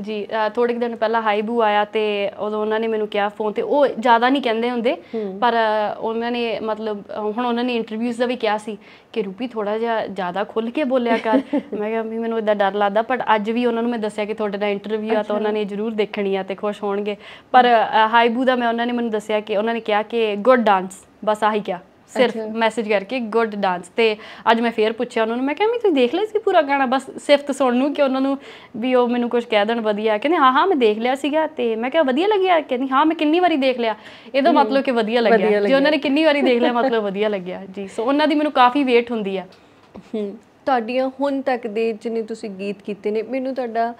ਜੀ ਥੋੜੇ ਦਿਨ ਪਹਿਲਾਂ ਹਾਈਬੂ ਆਇਆ ਤੇ ਉਦੋਂ ਉਹਨਾਂ ਨੇ ਮੈਨੂੰ ਕਿਹਾ ਫੋਨ ਤੇ ਉਹ ਜ਼ਿਆਦਾ ਨਹੀਂ ਕਹਿੰਦੇ ਹੁੰਦੇ ਪਰ ਉਹਨਾਂ ਨੇ ਮਤਲਬ ਹੁਣ ਉਹਨਾਂ ਨੇ ਇੰਟਰਵਿਊਜ਼ ਦਾ ਵੀ ਕਿਹਾ ਸੀ ਕਿ ਰੂਪੀ ਥੋੜਾ ਜਿਹਾ ਜ਼ਿਆਦਾ ਖੁੱਲ ਕੇ ਬੋਲਿਆ ਕਰ ਮੈਂ ਕਿਹਾ ਵੀ ਮੈਨੂੰ ਇਦਾਂ ਡਰ ਲੱਗਦਾ ਪਰ ਅੱਜ ਵੀ ਉਹਨਾਂ ਨੂੰ ਮੈਂ ਦੱਸਿਆ ਕਿ ਤੁਹਾਡੇ ਨਾਲ ਇੰਟਰਵਿਊ ਆ ਤਾਂ ਉਹਨਾਂ ਨੇ ਜ਼ਰੂਰ ਦੇਖਣੀ ਆ ਤੇ ਖੁਸ਼ ਹੋਣਗੇ ਪਰ ਹਾਈਬੂ ਦਾ ਮੈਂ ਉਹਨਾਂ ਨੇ ਮੈਨੂੰ ਦੱਸਿਆ ਕਿ ਉਹਨਾਂ ਨੇ ਕਿਹਾ ਕਿ ਗੁੱਡ ਡਾਂਸ ਬਸ ਆਹੀ ਕਿਹਾ ਸਿਰਫ ਮੈਸੇਜ ਕਰਕੇ ਗੁੱਡ ਡਾਂਸ ਤੇ ਅੱਜ ਮੈਂ ਫੇਰ ਪੁੱਛਿਆ ਉਹਨਾਂ ਨੂੰ ਮੈਂ ਕਿਹਾ ਮੈਂ ਤੁਸੀਂ ਦੇਖ ਲਿਆ ਸੀ ਪੂਰਾ ਗਾਣਾ ਬਸ ਸਿਫਤ ਸੁਣ ਨੂੰ ਕਿ ਉਹਨਾਂ ਨੂੰ ਵੀ ਉਹ ਮੈਨੂੰ ਕੁਝ ਕਹਿ ਦੇਣ ਵਧੀਆ ਕਹਿੰਦੇ ਹਾਂ ਹਾਂ ਮੈਂ ਦੇਖ ਲਿਆ ਸੀਗਾ ਤੇ ਮੈਂ ਕਿਹਾ ਵਧੀਆ ਲੱਗਿਆ ਕਹਿੰਦੀ ਹਾਂ ਮੈਂ ਕਿੰਨੀ ਵਾਰੀ ਦੇਖ ਲਿਆ ਇਹਦਾ ਮਤਲਬ ਕਿ ਵਧੀਆ ਲੱਗਿਆ ਜੇ ਉਹਨਾਂ ਨੇ ਕਿੰਨੀ ਵਾਰੀ ਦੇਖ ਲਿਆ ਮਤਲਬ ਵਧੀਆ ਲੱਗਿਆ ਜੀ ਸੋ ਉਹਨਾਂ ਦੀ ਮੈਨੂੰ ਕਾਫੀ ਵੇਟ ਹੁੰਦੀ ਆ ਤੁਹਾਡੀਆਂ ਹੁਣ ਤੱਕ ਦੇ ਜਿੰਨੇ ਤੁਸੀਂ ਗੀਤ ਕੀਤੇ ਨੇ ਮੈਨੂੰ ਤੁਹਾਡਾ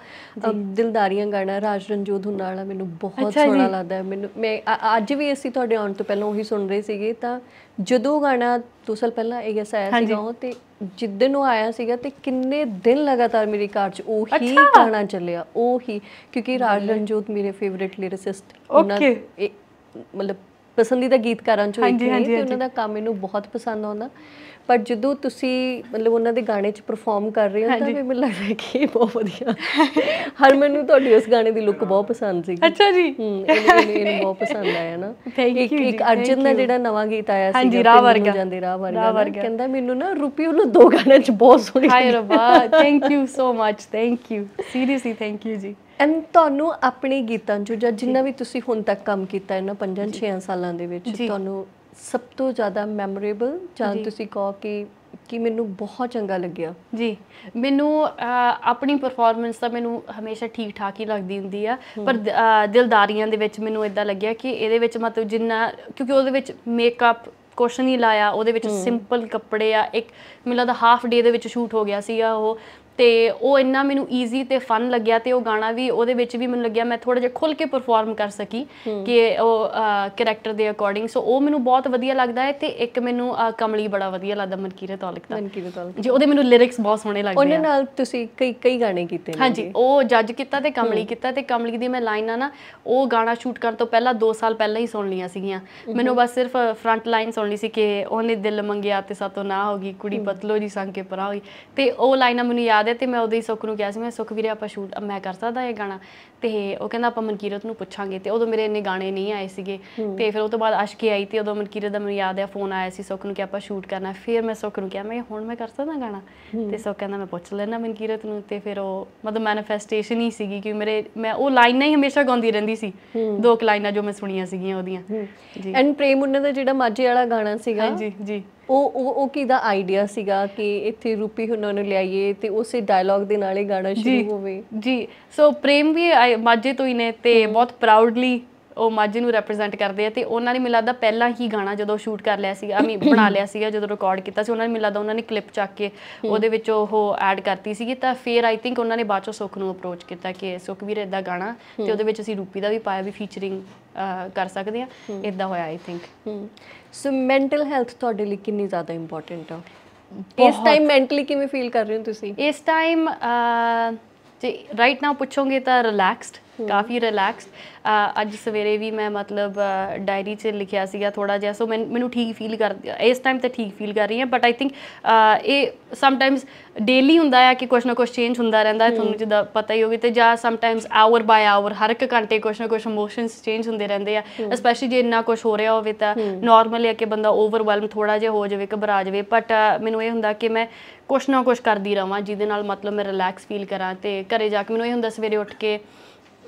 ਦਿਲਦਾਰੀਆਂ ਗਾਣਾ ਰਾਜ ਰੰਜੋਧ ਹੁਣ ਵਾਲਾ ਮੈਨੂੰ ਬਹੁਤ ਸੋਹਣਾ ਲੱਗਦਾ ਹੈ ਮੈਨੂੰ ਮੈਂ ਅੱਜ ਵੀ ਅਸੀਂ ਤੁਹਾਡੇ ਆਉਣ ਤੋਂ ਪਹਿਲਾਂ ਉਹੀ ਸੁਣ ਰਹੇ ਸੀਗੇ ਤਾਂ ਜਦੋਂ ਗਾਣਾ ਦੋ ਸਾਲ ਪਹਿਲਾਂ ਇਹ ਐਸ ਆਇਆ ਸੀਗਾ ਉਹ ਤੇ ਜਿੱਦਨ ਉਹ ਆਇਆ ਸੀਗਾ ਤੇ ਕਿੰਨੇ ਦਿਨ ਲਗਾਤਾਰ ਮੇਰੀ ਕਾਰ 'ਚ ਉਹੀ ਗਾਣਾ ਚੱਲਿਆ ਉਹੀ ਕਿਉਂਕਿ ਰਾਜ ਰੰਜੋਧ ਮੇਰੇ ਫੇਵਰਿਟ ਲਿਰਿਸਟ ਉਹਨਾਂ ਮਤਲਬ ਪਸੰਦੀਦਾ ਗੀਤਕਾਰਾਂ ਚੋਂ ਇੱਕ ਹੈ ਤੇ ਉਹਨਾਂ ਦਾ ਕੰਮ ਇਹਨੂੰ ਬਹੁਤ ਪਸੰਦ ਆਉਂਦਾ ਪਰ ਜਦੋਂ ਤੁਸੀਂ ਮਤਲਬ ਉਹਨਾਂ ਦੇ ਗਾਣੇ 'ਚ ਪਰਫਾਰਮ ਕਰ ਰਹੇ ਹੋ ਤਾਂ ਮੈਨੂੰ ਲੱਗਦਾ ਹੈ ਕਿ ਬਹੁਤ ਵਧੀਆ ਹਰ ਮੈਨੂੰ ਤੁਹਾਡੀ ਉਸ ਗਾਣੇ ਦੀ ਲੁੱਕ ਬਹੁਤ ਪਸੰਦ ਸੀ ਅੱਛਾ ਜੀ ਹੂੰ ਇਹਨੂੰ ਬਹੁਤ ਪਸੰਦ ਆਇਆ ਨਾ ਇੱਕ ਇੱਕ ਅਰਜਨ ਦਾ ਜਿਹੜਾ ਨਵਾਂ ਗੀਤ ਆਇਆ ਸੀ ਹਾਂਜੀ ਰਾਹ ਵਰਗਾ ਜਾਂਦੇ ਰਾਹ ਵਰਗਾ ਕਹਿੰਦਾ ਮੈਨੂੰ ਨਾ ਰੂਪੀ ਉਹਨੂੰ ਦੋ ਗਾਣਿਆਂ 'ਚ ਬਹੁਤ ਸੋਹਣੀ ਹਾਏ ਰੱਬਾ thank you so much thank you seriously thank you ਜੀ ਐਂਡ ਤੁਹਾਨੂੰ ਆਪਣੇ ਗੀਤਾਂ 'ਚ ਜਾਂ ਜਿੰਨਾ ਵੀ ਤੁਸੀਂ ਹੁਣ ਤੱਕ ਕੰਮ ਕੀਤਾ ਇਹਨਾਂ 5-6 ਸਾਲਾਂ ਦੇ ਵਿੱਚ ਤੁਹਾਨੂੰ ਸਭ ਤੋਂ ਜ਼ਿਆਦਾ ਮੈਮੋਰੇਬਲ ਜਾਂ ਤੁਸੀਂ ਕਹੋ ਕਿ ਕਿ ਮੈਨੂੰ ਬਹੁਤ ਚੰਗਾ ਲੱਗਿਆ ਜੀ ਮੈਨੂੰ ਆਪਣੀ ਪਰਫਾਰਮੈਂਸ ਤਾਂ ਮੈਨੂੰ ਹਮੇਸ਼ਾ ਠੀਕ ਠਾਕ ਹੀ ਲੱਗਦੀ ਹੁੰਦੀ ਆ ਪਰ ਦਿਲਦਾਰੀਆਂ ਦੇ ਵਿੱਚ ਮੈਨੂੰ ਇਦਾਂ ਲੱਗਿਆ ਕਿ ਇਹਦੇ ਵਿੱਚ ਮਤਲਬ ਜਿੰਨਾ ਕਿਉਂਕਿ ਉਹਦੇ ਵਿੱਚ ਮੇਕਅਪ ਕੁਛ ਨਹੀਂ ਲਾਇਆ ਉਹਦੇ ਵਿੱਚ ਸਿੰਪਲ ਕੱਪੜੇ ਆ ਇੱਕ ਮਿਲਦਾ ਹਾਫ ਡੇ ਦੇ ਵਿੱਚ ਸ਼ੂਟ ਹੋ ਗਿਆ ਸੀਗਾ ਉਹ ਤੇ ਉਹ ਇੰਨਾ ਮੈਨੂੰ ਈਜ਼ੀ ਤੇ ਫਨ ਲੱਗਿਆ ਤੇ ਉਹ ਗਾਣਾ ਵੀ ਉਹਦੇ ਵਿੱਚ ਵੀ ਮੈਨੂੰ ਲੱਗਿਆ ਮੈਂ ਥੋੜਾ ਜਿਹਾ ਖੁੱਲ ਕੇ ਪਰਫਾਰਮ ਕਰ ਸਕੀ ਕਿ ਉਹ ਕੈਰੈਕਟਰ ਦੇ ਅਕੋਰਡਿੰਗ ਸੋ ਉਹ ਮੈਨੂੰ ਬਹੁਤ ਵਧੀਆ ਲੱਗਦਾ ਹੈ ਤੇ ਇੱਕ ਮੈਨੂੰ ਕਮਲੀ ਬੜਾ ਵਧੀਆ ਲੱਗਦਾ ਮਨਕੀਰਤ ਔਲਖ ਦਾ ਮਨਕੀਰਤ ਔਲਖ ਜੀ ਉਹਦੇ ਮੈਨੂੰ ਲਿਰਿਕਸ ਬਹੁਤ ਸੋਹਣੇ ਲੱਗਦੇ ਉਹਨਾਂ ਨਾਲ ਤੁਸੀਂ ਕਈ ਕਈ ਗਾਣੇ ਕੀਤੇ ਨੇ ਹਾਂਜੀ ਉਹ ਜੱਜ ਕੀਤਾ ਤੇ ਕਮਲੀ ਕੀਤਾ ਤੇ ਕਮਲੀ ਦੀ ਮੈਂ ਲਾਈਨਾਂ ਨਾ ਉਹ ਗਾਣਾ ਸ਼ੂਟ ਕਰਨ ਤੋਂ ਪਹਿਲਾਂ 2 ਸਾਲ ਪਹਿਲਾਂ ਹੀ ਸੁਣ ਲੀਆਂ ਸੀਗੀਆਂ ਮੈਨੂੰ ਬਸ ਸਿਰਫ ਫਰੰਟ ਲਾਈਨ ਸੁਣਨੀ ਸੀ ਕਿ ਉਹਨੇ ਦਿਲ ਮੰਗਿਆ ਤੇ ਸਾਤੋਂ ਨਾ ਹੋਗੀ ਕੁੜੀ ਬਤਲੋ ਜੀ ਸੰਗ ਕੇ ਪਰਾ ਹੋਈ ਤੇ ਉਹ ਲਾਈਨਾਂ ਮੈਨੂੰ ਯਾਦ ਦੇ ਤੇ ਮੈਂ ਉਹਦੀ ਸੁੱਖ ਨੂੰ ਕਿਹਾ ਸੀ ਮੈਂ ਸੁੱਖ ਵੀਰੇ ਆਪਾਂ ਸ਼ੂਟ ਮੈਂ ਕਰ ਸਕਦਾ ਇਹ ਗਾਣਾ ਤੇ ਉਹ ਕਹਿੰਦਾ ਆਪਾਂ ਮਨਕੀਰਤ ਨੂੰ ਪੁੱਛਾਂਗੇ ਤੇ ਉਦੋਂ ਮੇਰੇ ਇੰਨੇ ਗਾਣੇ ਨਹੀਂ ਆਏ ਸੀਗੇ ਤੇ ਫਿਰ ਉਹ ਤੋਂ ਬਾਅਦ ਅਸ਼ਕੀ ਆਈ ਤੇ ਉਦੋਂ ਮਨਕੀਰਤ ਦਾ ਮੈਨੂੰ ਯਾਦ ਆ ਫੋਨ ਆਇਆ ਸੀ ਸੁਖ ਨੂੰ ਕਿ ਆਪਾਂ ਸ਼ੂਟ ਕਰਨਾ ਫਿਰ ਮੈਂ ਸੁਖ ਨੂੰ ਕਿਹਾ ਮੈਂ ਹੁਣ ਮੈਂ ਕਰ ਸਕਦਾ ਗਾਣਾ ਤੇ ਸੁਖ ਕਹਿੰਦਾ ਮੈਂ ਪੁੱਛ ਲੈਣਾ ਮਨਕੀਰਤ ਨੂੰ ਤੇ ਫਿਰ ਉਹ ਮਤਲਬ ਮੈਨੀਫੈਸਟੇਸ਼ਨ ਹੀ ਸੀਗੀ ਕਿ ਮੇਰੇ ਮੈਂ ਉਹ ਲਾਈਨਾਂ ਹੀ ਹਮੇਸ਼ਾ ਗਾਉਂਦੀ ਰਹਿੰਦੀ ਸੀ ਦੋ ਕੁ ਲਾਈਨਾਂ ਜੋ ਮੈਂ ਸੁਣੀਆਂ ਸੀਗੀਆਂ ਉਹਦੀਆਂ ਜੀ ਐਂਡ ਪ੍ਰੇਮ ਉਹਨਾਂ ਦਾ ਜਿਹੜਾ ਮਾਝੇ ਵਾਲਾ ਗਾਣਾ ਸੀਗਾ ਹਾਂਜੀ ਜੀ ਉਹ ਉਹ ਦਾ ਆਈਡੀਆ ਸੀਗਾ ਕਿ ਇੱਥੇ ਰੂਪੀ ਉਹਨਾਂ ਨੂੰ ਲਿਆਈਏ ਤੇ ਉਸੇ ਡਾਇਲੌਗ ਦੇ ਨਾਲ ਗਾਣਾ ਸ਼ੁਰੂ ਹੋਵੇ ਜੀ ਸੋ ਪ੍ਰੇਮ ਵੀ ਮਾਝੇ ਤੋਂ ਹੀ ਨੇ ਤੇ ਬਹੁਤ ਪ੍ਰਾਊਡਲੀ ਉਹ ਮਾਝੇ ਨੂੰ ਰਿਪਰੈਜ਼ੈਂਟ ਕਰਦੇ ਆ ਤੇ ਉਹਨਾਂ ਨੇ ਮਿਲਦਾ ਪਹਿਲਾਂ ਹੀ ਗਾਣਾ ਜਦੋਂ ਸ਼ੂਟ ਕਰ ਲਿਆ ਸੀਗਾ ਅਮੀ ਬਣਾ ਲਿਆ ਸੀਗਾ ਜਦੋਂ ਰਿਕਾਰਡ ਕੀਤਾ ਸੀ ਉਹਨਾਂ ਨੇ ਮਿਲਦਾ ਉਹਨਾਂ ਨੇ ਕਲਿੱਪ ਚੱਕ ਕੇ ਉਹਦੇ ਵਿੱਚ ਉਹ ਐਡ ਕਰਤੀ ਸੀਗੀ ਤਾਂ ਫਿਰ ਆਈ ਥਿੰਕ ਉਹਨਾਂ ਨੇ ਬਾਅਦ ਚੋਂ ਸੁਖ ਨੂੰ ਅਪਰੋਚ ਕੀਤਾ ਕਿ ਸੁਖ ਵੀਰ ਇਦਾਂ ਗਾਣਾ ਤੇ ਉਹਦੇ ਵਿੱਚ ਅਸੀਂ ਰੂਪੀ ਦਾ ਵੀ ਪਾਇਆ ਵੀ ਫੀਚਰਿੰਗ ਕਰ ਸਕਦੇ ਆ ਇਦਾਂ ਹੋਇਆ I think so mental health ਤੁਹਾਡੇ ਲਈ ਕਿੰਨੀ ਜ਼ਿਆਦਾ ਇੰਪੋਰਟੈਂਟ ਆ ਇਸ ਟਾਈਮ ਮੈਂਟਲੀ ਕਿਵੇਂ ਫੀਲ ਕਰ ਰਹੇ ਹੋ ਤੁਸੀਂ ਇਸ ਟਾਈਮ ਆ ਜੇ ਰਾਈਟ ਨਾਓ ਪੁੱਛੋਗੇ ਤਾਂ ਰਿਲੈਕਸਡ ਕਾਫੀ ਰਿਲੈਕਸਡ ਅੱਜ ਸਵੇਰੇ ਵੀ ਮੈਂ ਮਤਲਬ ਡਾਇਰੀ 'ਚ ਲਿਖਿਆ ਸੀਗਾ ਥੋੜਾ ਜਿਹਾ ਸੋ ਮੈਨੂੰ ਠੀਕ ਫੀਲ ਕਰ ਇਸ ਟਾਈਮ ਤੇ ਠੀਕ ਫੀਲ ਕਰ ਰਹੀ ਹਾਂ ਬਟ ਆਈ ਥਿੰਕ ਇਹ ਸਮ ਟਾਈਮਸ ਡੇਲੀ ਹੁੰਦਾ ਹੈ ਕਿ ਕੁਝ ਨਾ ਕੁਝ ਚੇਂਜ ਹੁੰਦਾ ਰਹਿੰਦਾ ਹੈ ਤੁਹਾਨੂੰ ਜਿੱਦਾਂ ਪਤਾ ਹੀ ਹੋਵੇ ਤੇ ਜਾਂ sometimes hour by hour ਹਰ ਇੱਕ ਘੰਟੇ ਕੁਝ ਨਾ ਕੁਝ ਇਮੋਸ਼ਨਸ ਚੇਂਜ ਹੁੰਦੇ ਰਹਿੰਦੇ ਆ ਸਪੈਸ਼ਲੀ ਜੇ ਇੰਨਾ ਕੁਝ ਹੋ ਰਿਹਾ ਹੋਵੇ ਤਾਂ ਨਾਰਮਲ ਹੈ ਕਿ ਬੰਦਾ ਓਵਰਵੈਲਮ ਥੋੜਾ ਜਿਹਾ ਹੋ ਜਾਵੇ ਘਬਰਾ ਜਾਵੇ ਬਟ ਮੈਨੂੰ ਇਹ ਹੁੰਦਾ ਕਿ ਮੈਂ ਕੁਝ ਨਾ ਕੁਝ ਕਰਦੀ ਰਵਾਂ ਜਿਹਦੇ ਨਾਲ ਮਤਲਬ ਮੈਂ ਰਿਲੈਕਸ ਫੀਲ ਕਰਾਂ ਤੇ ਘਰੇ ਜਾ ਕੇ ਮੈਨੂੰ ਇਹ ਹੁੰਦਾ ਸਵੇਰੇ ਉੱਠ ਕੇ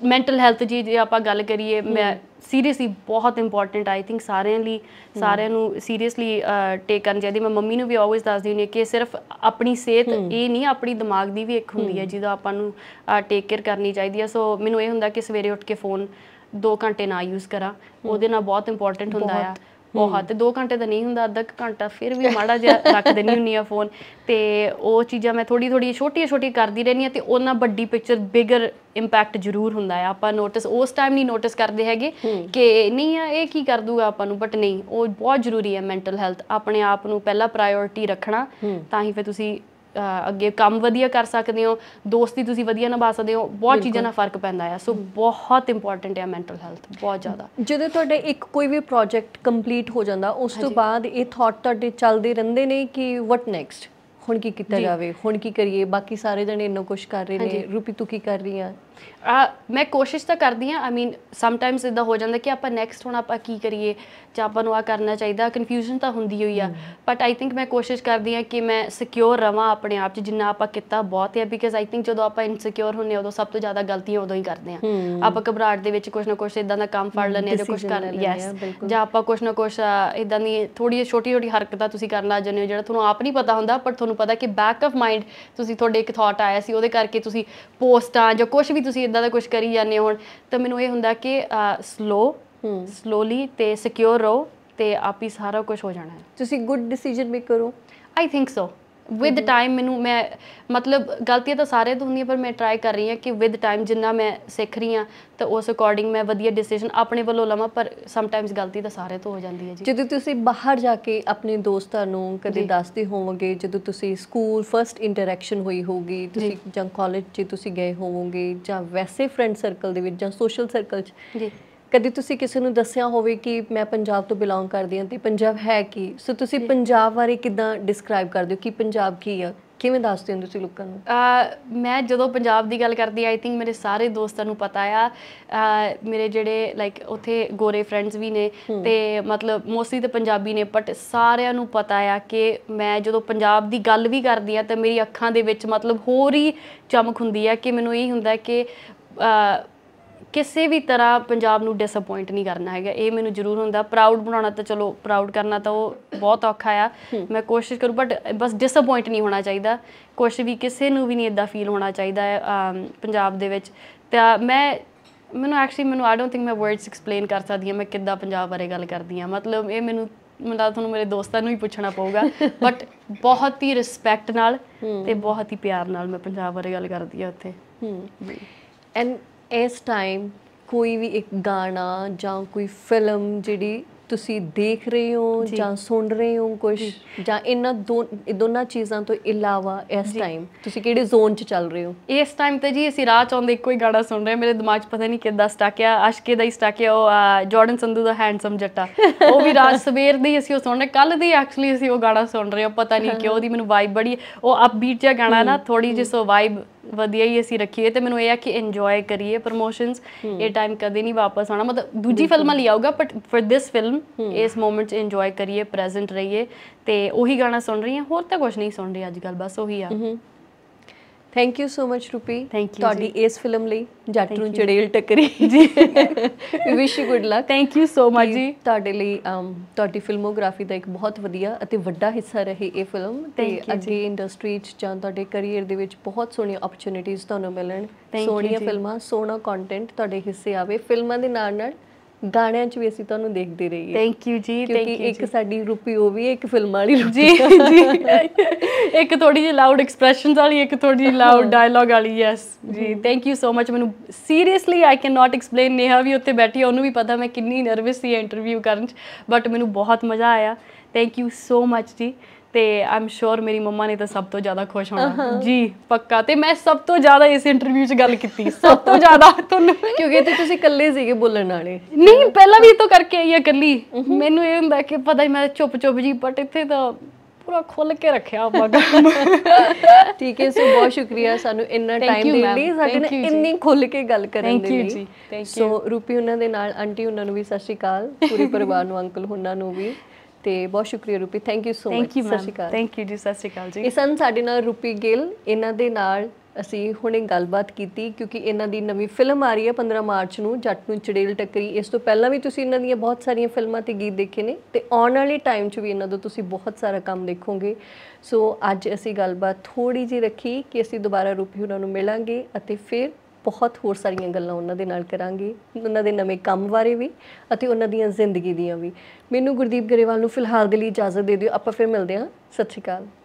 ਮੈਂਟਲ ਹੈਲਥ ਜੀ ਜੇ ਆਪਾਂ ਗੱਲ ਕਰੀਏ ਮੈਂ ਸੀਰੀਅਸਲੀ ਬਹੁਤ ਇੰਪੋਰਟੈਂਟ ਆਈ ਥਿੰਕ ਸਾਰਿਆਂ ਲਈ ਸਾਰਿਆਂ ਨੂੰ ਸੀਰੀਅਸਲੀ ਟੇਕ ਕਰਨ ਚਾਹੀਦੀ ਮੈਂ ਮੰਮੀ ਨੂੰ ਵੀ ਆਲਵੇਸ ਦੱਸਦੀ ਹੁੰਦੀ ਕਿ ਸਿਰਫ ਆਪਣੀ ਸਿਹਤ ਇਹ ਨਹੀਂ ਆਪਣੀ ਦਿਮਾਗ ਦੀ ਵੀ ਇੱਕ ਹੁੰਦੀ ਹੈ ਜਿਹਦਾ ਆਪਾਂ ਨੂੰ ਟੇਕ ਕੇਅਰ ਕਰਨੀ ਚਾਹੀਦੀ ਹੈ ਸੋ ਮੈਨੂੰ ਇਹ ਹੁੰਦਾ ਕਿ ਸਵੇਰੇ ਉੱਠ ਕੇ ਫੋਨ 2 ਘੰਟੇ ਨਾ ਯੂਜ਼ ਕਰਾਂ ਉਹਦੇ ਨਾਲ ਬਹੁਤ ਇੰਪੋਰਟੈਂਟ ਹੁੰਦਾ ਆ ਬਹੁਤ ਤੇ 2 ਘੰਟੇ ਦਾ ਨਹੀਂ ਹੁੰਦਾ ਅੱਧਾ ਘੰਟਾ ਫਿਰ ਵੀ ਮਾੜਾ ਜਿਹਾ ਰੱਖ ਦੇਣੀ ਹੁੰਨੀ ਆ ਫੋਨ ਤੇ ਉਹ ਚੀਜ਼ਾਂ ਮੈਂ ਥੋੜੀ ਥੋੜੀ ਛੋਟੀ ਛੋਟੀ ਕਰਦੀ ਰਹਿੰਦੀ ਆ ਤੇ ਉਹਨਾਂ ਵੱਡੀ ਪਿਕਚਰ ਬਿਗਰ ਇੰਪੈਕਟ ਜ਼ਰੂਰ ਹੁੰਦਾ ਆ ਆਪਾਂ ਨੋਟਿਸ ਉਸ ਟਾਈਮ ਨਹੀਂ ਨੋਟਿਸ ਕਰਦੇ ਹੈਗੇ ਕਿ ਨਹੀਂ ਆ ਇਹ ਕੀ ਕਰ ਦੂਗਾ ਆਪਾਂ ਨੂੰ ਬਟ ਨਹੀਂ ਉਹ ਬਹੁਤ ਜ਼ਰੂਰੀ ਹੈ ਮੈਂਟਲ ਹੈਲਥ ਆਪਣੇ ਆਪ ਨੂੰ ਪਹਿਲਾ ਪ੍ਰਾਇੋਰਟੀ ਰੱਖਣਾ ਤਾਂ ਹੀ ਫਿਰ ਤੁਸੀਂ ਅੱਗੇ ਕੰਮ ਵਧੀਆ ਕਰ ਸਕਦੇ ਹੋ ਦੋਸਤੀ ਤੁਸੀਂ ਵਧੀਆ ਨਿਭਾ ਸਕਦੇ ਹੋ ਬਹੁਤ ਚੀਜ਼ਾਂ ਨਾਲ ਫਰਕ ਪੈਂਦਾ ਆ ਸੋ ਬਹੁਤ ਇੰਪੋਰਟੈਂਟ ਹੈ ਮੈਂਟਲ ਹੈਲਥ ਬਹੁਤ ਜ਼ਿਆਦਾ ਜਦੋਂ ਤੁਹਾਡੇ ਇੱਕ ਕੋਈ ਵੀ ਪ੍ਰੋਜੈਕਟ ਕੰਪਲੀਟ ਹੋ ਜਾਂਦਾ ਉਸ ਤੋਂ ਬਾਅਦ ਇਹ ਥਾਟ ਤੁਹਾਡੇ ਚੱਲਦੇ ਰਹਿੰਦੇ ਨੇ ਕਿ ਵਟ ਨੈਕਸਟ ਹੁਣ ਕੀ ਕੀਤਾ ਜਾਵੇ ਹੁਣ ਕੀ ਕਰੀਏ ਬਾਕੀ ਸਾਰੇ ਜਣੇ ਇੰਨਾ ਕੁਝ ਕਰ ਰਹੇ ਨੇ ਰੂਪੀ ਤੂੰ ਕੀ ਕਰ ਰਹੀ ਆ ਆ ਮੈਂ ਕੋਸ਼ਿਸ਼ ਤਾਂ ਕਰਦੀ ਆ ਆਈ ਮੀਨ ਸਮ ਟਾਈਮਸ ਇਦਾਂ ਹੋ ਜਾਂਦਾ ਕਿ ਆਪਾਂ ਨੈਕਸਟ ਹੁਣ ਆਪਾਂ ਕੀ ਕਰੀਏ ਜਾਂ ਆਪਾਂ ਨੂੰ ਆ ਕਰਨਾ ਚਾਹੀਦਾ ਕਨਫਿਊਜ਼ਨ ਤਾਂ ਹੁੰਦੀ ਹੋਈ ਆ ਬਟ ਆਈ ਥਿੰਕ ਮੈਂ ਕੋਸ਼ਿਸ਼ ਕਰਦੀ ਆ ਕਿ ਮੈਂ ਸਿਕਿਉਰ ਰਵਾਂ ਆਪਣੇ ਆਪ 'ਚ ਜਿੰਨਾ ਆਪਾਂ ਕੀਤਾ ਬਹੁਤ ਹੈ ਬਿਕਾਜ਼ ਆਈ ਥਿੰਕ ਜਦੋਂ ਆਪਾਂ ਇਨਸਿਕਿਉਰ ਹੁੰਨੇ ਆ ਉਦੋਂ ਸਭ ਤੋਂ ਜ਼ਿਆਦਾ ਗਲਤੀਆਂ ਉਦੋਂ ਹੀ ਕਰਦੇ ਆ ਆਪਾਂ ਘਬਰਾਹਟ ਦੇ ਵਿੱਚ ਕੁਝ ਨਾ ਕੁਝ ਇਦਾਂ ਦਾ ਕੰਮ ਫੜ ਲੈਂਦੇ ਆ ਜਾਂ ਕੁਝ ਕਰ ਯੈਸ ਜਾਂ ਆਪਾਂ ਕੁਝ ਨਾ ਕੁਝ ਇਦਾਂ ਦੀ ਥੋੜੀ ਛੋਟੀ ਛੋਟੀ ਹਰਕਤਾਂ ਤੁਸੀਂ ਕਰਨ ਲੱਗ ਜਾਂਦੇ ਹੋ ਜਿਹੜਾ ਤੁਹਾਨੂੰ ਆਪ ਨਹੀਂ ਪਤਾ ਹੁੰਦਾ ਪਰ ਤੁਹਾਨੂੰ ਪਤਾ ਕਿ ਬੈਕ ਆਫ ਮਾਈਂਡ ਤੁਸੀਂ ਤੁਹਾਡੇ ਇੱਕ ਥਾਟ ਆਇਆ ਸੀ ਉਹਦੇ ਕਰਕੇ ਤੁਸੀਂ ਪੋਸਟਾਂ ਜਾਂ ਕੁਝ ਵੀ ਤੁਸੀਂ ਇਦਾਂ ਦਾ ਕੁਝ ਕਰੀ ਜਾਂਦੇ ਹੋ ਤਾਂ ਮੈਨੂੰ ਇਹ ਹੁੰਦਾ ਕਿ ਸਲੋ ਸਲੋਲੀ ਤੇ ਸਿਕਿਉਰ ਰਹੋ ਤੇ ਆਪ ਹੀ ਸਾਰਾ ਕੁਝ ਹੋ ਜਾਣਾ ਹੈ ਤੁਸੀਂ ਗੁੱਡ ਡਿਸੀਜਨ ਮੇਕਰ ਹੋ I think so with time mm-hmm. ਮੈਨੂੰ ਮੈਂ ਮਤਲਬ ਗਲਤੀਆਂ ਤਾਂ ਸਾਰੇ ਤੋਂ ਹੁੰਦੀਆਂ ਪਰ ਮੈਂ ਟਰਾਈ ਕਰ ਰਹੀ ਹਾਂ ਕਿ ਵਿਦ ਟਾਈਮ ਜਿੰਨਾ ਮੈਂ ਸਿੱਖ ਰਹੀ ਹਾਂ ਤਾਂ ਉਸ ਅਕੋਰਡਿੰਗ ਮੈਂ ਵਧੀਆ ਡਿਸੀਜਨ ਆਪਣੇ ਵੱਲੋਂ ਲਵਾਂ ਪਰ ਸਮ ਟਾਈਮਸ ਗਲਤੀ ਤਾਂ ਸਾਰੇ ਤੋਂ ਹੋ ਜਾਂਦੀ ਹੈ ਜੀ ਜਦੋਂ ਤੁਸੀਂ ਬਾਹਰ ਜਾ ਕੇ ਆਪਣੇ ਦੋਸਤਾਂ ਨੂੰ ਕਦੇ ਦੱਸਦੇ ਹੋਵੋਗੇ ਜਦੋਂ ਤੁਸੀਂ ਸਕੂਲ ਫਰਸਟ ਇੰਟਰੈਕਸ਼ਨ ਹੋਈ ਹੋਗੀ ਤੁਸੀਂ ਜਾਂ ਕਾਲਜ 'ਚ ਤੁਸੀਂ ਗਏ ਹੋਵੋਗੇ ਜਾਂ ਵੈਸੇ ਫਰੈਂਡ ਸਰਕਲ ਦੇ ਵਿੱਚ ਜਾਂ ਸੋਸ਼ਲ ਸਰਕਲ 'ਚ ਜੀ ਕਦੀ ਤੁਸੀਂ ਕਿਸੇ ਨੂੰ ਦੱਸਿਆ ਹੋਵੇ ਕਿ ਮੈਂ ਪੰਜਾਬ ਤੋਂ ਬਿਲੋਂਗ ਕਰਦੀ ਹਾਂ ਤੇ ਪੰਜਾਬ ਹੈ ਕੀ ਸੋ ਤੁਸੀਂ ਪੰਜਾਬ ਬਾਰੇ ਕਿਦਾਂ ਡਿਸਕ੍ਰਾਈਬ ਕਰਦੇ ਹੋ ਕਿ ਪੰਜਾਬ ਕੀ ਆ ਕਿਵੇਂ ਦੱਸਦੇ ਹੋ ਤੁਸੀਂ ਲੋਕਾਂ ਨੂੰ ਮੈਂ ਜਦੋਂ ਪੰਜਾਬ ਦੀ ਗੱਲ ਕਰਦੀ ਆਈ ਥਿੰਕ ਮੇਰੇ ਸਾਰੇ ਦੋਸਤਾਂ ਨੂੰ ਪਤਾ ਆ ਮੇਰੇ ਜਿਹੜੇ ਲਾਈਕ ਉਥੇ ਗੋਰੇ ਫਰੈਂਡਸ ਵੀ ਨੇ ਤੇ ਮਤਲਬ ਮੋਸਟਲੀ ਤੇ ਪੰਜਾਬੀ ਨੇ ਬਟ ਸਾਰਿਆਂ ਨੂੰ ਪਤਾ ਆ ਕਿ ਮੈਂ ਜਦੋਂ ਪੰਜਾਬ ਦੀ ਗੱਲ ਵੀ ਕਰਦੀ ਆ ਤਾਂ ਮੇਰੀ ਅੱਖਾਂ ਦੇ ਵਿੱਚ ਮਤਲਬ ਹੋਰ ਹੀ ਚਮਕ ਹੁੰਦੀ ਆ ਕਿ ਮੈਨੂੰ ਇਹ ਹੁੰਦਾ ਕਿ ਕਿਸੇ ਵੀ ਤਰ੍ਹਾਂ ਪੰਜਾਬ ਨੂੰ ਡਿਸਅਪਾਇੰਟ ਨਹੀਂ ਕਰਨਾ ਹੈਗਾ ਇਹ ਮੈਨੂੰ ਜ਼ਰੂਰ ਹੁੰਦਾ ਪ੍ਰਾਊਡ ਬਣਾਉਣਾ ਤਾਂ ਚਲੋ ਪ੍ਰਾਊਡ ਕਰਨਾ ਤਾਂ ਉਹ ਬਹੁਤ ਔਖਾ ਆ ਮੈਂ ਕੋਸ਼ਿਸ਼ ਕਰੂ ਬਟ ਬਸ ਡਿਸਅਪਾਇੰਟ ਨਹੀਂ ਹੋਣਾ ਚਾਹੀਦਾ ਕੁਝ ਵੀ ਕਿਸੇ ਨੂੰ ਵੀ ਨਹੀਂ ਇਦਾਂ ਫੀਲ ਹੋਣਾ ਚਾਹੀਦਾ ਪੰਜਾਬ ਦੇ ਵਿੱਚ ਤਾਂ ਮੈਂ ਮੈਨੂੰ ਐਕਚੁਅਲੀ ਮੈਨੂੰ ਆਈ ਡੋਨਟ ਥਿੰਕ ਮੈਂ ਵਰਡਸ ਐਕਸਪਲੇਨ ਕਰ ਸਕਦੀ ਹਾਂ ਮੈਂ ਕਿੱਦਾਂ ਪੰਜਾਬ ਬਾਰੇ ਗੱਲ ਕਰਦੀ ਹਾਂ ਮਤਲਬ ਇਹ ਮੈਨੂੰ ਤਾਂ ਤੁਹਾਨੂੰ ਮੇਰੇ ਦੋਸਤਾਂ ਨੂੰ ਹੀ ਪੁੱਛਣਾ ਪਊਗਾ ਬਟ ਬਹੁਤ ਹੀ ਰਿਸਪੈਕਟ ਨਾਲ ਤੇ ਬਹੁਤ ਹੀ ਪਿਆਰ ਨਾਲ ਮੈਂ ਪੰਜਾਬ ਬਾਰੇ ਗੱਲ ਕਰਦੀ ਆ ਉੱਥੇ ਹੂੰ ਐਂਡ ਇਸ ਟਾਈਮ ਕੋਈ ਵੀ ਇੱਕ ਗਾਣਾ ਜਾਂ ਕੋਈ ਫਿਲਮ ਜਿਹੜੀ ਤੁਸੀਂ ਦੇਖ ਰਹੇ ਹੋ ਜਾਂ ਸੁਣ ਰਹੇ ਹੋ ਕੁਝ ਜਾਂ ਇਹਨਾਂ ਦੋ ਦੋਨਾਂ ਚੀਜ਼ਾਂ ਤੋਂ ਇਲਾਵਾ ਇਸ ਟਾਈਮ ਤੁਸੀਂ ਕਿਹੜੇ ਜ਼ੋਨ 'ਚ ਚੱਲ ਰਹੇ ਹੋ ਇਸ ਟਾਈਮ ਤੇ ਜੀ ਅਸੀਂ ਰਾਹ ਚੋਂ ਦੇ ਕੋਈ ਗਾਣਾ ਸੁਣ ਰਹੇ ਮੇਰੇ ਦਿਮਾਗ 'ਚ ਪਤਾ ਨਹੀਂ ਕਿੱਦਾਂ ਸਟਾਕਿਆ ਅਸ਼ਕੇ ਦਾ ਹੀ ਸਟਾਕਿਆ ਉਹ ਜਾਰਡਨ ਸੰਧੂ ਦਾ ਹੈਂਡਸਮ ਜੱਟਾ ਉਹ ਵੀ ਰਾਤ ਸਵੇਰ ਦੀ ਅਸੀਂ ਉਹ ਸੁਣ ਰਹੇ ਕੱਲ ਦੀ ਐਕਚੁਅਲੀ ਅਸੀਂ ਉਹ ਗਾਣਾ ਸੁਣ ਰਹੇ ਹਾਂ ਪਤਾ ਨਹੀਂ ਕਿਉਂ ਦੀ ਮੈਨੂੰ ਵਾਈਬ ਬੜੀ ਉਹ ਅਪਬੀਟ ਜਿਹਾ ਗਾਣਾ ਨਾ ਥੋੜੀ ਜਿਹੀ ਸੋ ਵਾਈਬ ਵਧੀਆ ਹੀ ਅਸੀਂ ਰੱਖੀਏ ਤੇ ਮੈਨੂੰ ਇਹ ਆ ਕਿ ਇੰਜੋਏ ਕਰੀਏ ਪ੍ਰੋਮੋਸ਼ਨਸ ਇਹ ਟਾਈਮ ਕਦੇ ਨਹੀਂ ਵਾਪਸ ਆਣਾ ਮਤਲਬ ਦੂਜੀ ਫਿਲਮਾਂ ਲਈ ਆਊਗਾ ਬਟ ਫॉर ਦਿਸ ਫਿਲਮ ਇਸ ਮੂਮੈਂਟ ਇੰਜੋਏ ਕਰੀਏ ਪ੍ਰੈਜ਼ੈਂਟ ਰਹੀਏ ਤੇ ਉਹੀ ਗਾਣਾ ਸੁਣ ਰਹੀ ਹਾਂ ਹੋਰ ਤਾਂ ਕੁਝ ਨਹੀਂ ਸੁਣ ਰਹੀ ਅੱਜ ਕੱਲ ਬਸ ਉਹੀ ਆ thank you so much Roopi ਤੁਹਾਡੀ ਇਸ ਫਿਲਮ ਲਈ ਜੱਟ ਨੂੰ ਚੜੇਲ ਟੱਕਰੀ ਜੀ ਵੀ wish you good luck thank you so much ਜੀ ਤੁਹਾਡੇ ਲਈ ਤੁਹਾਡੀ um, ਫਿਲਮੋਗ੍ਰਾਫੀ ਦਾ ਇੱਕ ਬਹੁਤ ਵਧੀਆ ਅਤੇ ਵੱਡਾ ਹਿੱਸਾ ਰਹੀ ਇਹ ਫਿਲਮ ਤੇ ਅੱਗੇ ਇੰਡਸਟਰੀ 'ਚ ਜਾਂ ਤੁਹਾਡੇ ਕੈਰੀਅਰ ਦੇ ਵਿੱਚ ਬਹੁਤ ਸੋਹਣੀਆਂ ਓਪਰਚ्युनिटीज ਤੁਹਾਨੂੰ ਮਿਲਣ ਸੋਹਣੀਆਂ ਫਿਲਮਾਂ ਸੋਹਣਾ ਕੰਟੈਂਟ ਤੁਹਾਡੇ ਹਿੱਸੇ ਆਵੇ ਫਿਲਮਾਂ ਦੇ ਨਾਲ ਨਾਲ ਗਾਣਿਆਂ 'ਚ ਵੀ ਅਸੀਂ ਤੁਹਾਨੂੰ ਦੇਖਦੇ ਰਹੀਏ ਥੈਂਕ ਯੂ ਜੀ ਥੈਂਕ ਯੂ ਇੱਕ ਸਾਡੀ ਰੂਪੀ ਉਹ ਵੀ ਇੱਕ ਫਿਲਮ ਵਾਲੀ ਜੀ ਜੀ ਇੱਕ ਥੋੜੀ ਜਿਹੀ ਲਾਊਡ ਐਕਸਪ੍ਰੈਸ਼ਨਸ ਵਾਲੀ ਇੱਕ ਥੋੜੀ ਜਿਹੀ ਲਾਊਡ ਡਾਇਲੌਗ ਵਾਲੀ ਯੈਸ ਜੀ ਥੈਂਕ ਯੂ ਸੋ ਮਚ ਮੈਨੂੰ seriously I can not explain Neha ਵੀ ਉੱਤੇ ਬੈਠੀ ਉਹਨੂੰ ਵੀ ਪਤਾ ਮੈਂ ਕਿੰਨੀ ਨਰਵਸ ਸੀ ਇੰਟਰਵਿਊ ਕਰਨ 'ਚ ਬਟ ਮੈਨੂੰ ਬਹੁਤ ਮਜ਼ਾ ਆਇਆ ਥੈਂਕ ਯੂ ਸੋ ਮਚ ਜੀ ਤੇ ਆਮ ਸ਼ੋਰ ਮੇਰੀ ਮੰਮਾ ਨੇ ਤਾਂ ਸਭ ਤੋਂ ਜ਼ਿਆਦਾ ਖੁਸ਼ ਹੋਣਾ ਜੀ ਪੱਕਾ ਤੇ ਮੈਂ ਸਭ ਤੋਂ ਜ਼ਿਆਦਾ ਇਸ ਇੰਟਰਵਿਊ 'ਚ ਗੱਲ ਕੀਤੀ ਸਭ ਤੋਂ ਜ਼ਿਆਦਾ ਤੁਹਾਨੂੰ ਕਿਉਂਕਿ ਤੇ ਤੁਸੀਂ ਇਕੱਲੇ ਸੀਗੇ ਬੋਲਣ ਵਾਲੇ ਨਹੀਂ ਪਹਿਲਾਂ ਵੀ ਤੋਂ ਕਰਕੇ ਆਈ ਆ ਇਕੱਲੀ ਮੈਨੂੰ ਇਹ ਹੁੰਦਾ ਕਿ ਪਤਾ ਹੀ ਮੈਂ ਚੁੱਪ-ਚੁੱਪ ਜੀ ਬਟ ਇੱਥੇ ਤਾਂ ਪੂਰਾ ਖੁੱਲ ਕੇ ਰੱਖਿਆ ਆਪਾਂ ਗੱਲ ਠੀਕ ਹੈ ਸੋ ਬਹੁਤ ਸ਼ੁਕਰੀਆ ਸਾਨੂੰ ਇੰਨਾ ਟਾਈਮ ਦੇਣ ਲਈ ਸਾਡੇ ਨਾਲ ਇੰਨੀ ਖੁੱਲ ਕੇ ਗੱਲ ਕਰਨ ਦੇ ਲਈ ਸੋ ਰੂਪੀ ਉਹਨਾਂ ਦੇ ਨਾਲ ਆਂਟੀ ਉਹਨਾਂ ਨੂੰ ਵੀ ਸਤਿ ਸ਼੍ਰੀ ਅਕਾਲ ਪੂਰੇ ਪਰਿਵਾਰ ਨੂੰ ਅੰਕਲ ਉਹਨਾਂ ਨੂੰ ਵੀ ਤੇ ਬਹੁਤ ਸ਼ੁਕਰੀਆ Roopi thank you so much ਸਤਿ ਸ਼੍ਰੀ ਅਕਾਲ ਥੈਂਕ ਯੂ ਜੀ ਸਤਿ ਸ਼੍ਰੀ ਅਕਾਲ ਜੀ ਇਹ ਸਨ ਸਾਡੇ ਨਾਲ ਰੂਪੀ ਗਿੱਲ ਇਹਨਾਂ ਦੇ ਨਾਲ ਅਸੀਂ ਹੁਣੇ ਗੱਲਬਾਤ ਕੀਤੀ ਕਿਉਂਕਿ ਇਹਨਾਂ ਦੀ ਨਵੀਂ ਫਿਲਮ ਆ ਰਹੀ ਹੈ 15 ਮਾਰਚ ਨੂੰ ਜੱਟ ਨੂੰ ਚੜੇਲ ਟੱਕਰੀ ਇਸ ਤੋਂ ਪਹਿਲਾਂ ਵੀ ਤੁਸੀਂ ਇਹਨਾਂ ਦੀਆਂ ਬਹੁਤ ਸਾਰੀਆਂ ਫਿਲਮਾਂ ਤੇ ਗੀਤ ਦੇਖੇ ਨੇ ਤੇ ਆਉਣ ਵਾਲੇ ਟਾਈਮ 'ਚ ਵੀ ਇਹਨਾਂ ਦਾ ਤੁਸੀਂ ਬਹੁਤ ਸਾਰਾ ਕੰਮ ਦੇਖੋਗੇ ਸੋ ਅੱਜ ਅਸੀਂ ਗੱਲਬਾਤ ਥੋੜੀ ਜੀ ਰੱਖੀ ਕਿ ਅਸੀਂ ਦੁਬਾਰਾ ਰੂਪੀ ਉਹਨਾਂ ਨੂੰ ਮਿਲਾਂਗੇ ਅਤੇ ਫਿਰ ਬਹੁਤ ਹੋਰ ਸਾਰੀਆਂ ਗੱਲਾਂ ਉਹਨਾਂ ਦੇ ਨਾਲ ਕਰਾਂਗੇ ਉਹਨਾਂ ਦੇ ਨਵੇਂ ਕੰਮ ਬਾਰੇ ਵੀ ਅਤੇ ਉਹਨਾਂ ਦੀਆਂ ਜ਼ਿੰਦਗੀ ਦੀਆਂ ਵੀ ਮੈਨੂੰ ਗੁਰਦੀਪ ਗਰੇਵਾਲ ਨੂੰ ਫਿਲਹਾਲ ਦੇ ਲਈ ਇਜਾਜ਼ਤ ਦੇ ਦਿਓ ਆਪਾਂ ਫਿਰ ਮਿਲਦੇ ਹਾਂ ਸਤਿ ਸ਼੍ਰੀ ਅਕਾਲ